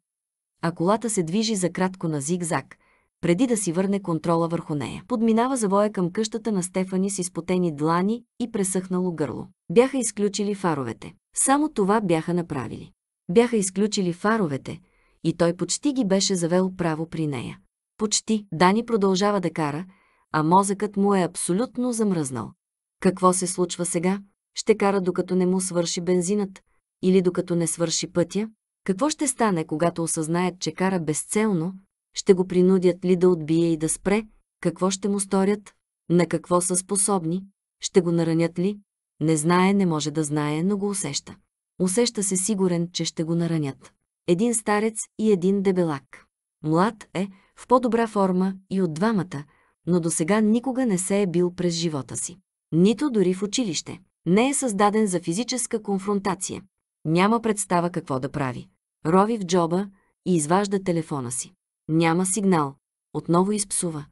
А колата се движи за кратко на зигзаг – преди да си върне контрола върху нея. Подминава завоя към къщата на Стефани с изпотени длани и пресъхнало гърло. Бяха изключили фаровете. Само това бяха направили. Бяха изключили фаровете и той почти ги беше завел право при нея. Почти. Дани продължава да кара, а мозъкът му е абсолютно замръзнал. Какво се случва сега? Ще кара докато не му свърши бензинът или докато не свърши пътя? Какво ще стане, когато осъзнаят, че кара безцелно, ще го принудят ли да отбие и да спре, какво ще му сторят, на какво са способни, ще го наранят ли, не знае, не може да знае, но го усеща. Усеща се сигурен, че ще го наранят. Един старец и един дебелак. Млад е, в по-добра форма и от двамата, но до сега никога не се е бил през живота си. Нито дори в училище. Не е създаден за физическа конфронтация. Няма представа какво да прави. Рови в джоба и изважда телефона си. Няма сигнал. Отново изпсува.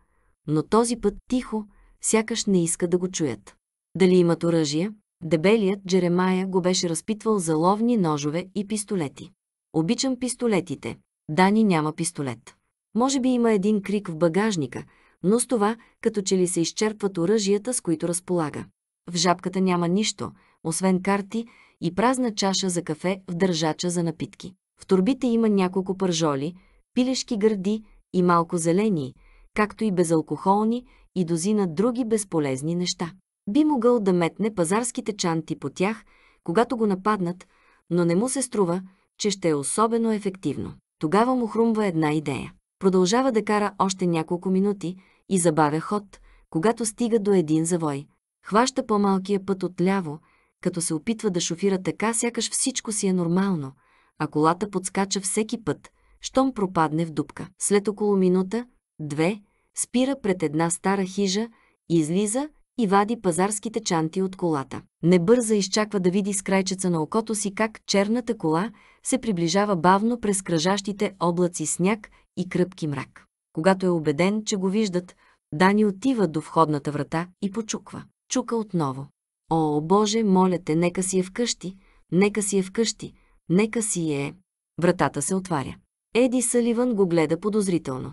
Но този път тихо, сякаш не иска да го чуят. Дали имат оръжие? Дебелият Джеремая го беше разпитвал за ловни ножове и пистолети. Обичам пистолетите. Дани няма пистолет. Може би има един крик в багажника, но с това, като че ли се изчерпват оръжията, с които разполага. В жабката няма нищо, освен карти и празна чаша за кафе в държача за напитки. В турбите има няколко пържоли, пилешки гърди и малко зелени, както и безалкохолни и дозина други безполезни неща. Би могъл да метне пазарските чанти по тях, когато го нападнат, но не му се струва, че ще е особено ефективно. Тогава му хрумва една идея. Продължава да кара още няколко минути и забавя ход, когато стига до един завой. Хваща по-малкия път отляво, като се опитва да шофира така, сякаш всичко си е нормално, а колата подскача всеки път – щом пропадне в дупка. След около минута, две, спира пред една стара хижа, излиза и вади пазарските чанти от колата. Не бърза изчаква да види с крайчеца на окото си как черната кола се приближава бавно през кръжащите облаци сняг и кръпки мрак. Когато е убеден, че го виждат, Дани отива до входната врата и почуква. Чука отново. О, Боже, моля те, нека си е вкъщи, нека си е вкъщи, нека си е. Вратата се отваря. Еди Саливан го гледа подозрително.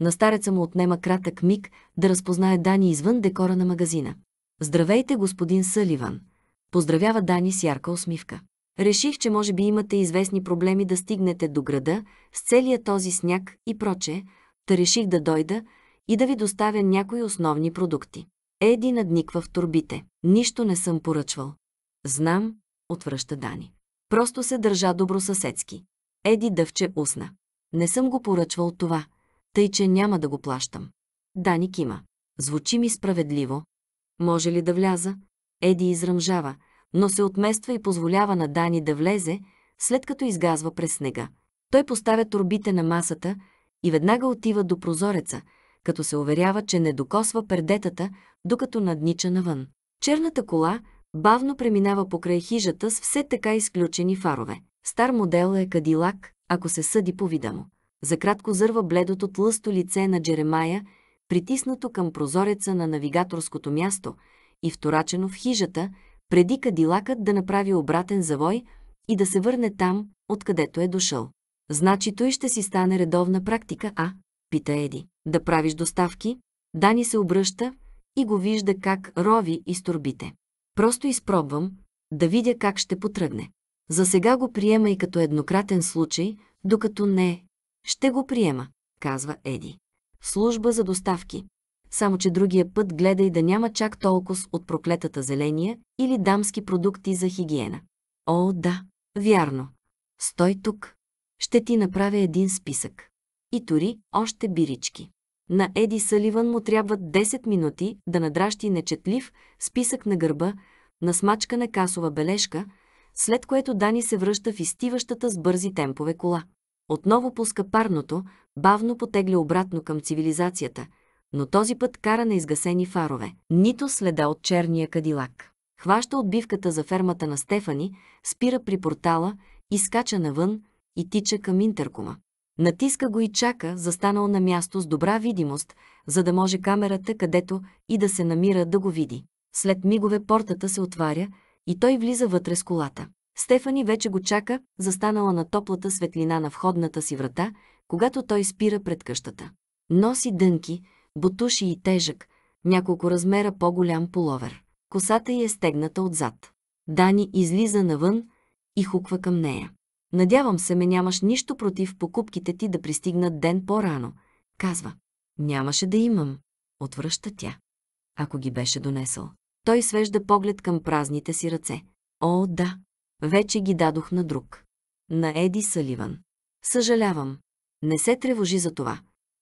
На стареца му отнема кратък миг да разпознае Дани извън декора на магазина. Здравейте, господин Саливан. Поздравява Дани с ярка усмивка. Реших, че може би имате известни проблеми да стигнете до града с целия този сняг и проче, та реших да дойда и да ви доставя някои основни продукти. Еди надниква в турбите. Нищо не съм поръчвал. Знам, отвръща Дани. Просто се държа добросъседски. Еди дъвче усна. Не съм го поръчвал това, тъй че няма да го плащам. Дани кима. Звучи ми справедливо. Може ли да вляза? Еди изръмжава, но се отмества и позволява на Дани да влезе, след като изгазва през снега. Той поставя турбите на масата и веднага отива до прозореца, като се уверява, че не докосва пердетата, докато наднича навън. Черната кола бавно преминава покрай хижата с все така изключени фарове. Стар модел е кадилак, ако се съди по вида му. За кратко зърва бледото тлъсто лице на Джеремая, притиснато към прозореца на навигаторското място и вторачено в хижата, преди кадилакът да направи обратен завой и да се върне там, откъдето е дошъл. Значи той ще си стане редовна практика, а? Пита Еди. Да правиш доставки? Дани се обръща и го вижда как рови из турбите. Просто изпробвам да видя как ще потръгне. За сега го приема и като еднократен случай, докато не. Ще го приема, казва Еди. Служба за доставки. Само, че другия път гледай да няма чак толкова от проклетата зеления или дамски продукти за хигиена. О, да, вярно. Стой тук. Ще ти направя един списък. И тори още бирички. На Еди Саливан му трябват 10 минути да надращи нечетлив списък на гърба, на смачкана касова бележка – след което Дани се връща в изтиващата с бързи темпове кола. Отново пуска парното, бавно потегля обратно към цивилизацията, но този път кара на изгасени фарове, нито следа от черния кадилак. Хваща отбивката за фермата на Стефани, спира при портала, изкача навън и тича към интеркома. Натиска го и чака, застанал на място с добра видимост, за да може камерата, където и да се намира, да го види. След мигове портата се отваря, и той влиза вътре с колата. Стефани вече го чака, застанала на топлата светлина на входната си врата, когато той спира пред къщата. Носи дънки, бутуши и тежък, няколко размера по-голям половер. Косата й е стегната отзад. Дани излиза навън и хуква към нея. Надявам се, ме нямаш нищо против покупките ти да пристигнат ден по-рано, казва. Нямаше да имам, отвръща тя. Ако ги беше донесъл. Той свежда поглед към празните си ръце. О, да, вече ги дадох на друг. На Еди Саливан. Съжалявам. Не се тревожи за това.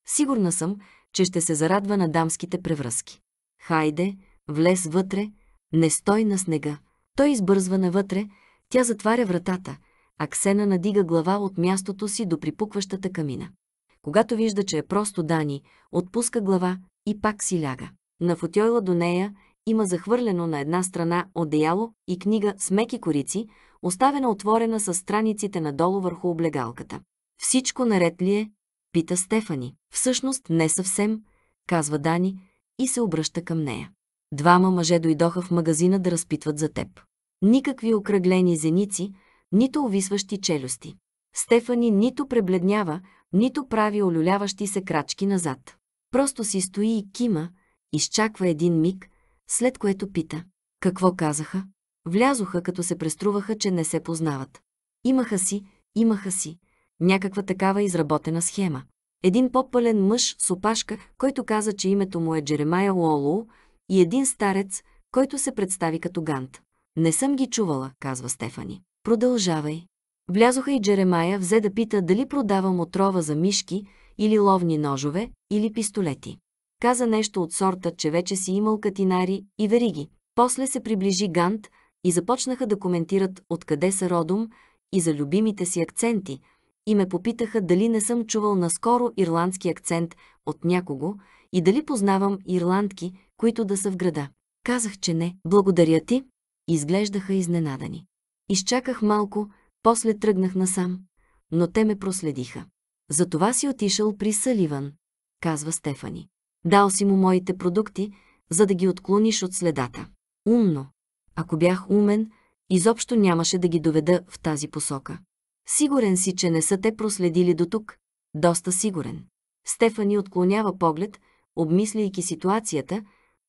Сигурна съм, че ще се зарадва на дамските превръзки. Хайде, влез вътре, не стой на снега. Той избързва навътре, тя затваря вратата, а Ксена надига глава от мястото си до припукващата камина. Когато вижда, че е просто Дани, отпуска глава и пак си ляга. На футойла до нея има захвърлено на една страна одеяло и книга с меки корици, оставена отворена с страниците надолу върху облегалката. Всичко наред ли е? Пита Стефани. Всъщност не съвсем, казва Дани и се обръща към нея. Двама мъже дойдоха в магазина да разпитват за теб. Никакви окръглени зеници, нито увисващи челюсти. Стефани нито пребледнява, нито прави олюляващи се крачки назад. Просто си стои и кима, изчаква един миг, след което пита. Какво казаха? Влязоха, като се преструваха, че не се познават. Имаха си, имаха си. Някаква такава изработена схема. Един по-пълен мъж с опашка, който каза, че името му е Джеремая Лоло, и един старец, който се представи като Гант. Не съм ги чувала, казва Стефани. Продължавай. Влязоха и Джеремая взе да пита дали продавам отрова за мишки или ловни ножове или пистолети. Каза нещо от сорта, че вече си имал катинари и вериги. После се приближи Гант и започнаха да коментират откъде са родом и за любимите си акценти и ме попитаха дали не съм чувал наскоро ирландски акцент от някого и дали познавам ирландки, които да са в града. Казах, че не. Благодаря ти. Изглеждаха изненадани. Изчаках малко, после тръгнах насам, но те ме проследиха. Затова си отишъл при Саливан, казва Стефани. Дал си му моите продукти, за да ги отклониш от следата. Умно. Ако бях умен, изобщо нямаше да ги доведа в тази посока. Сигурен си, че не са те проследили до тук. Доста сигурен. Стефани отклонява поглед, обмисляйки ситуацията,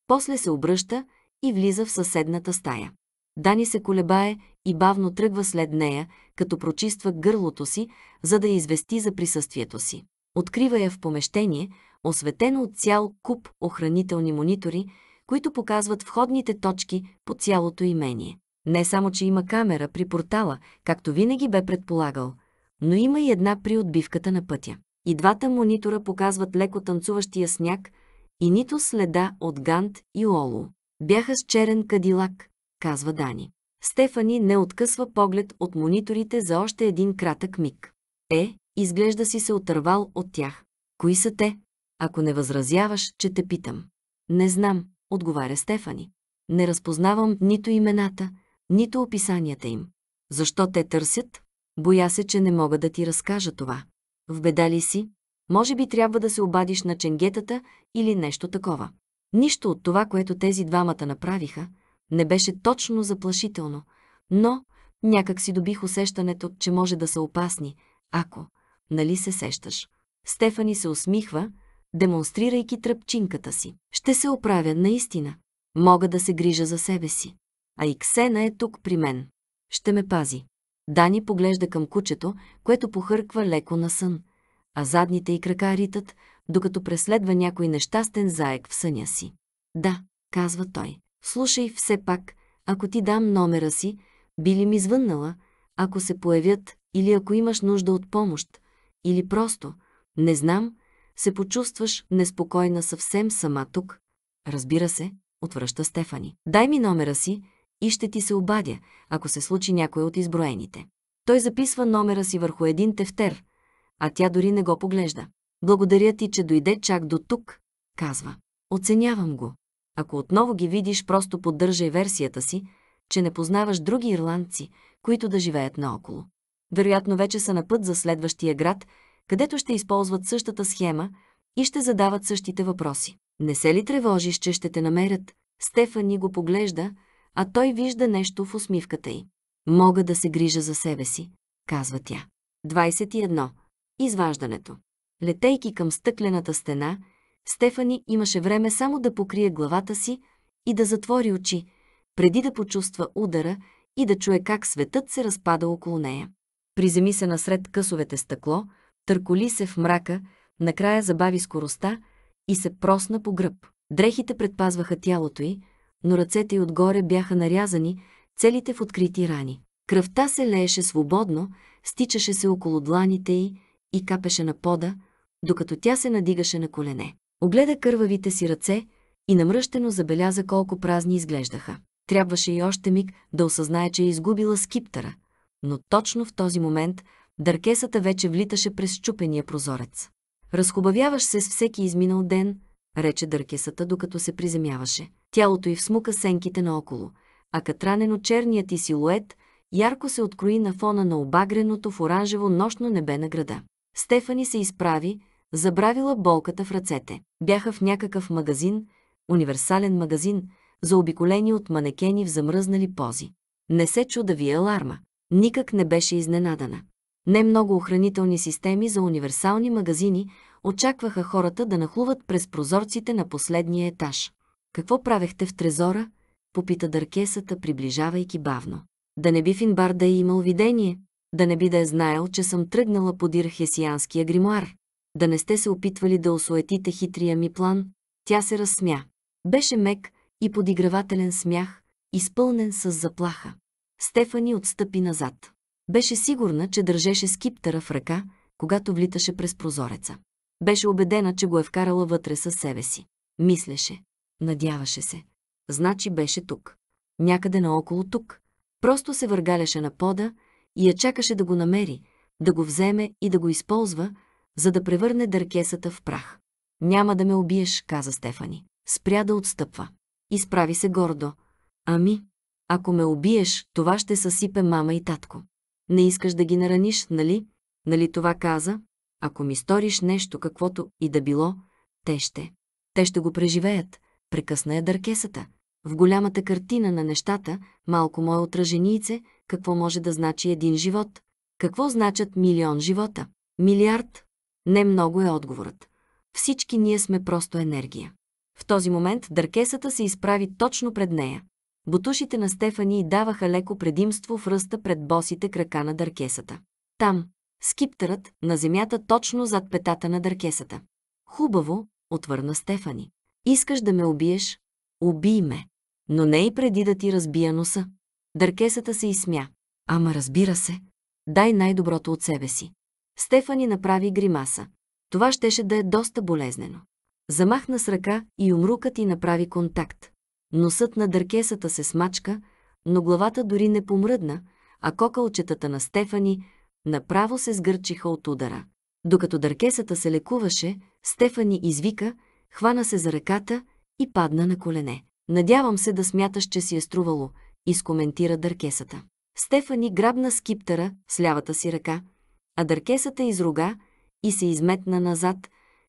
после се обръща и влиза в съседната стая. Дани се колебае и бавно тръгва след нея, като прочиства гърлото си, за да извести за присъствието си. Открива я в помещение, осветено от цял куп охранителни монитори, които показват входните точки по цялото имение. Не само, че има камера при портала, както винаги бе предполагал, но има и една при отбивката на пътя. И двата монитора показват леко танцуващия сняг и нито следа от Гант и Олу. Бяха с черен кадилак, казва Дани. Стефани не откъсва поглед от мониторите за още един кратък миг. Е, изглежда си се отървал от тях. Кои са те? ако не възразяваш, че те питам. Не знам, отговаря Стефани. Не разпознавам нито имената, нито описанията им. Защо те търсят? Боя се, че не мога да ти разкажа това. В беда ли си? Може би трябва да се обадиш на ченгетата или нещо такова. Нищо от това, което тези двамата направиха, не беше точно заплашително, но някак си добих усещането, че може да са опасни, ако, нали се сещаш. Стефани се усмихва, демонстрирайки тръпчинката си. Ще се оправя наистина. Мога да се грижа за себе си. А и Ксена е тук при мен. Ще ме пази. Дани поглежда към кучето, което похърква леко на сън, а задните и крака ритат, докато преследва някой нещастен заек в съня си. Да, казва той. Слушай все пак, ако ти дам номера си, би ли ми звъннала, ако се появят или ако имаш нужда от помощ, или просто, не знам, се почувстваш неспокойна съвсем сама тук. Разбира се, отвръща Стефани. Дай ми номера си и ще ти се обадя, ако се случи някой от изброените. Той записва номера си върху един тефтер, а тя дори не го поглежда. Благодаря ти, че дойде чак до тук, казва. Оценявам го. Ако отново ги видиш, просто поддържай версията си, че не познаваш други ирландци, които да живеят наоколо. Вероятно вече са на път за следващия град където ще използват същата схема и ще задават същите въпроси. Не се ли тревожиш, че ще те намерят? Стефани го поглежда, а той вижда нещо в усмивката й. Мога да се грижа за себе си, казва тя. 21. Изваждането. Летейки към стъклената стена, Стефани имаше време само да покрие главата си и да затвори очи, преди да почувства удара и да чуе как светът се разпада около нея. Приземи се насред късовете стъкло – търколи се в мрака, накрая забави скоростта и се просна по гръб. Дрехите предпазваха тялото й, но ръцете й отгоре бяха нарязани, целите в открити рани. Кръвта се лееше свободно, стичаше се около дланите й и капеше на пода, докато тя се надигаше на колене. Огледа кървавите си ръце и намръщено забеляза колко празни изглеждаха. Трябваше и още миг да осъзнае, че е изгубила скиптъра, но точно в този момент – Дъркесата вече влиташе през щупения прозорец. Разхубавяваш се с всеки изминал ден, рече дъркесата, докато се приземяваше. Тялото й всмука сенките наоколо, а катранено черният и силует ярко се открои на фона на обагреното в оранжево нощно небе на града. Стефани се изправи, забравила болката в ръцете. Бяха в някакъв магазин, универсален магазин, заобиколени от манекени в замръзнали пози. Не се чуда ви е аларма. Никак не беше изненадана. Не много охранителни системи за универсални магазини очакваха хората да нахлуват през прозорците на последния етаж. Какво правехте в трезора? попита дъркесата, приближавайки бавно. Да не би Финбар да е имал видение, да не би да е знаел, че съм тръгнала подир хесианския гримуар, да не сте се опитвали да осуетите хитрия ми план, тя се разсмя. Беше мек и подигравателен смях, изпълнен с заплаха. Стефани отстъпи назад. Беше сигурна, че държеше скиптера в ръка, когато влиташе през прозореца. Беше убедена, че го е вкарала вътре със себе си. Мислеше. Надяваше се. Значи беше тук. Някъде наоколо тук. Просто се въргаляше на пода и я чакаше да го намери, да го вземе и да го използва, за да превърне дъркесата в прах. «Няма да ме убиеш», каза Стефани. Спря да отстъпва. Изправи се гордо. «Ами, ако ме убиеш, това ще съсипе мама и татко. Не искаш да ги нараниш, нали? Нали това каза? Ако ми сториш нещо, каквото и да било, те ще. Те ще го преживеят, прекъсна я дъркесата. В голямата картина на нещата, малко мое отраженийце, какво може да значи един живот? Какво значат милион живота? Милиард? Не много е отговорът. Всички ние сме просто енергия. В този момент дъркесата се изправи точно пред нея. Бутушите на Стефани даваха леко предимство в ръста пред босите крака на дъркесата. Там, скиптърът, на земята точно зад петата на дъркесата. Хубаво, отвърна Стефани. Искаш да ме убиеш? Убий ме. Но не и преди да ти разбия носа. Дъркесата се изсмя. Ама разбира се. Дай най-доброто от себе си. Стефани направи гримаса. Това щеше да е доста болезнено. Замахна с ръка и умрукът и направи контакт. Носът на дъркесата се смачка, но главата дори не помръдна, а кокълчетата на Стефани направо се сгърчиха от удара. Докато дъркесата се лекуваше, Стефани извика, хвана се за ръката и падна на колене. Надявам се да смяташ, че си е струвало, изкоментира дъркесата. Стефани грабна скиптера с лявата си ръка, а дъркесата изруга и се изметна назад.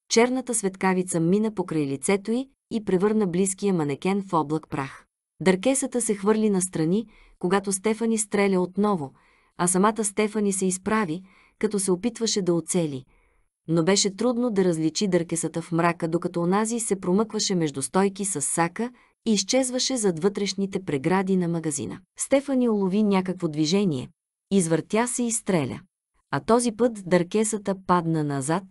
Черната светкавица мина покрай лицето й и превърна близкия манекен в облак прах. Дъркесата се хвърли настрани, когато Стефани стреля отново, а самата Стефани се изправи, като се опитваше да оцели. Но беше трудно да различи дъркесата в мрака, докато онази се промъкваше между стойки с сака и изчезваше зад вътрешните прегради на магазина. Стефани улови някакво движение, извъртя се и стреля. А този път дъркесата падна назад,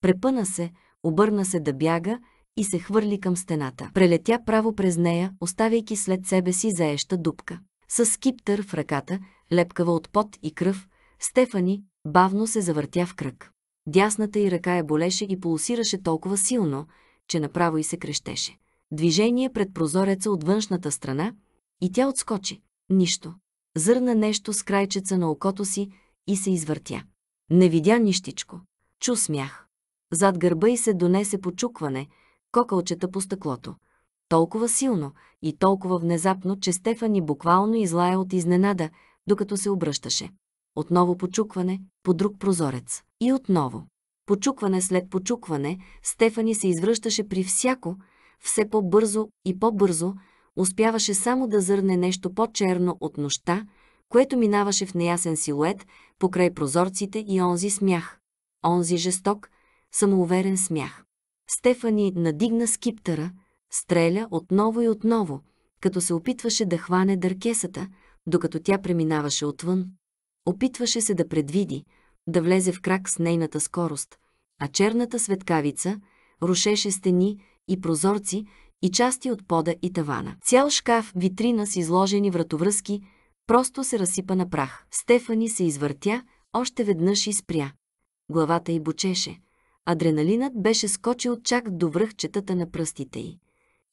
препъна се, обърна се да бяга и се хвърли към стената. Прелетя право през нея, оставяйки след себе си заеща дупка. С скиптър в ръката, лепкава от пот и кръв, Стефани бавно се завъртя в кръг. Дясната й ръка я болеше и пулсираше толкова силно, че направо й се крещеше. Движение пред прозореца от външната страна и тя отскочи. Нищо. Зърна нещо с крайчеца на окото си и се извъртя. Не видя нищичко. Чу смях. Зад гърба й се донесе почукване – кокълчета по стъклото. Толкова силно и толкова внезапно, че Стефани буквално излая от изненада, докато се обръщаше. Отново почукване, по друг прозорец. И отново. Почукване след почукване, Стефани се извръщаше при всяко, все по-бързо и по-бързо, успяваше само да зърне нещо по-черно от нощта, което минаваше в неясен силует покрай прозорците и онзи смях. Онзи жесток, самоуверен смях. Стефани надигна скиптъра, стреля отново и отново, като се опитваше да хване дъркесата, докато тя преминаваше отвън. Опитваше се да предвиди, да влезе в крак с нейната скорост, а черната светкавица рушеше стени и прозорци и части от пода и тавана. Цял шкаф, витрина с изложени вратовръзки, просто се разсипа на прах. Стефани се извъртя, още веднъж и спря. Главата й бучеше – Адреналинът беше скочил чак до връхчетата на пръстите й,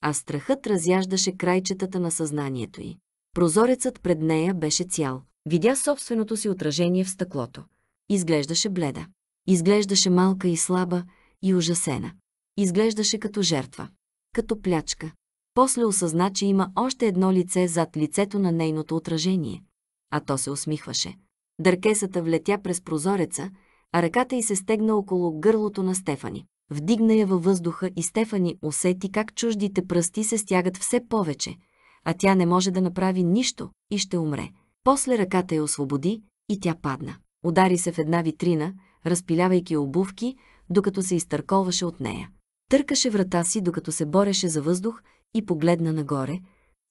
а страхът разяждаше крайчетата на съзнанието й. Прозорецът пред нея беше цял. Видя собственото си отражение в стъклото. Изглеждаше бледа. Изглеждаше малка и слаба и ужасена. Изглеждаше като жертва. Като плячка. После осъзна, че има още едно лице зад лицето на нейното отражение. А то се усмихваше. Дъркесата влетя през прозореца – а ръката й се стегна около гърлото на Стефани. Вдигна я във въздуха и Стефани усети как чуждите пръсти се стягат все повече, а тя не може да направи нищо и ще умре. После ръката я освободи и тя падна. Удари се в една витрина, разпилявайки обувки, докато се изтърколваше от нея. Търкаше врата си, докато се бореше за въздух и погледна нагоре,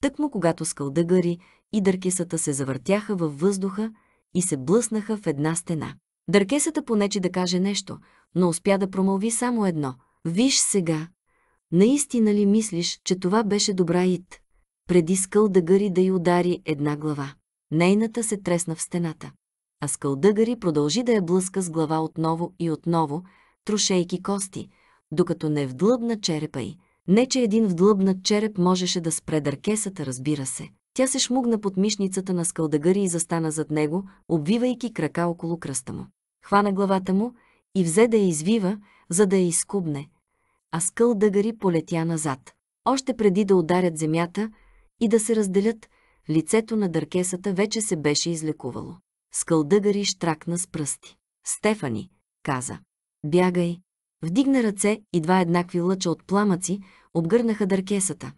тъкмо когато скълдъгари и дъркесата се завъртяха във въздуха и се блъснаха в една стена. Дъркесата понече да каже нещо, но успя да промълви само едно. Виж сега, наистина ли мислиш, че това беше добра ид? Преди скълдъгъри да й удари една глава. Нейната се тресна в стената. А скълдъгъри продължи да я блъска с глава отново и отново, трошейки кости, докато не вдлъбна черепа й. Не, че един вдлъбнат череп можеше да спре дъркесата, разбира се. Тя се шмугна под мишницата на скалдагъри и застана зад него, обвивайки крака около кръста му. Хвана главата му и взе да я извива, за да я изкубне, а скълдъгари полетя назад. Още преди да ударят земята и да се разделят, лицето на дъркесата вече се беше излекувало. Скалдъгари штракна с пръсти. Стефани, каза. Бягай. Вдигна ръце и два еднакви лъча от пламъци обгърнаха дъркесата,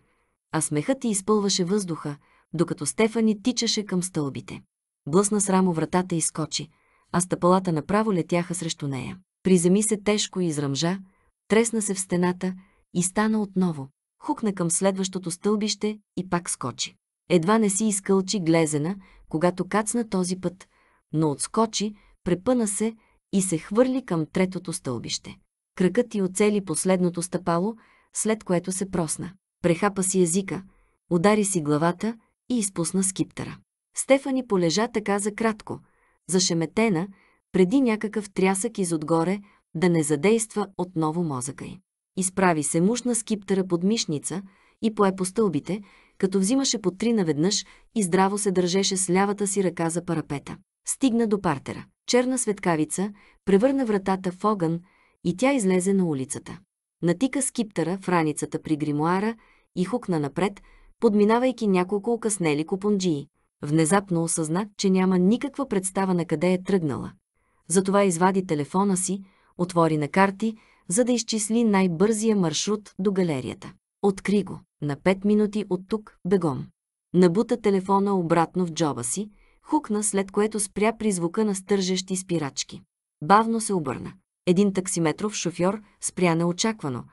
а смехът ти изпълваше въздуха, докато Стефани тичаше към стълбите. Блъсна срамо вратата и скочи, а стъпалата направо летяха срещу нея. Приземи се тежко и изръмжа, тресна се в стената и стана отново. Хукна към следващото стълбище и пак скочи. Едва не си изкълчи глезена, когато кацна този път, но отскочи, препъна се и се хвърли към третото стълбище. Кръкът ти оцели последното стъпало, след което се просна. Прехапа си езика, удари си главата и изпусна скиптера. Стефани полежа така за кратко, зашеметена, преди някакъв трясък изотгоре да не задейства отново мозъка й. Изправи се на скиптера под мишница и пое по стълбите, като взимаше по три наведнъж и здраво се държеше с лявата си ръка за парапета. Стигна до партера. Черна светкавица превърна вратата в огън и тя излезе на улицата. Натика скиптера в раницата при гримуара и хукна напред – подминавайки няколко окъснели купунджии. Внезапно осъзна, че няма никаква представа на къде е тръгнала. Затова извади телефона си, отвори на карти, за да изчисли най-бързия маршрут до галерията. Откри го. На 5 минути от тук, бегом. Набута телефона обратно в джоба си, хукна, след което спря при звука на стържещи спирачки. Бавно се обърна. Един таксиметров шофьор спря неочаквано,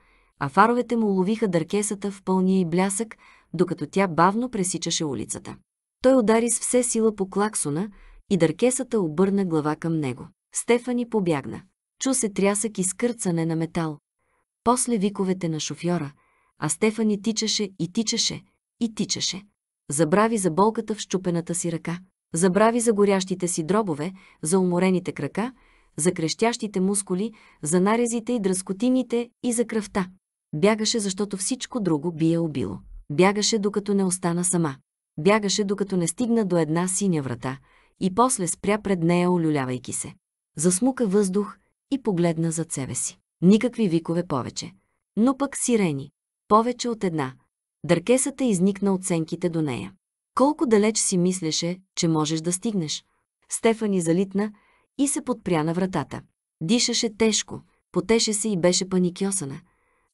а фаровете му ловиха дъркесата в пълния и блясък, докато тя бавно пресичаше улицата. Той удари с все сила по клаксона и дъркесата обърна глава към него. Стефани побягна. Чу се трясък и скърцане на метал. После виковете на шофьора, а Стефани тичаше и тичаше и тичаше. Забрави за болката в щупената си ръка. Забрави за горящите си дробове, за уморените крака, за крещящите мускули, за нарезите и дръскотините и за кръвта. Бягаше, защото всичко друго би я убило. Бягаше докато не остана сама. Бягаше докато не стигна до една синя врата и после спря пред нея, олюлявайки се. Засмука въздух и погледна зад себе си. Никакви викове повече. Но пък сирени. Повече от една. Дъркесата изникна от сенките до нея. Колко далеч си мислеше, че можеш да стигнеш? Стефани залитна и се подпря на вратата. Дишаше тежко, потеше се и беше паникьосана.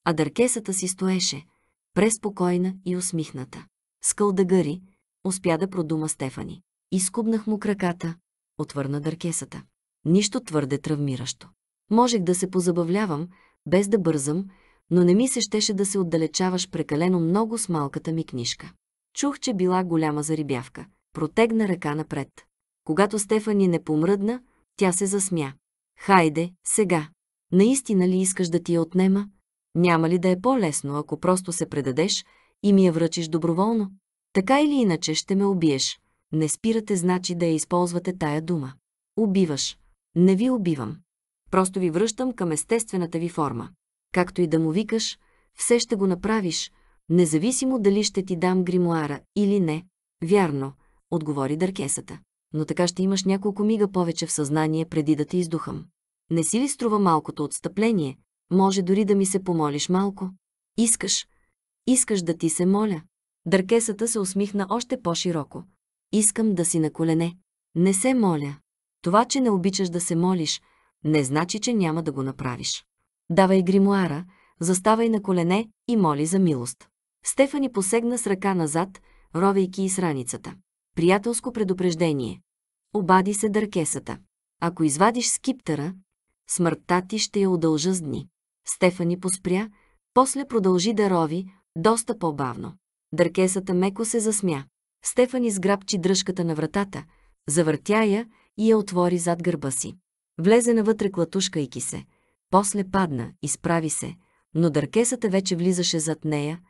А дъркесата си стоеше – преспокойна и усмихната. Скълдагъри, успя да продума Стефани. Изкубнах му краката, отвърна дъркесата. Нищо твърде травмиращо. Можех да се позабавлявам, без да бързам, но не ми се щеше да се отдалечаваш прекалено много с малката ми книжка. Чух, че била голяма зарибявка. Протегна ръка напред. Когато Стефани не помръдна, тя се засмя. Хайде, сега. Наистина ли искаш да ти я отнема? Няма ли да е по-лесно, ако просто се предадеш и ми я връчиш доброволно? Така или иначе ще ме убиеш. Не спирате, значи да я използвате тая дума. Убиваш. Не ви убивам. Просто ви връщам към естествената ви форма. Както и да му викаш, все ще го направиш, независимо дали ще ти дам гримуара или не. Вярно, отговори дъркесата. Но така ще имаш няколко мига повече в съзнание преди да те издухам. Не си ли струва малкото отстъпление, може дори да ми се помолиш малко. Искаш. Искаш да ти се моля. Дъркесата се усмихна още по-широко. Искам да си на колене. Не се моля. Това, че не обичаш да се молиш, не значи, че няма да го направиш. Давай гримуара, заставай на колене и моли за милост. Стефани посегна с ръка назад, ровейки и с раницата. Приятелско предупреждение. Обади се дъркесата. Ако извадиш скиптера, смъртта ти ще я удължа с дни. Стефани поспря, после продължи да рови, доста по-бавно. Дъркесата меко се засмя. Стефани сграбчи дръжката на вратата, завъртя я и я отвори зад гърба си. Влезе навътре клатушкайки се. После падна, изправи се, но дъркесата вече влизаше зад нея,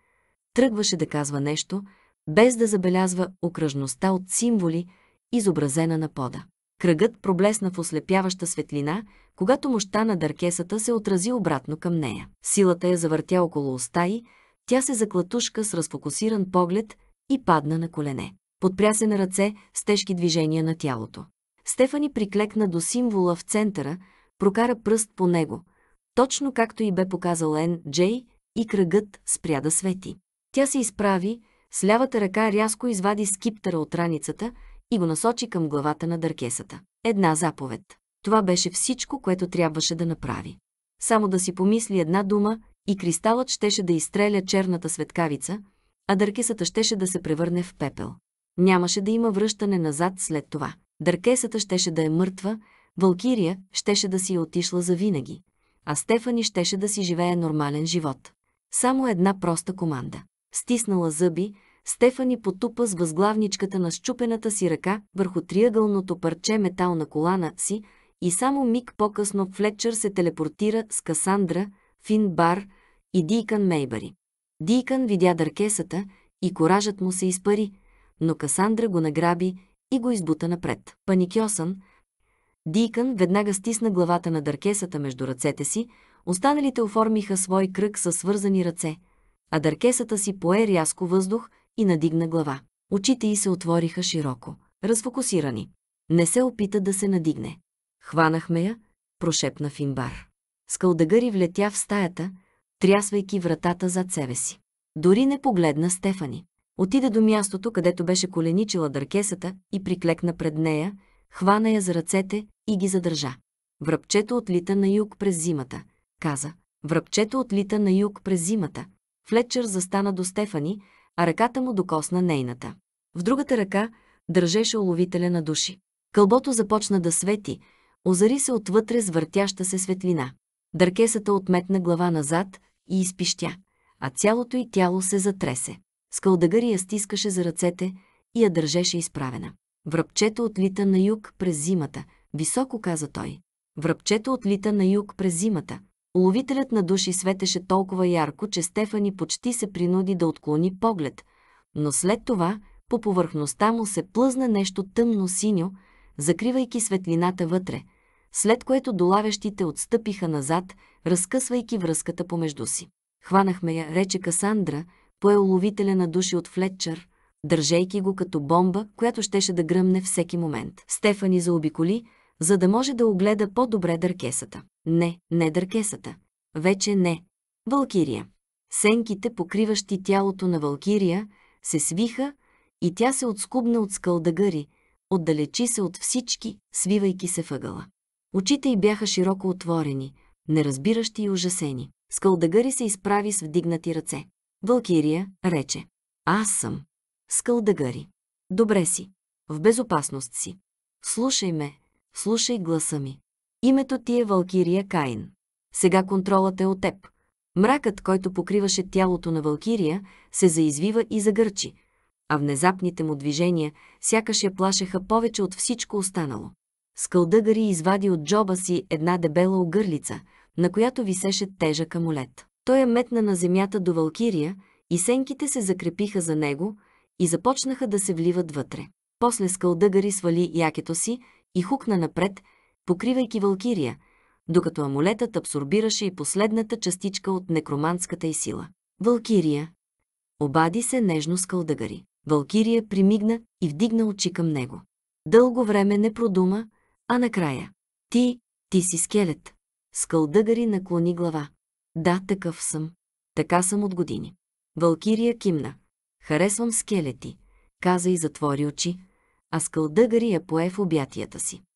тръгваше да казва нещо, без да забелязва окръжността от символи, изобразена на пода. Кръгът проблесна в ослепяваща светлина, когато мощта на дъркесата се отрази обратно към нея. Силата я завъртя около уста и тя се заклатушка с разфокусиран поглед и падна на колене. Подпря се на ръце с тежки движения на тялото. Стефани приклекна до символа в центъра, прокара пръст по него, точно както и бе показал Ен Джей, и кръгът спря да свети. Тя се изправи, с лявата ръка рязко извади скиптъра от раницата – и го насочи към главата на дъркесата. Една заповед. Това беше всичко, което трябваше да направи. Само да си помисли една дума и кристалът щеше да изстреля черната светкавица, а дъркесата щеше да се превърне в пепел. Нямаше да има връщане назад след това. Дъркесата щеше да е мъртва, Валкирия щеше да си е отишла завинаги, а Стефани щеше да си живее нормален живот. Само една проста команда. Стиснала зъби, Стефани потупа с възглавничката на щупената си ръка върху триъгълното парче метал на колана си и само миг по-късно Флетчер се телепортира с Касандра, Фин Бар и Дийкан Мейбари. Дийкан видя дъркесата и коражът му се изпари, но Касандра го награби и го избута напред. Паникьосън, Дийкън веднага стисна главата на дъркесата между ръцете си, останалите оформиха свой кръг със свързани ръце, а дъркесата си пое рязко въздух – и надигна глава. Очите й се отвориха широко, разфокусирани. Не се опита да се надигне. Хванахме я, прошепна Фимбар. Скалдагъри влетя в стаята, трясвайки вратата зад себе си. Дори не погледна Стефани. Отида до мястото, където беше коленичила дъркесата и приклекна пред нея, хвана я за ръцете и ги задържа. Връбчето отлита на юг през зимата, каза. Връбчето отлита на юг през зимата. Флетчер застана до Стефани, а ръката му докосна нейната. В другата ръка държеше уловителя на души. Кълбото започна да свети, озари се отвътре с въртяща се светлина. Дъркесата отметна глава назад и изпищя, а цялото й тяло се затресе. Скалдагър я стискаше за ръцете и я държеше изправена. Връбчето отлита на юг през зимата, високо каза той. Връбчето отлита на юг през зимата, Ловителят на души светеше толкова ярко, че Стефани почти се принуди да отклони поглед, но след това по повърхността му се плъзна нещо тъмно-синьо, закривайки светлината вътре, след което долавящите отстъпиха назад, разкъсвайки връзката помежду си. Хванахме я, рече Касандра, поел ловителя на души от Флетчър, държейки го като бомба, която щеше да гръмне всеки момент. Стефани заобиколи, за да може да огледа по-добре дъркесата. Не, не дъркесата. Вече не. Валкирия. Сенките, покриващи тялото на Валкирия, се свиха и тя се отскубна от скалдагъри, отдалечи се от всички, свивайки се въгъла. Очите й бяха широко отворени, неразбиращи и ужасени. Скалдагъри се изправи с вдигнати ръце. Валкирия рече. Аз съм. Скалдагъри. Добре си. В безопасност си. Слушай ме. Слушай гласа ми. Името ти е Валкирия Каин. Сега контролът е от теб. Мракът, който покриваше тялото на Валкирия, се заизвива и загърчи, а внезапните му движения сякаш я плашеха повече от всичко останало. Скълдъгари извади от джоба си една дебела огърлица, на която висеше тежък амулет. Той я е метна на земята до Валкирия и сенките се закрепиха за него и започнаха да се вливат вътре. После скълдъгари свали якето си и хукна напред, покривайки Валкирия, докато амулетът абсорбираше и последната частичка от некроманската й сила. Валкирия. Обади се нежно с кълдъгари. Валкирия примигна и вдигна очи към него. Дълго време не продума, а накрая. Ти, ти си скелет. Скълдъгари наклони глава. Да, такъв съм. Така съм от години. Валкирия кимна. Харесвам скелети, каза и затвори очи, а скълдъгари я пое в обятията си.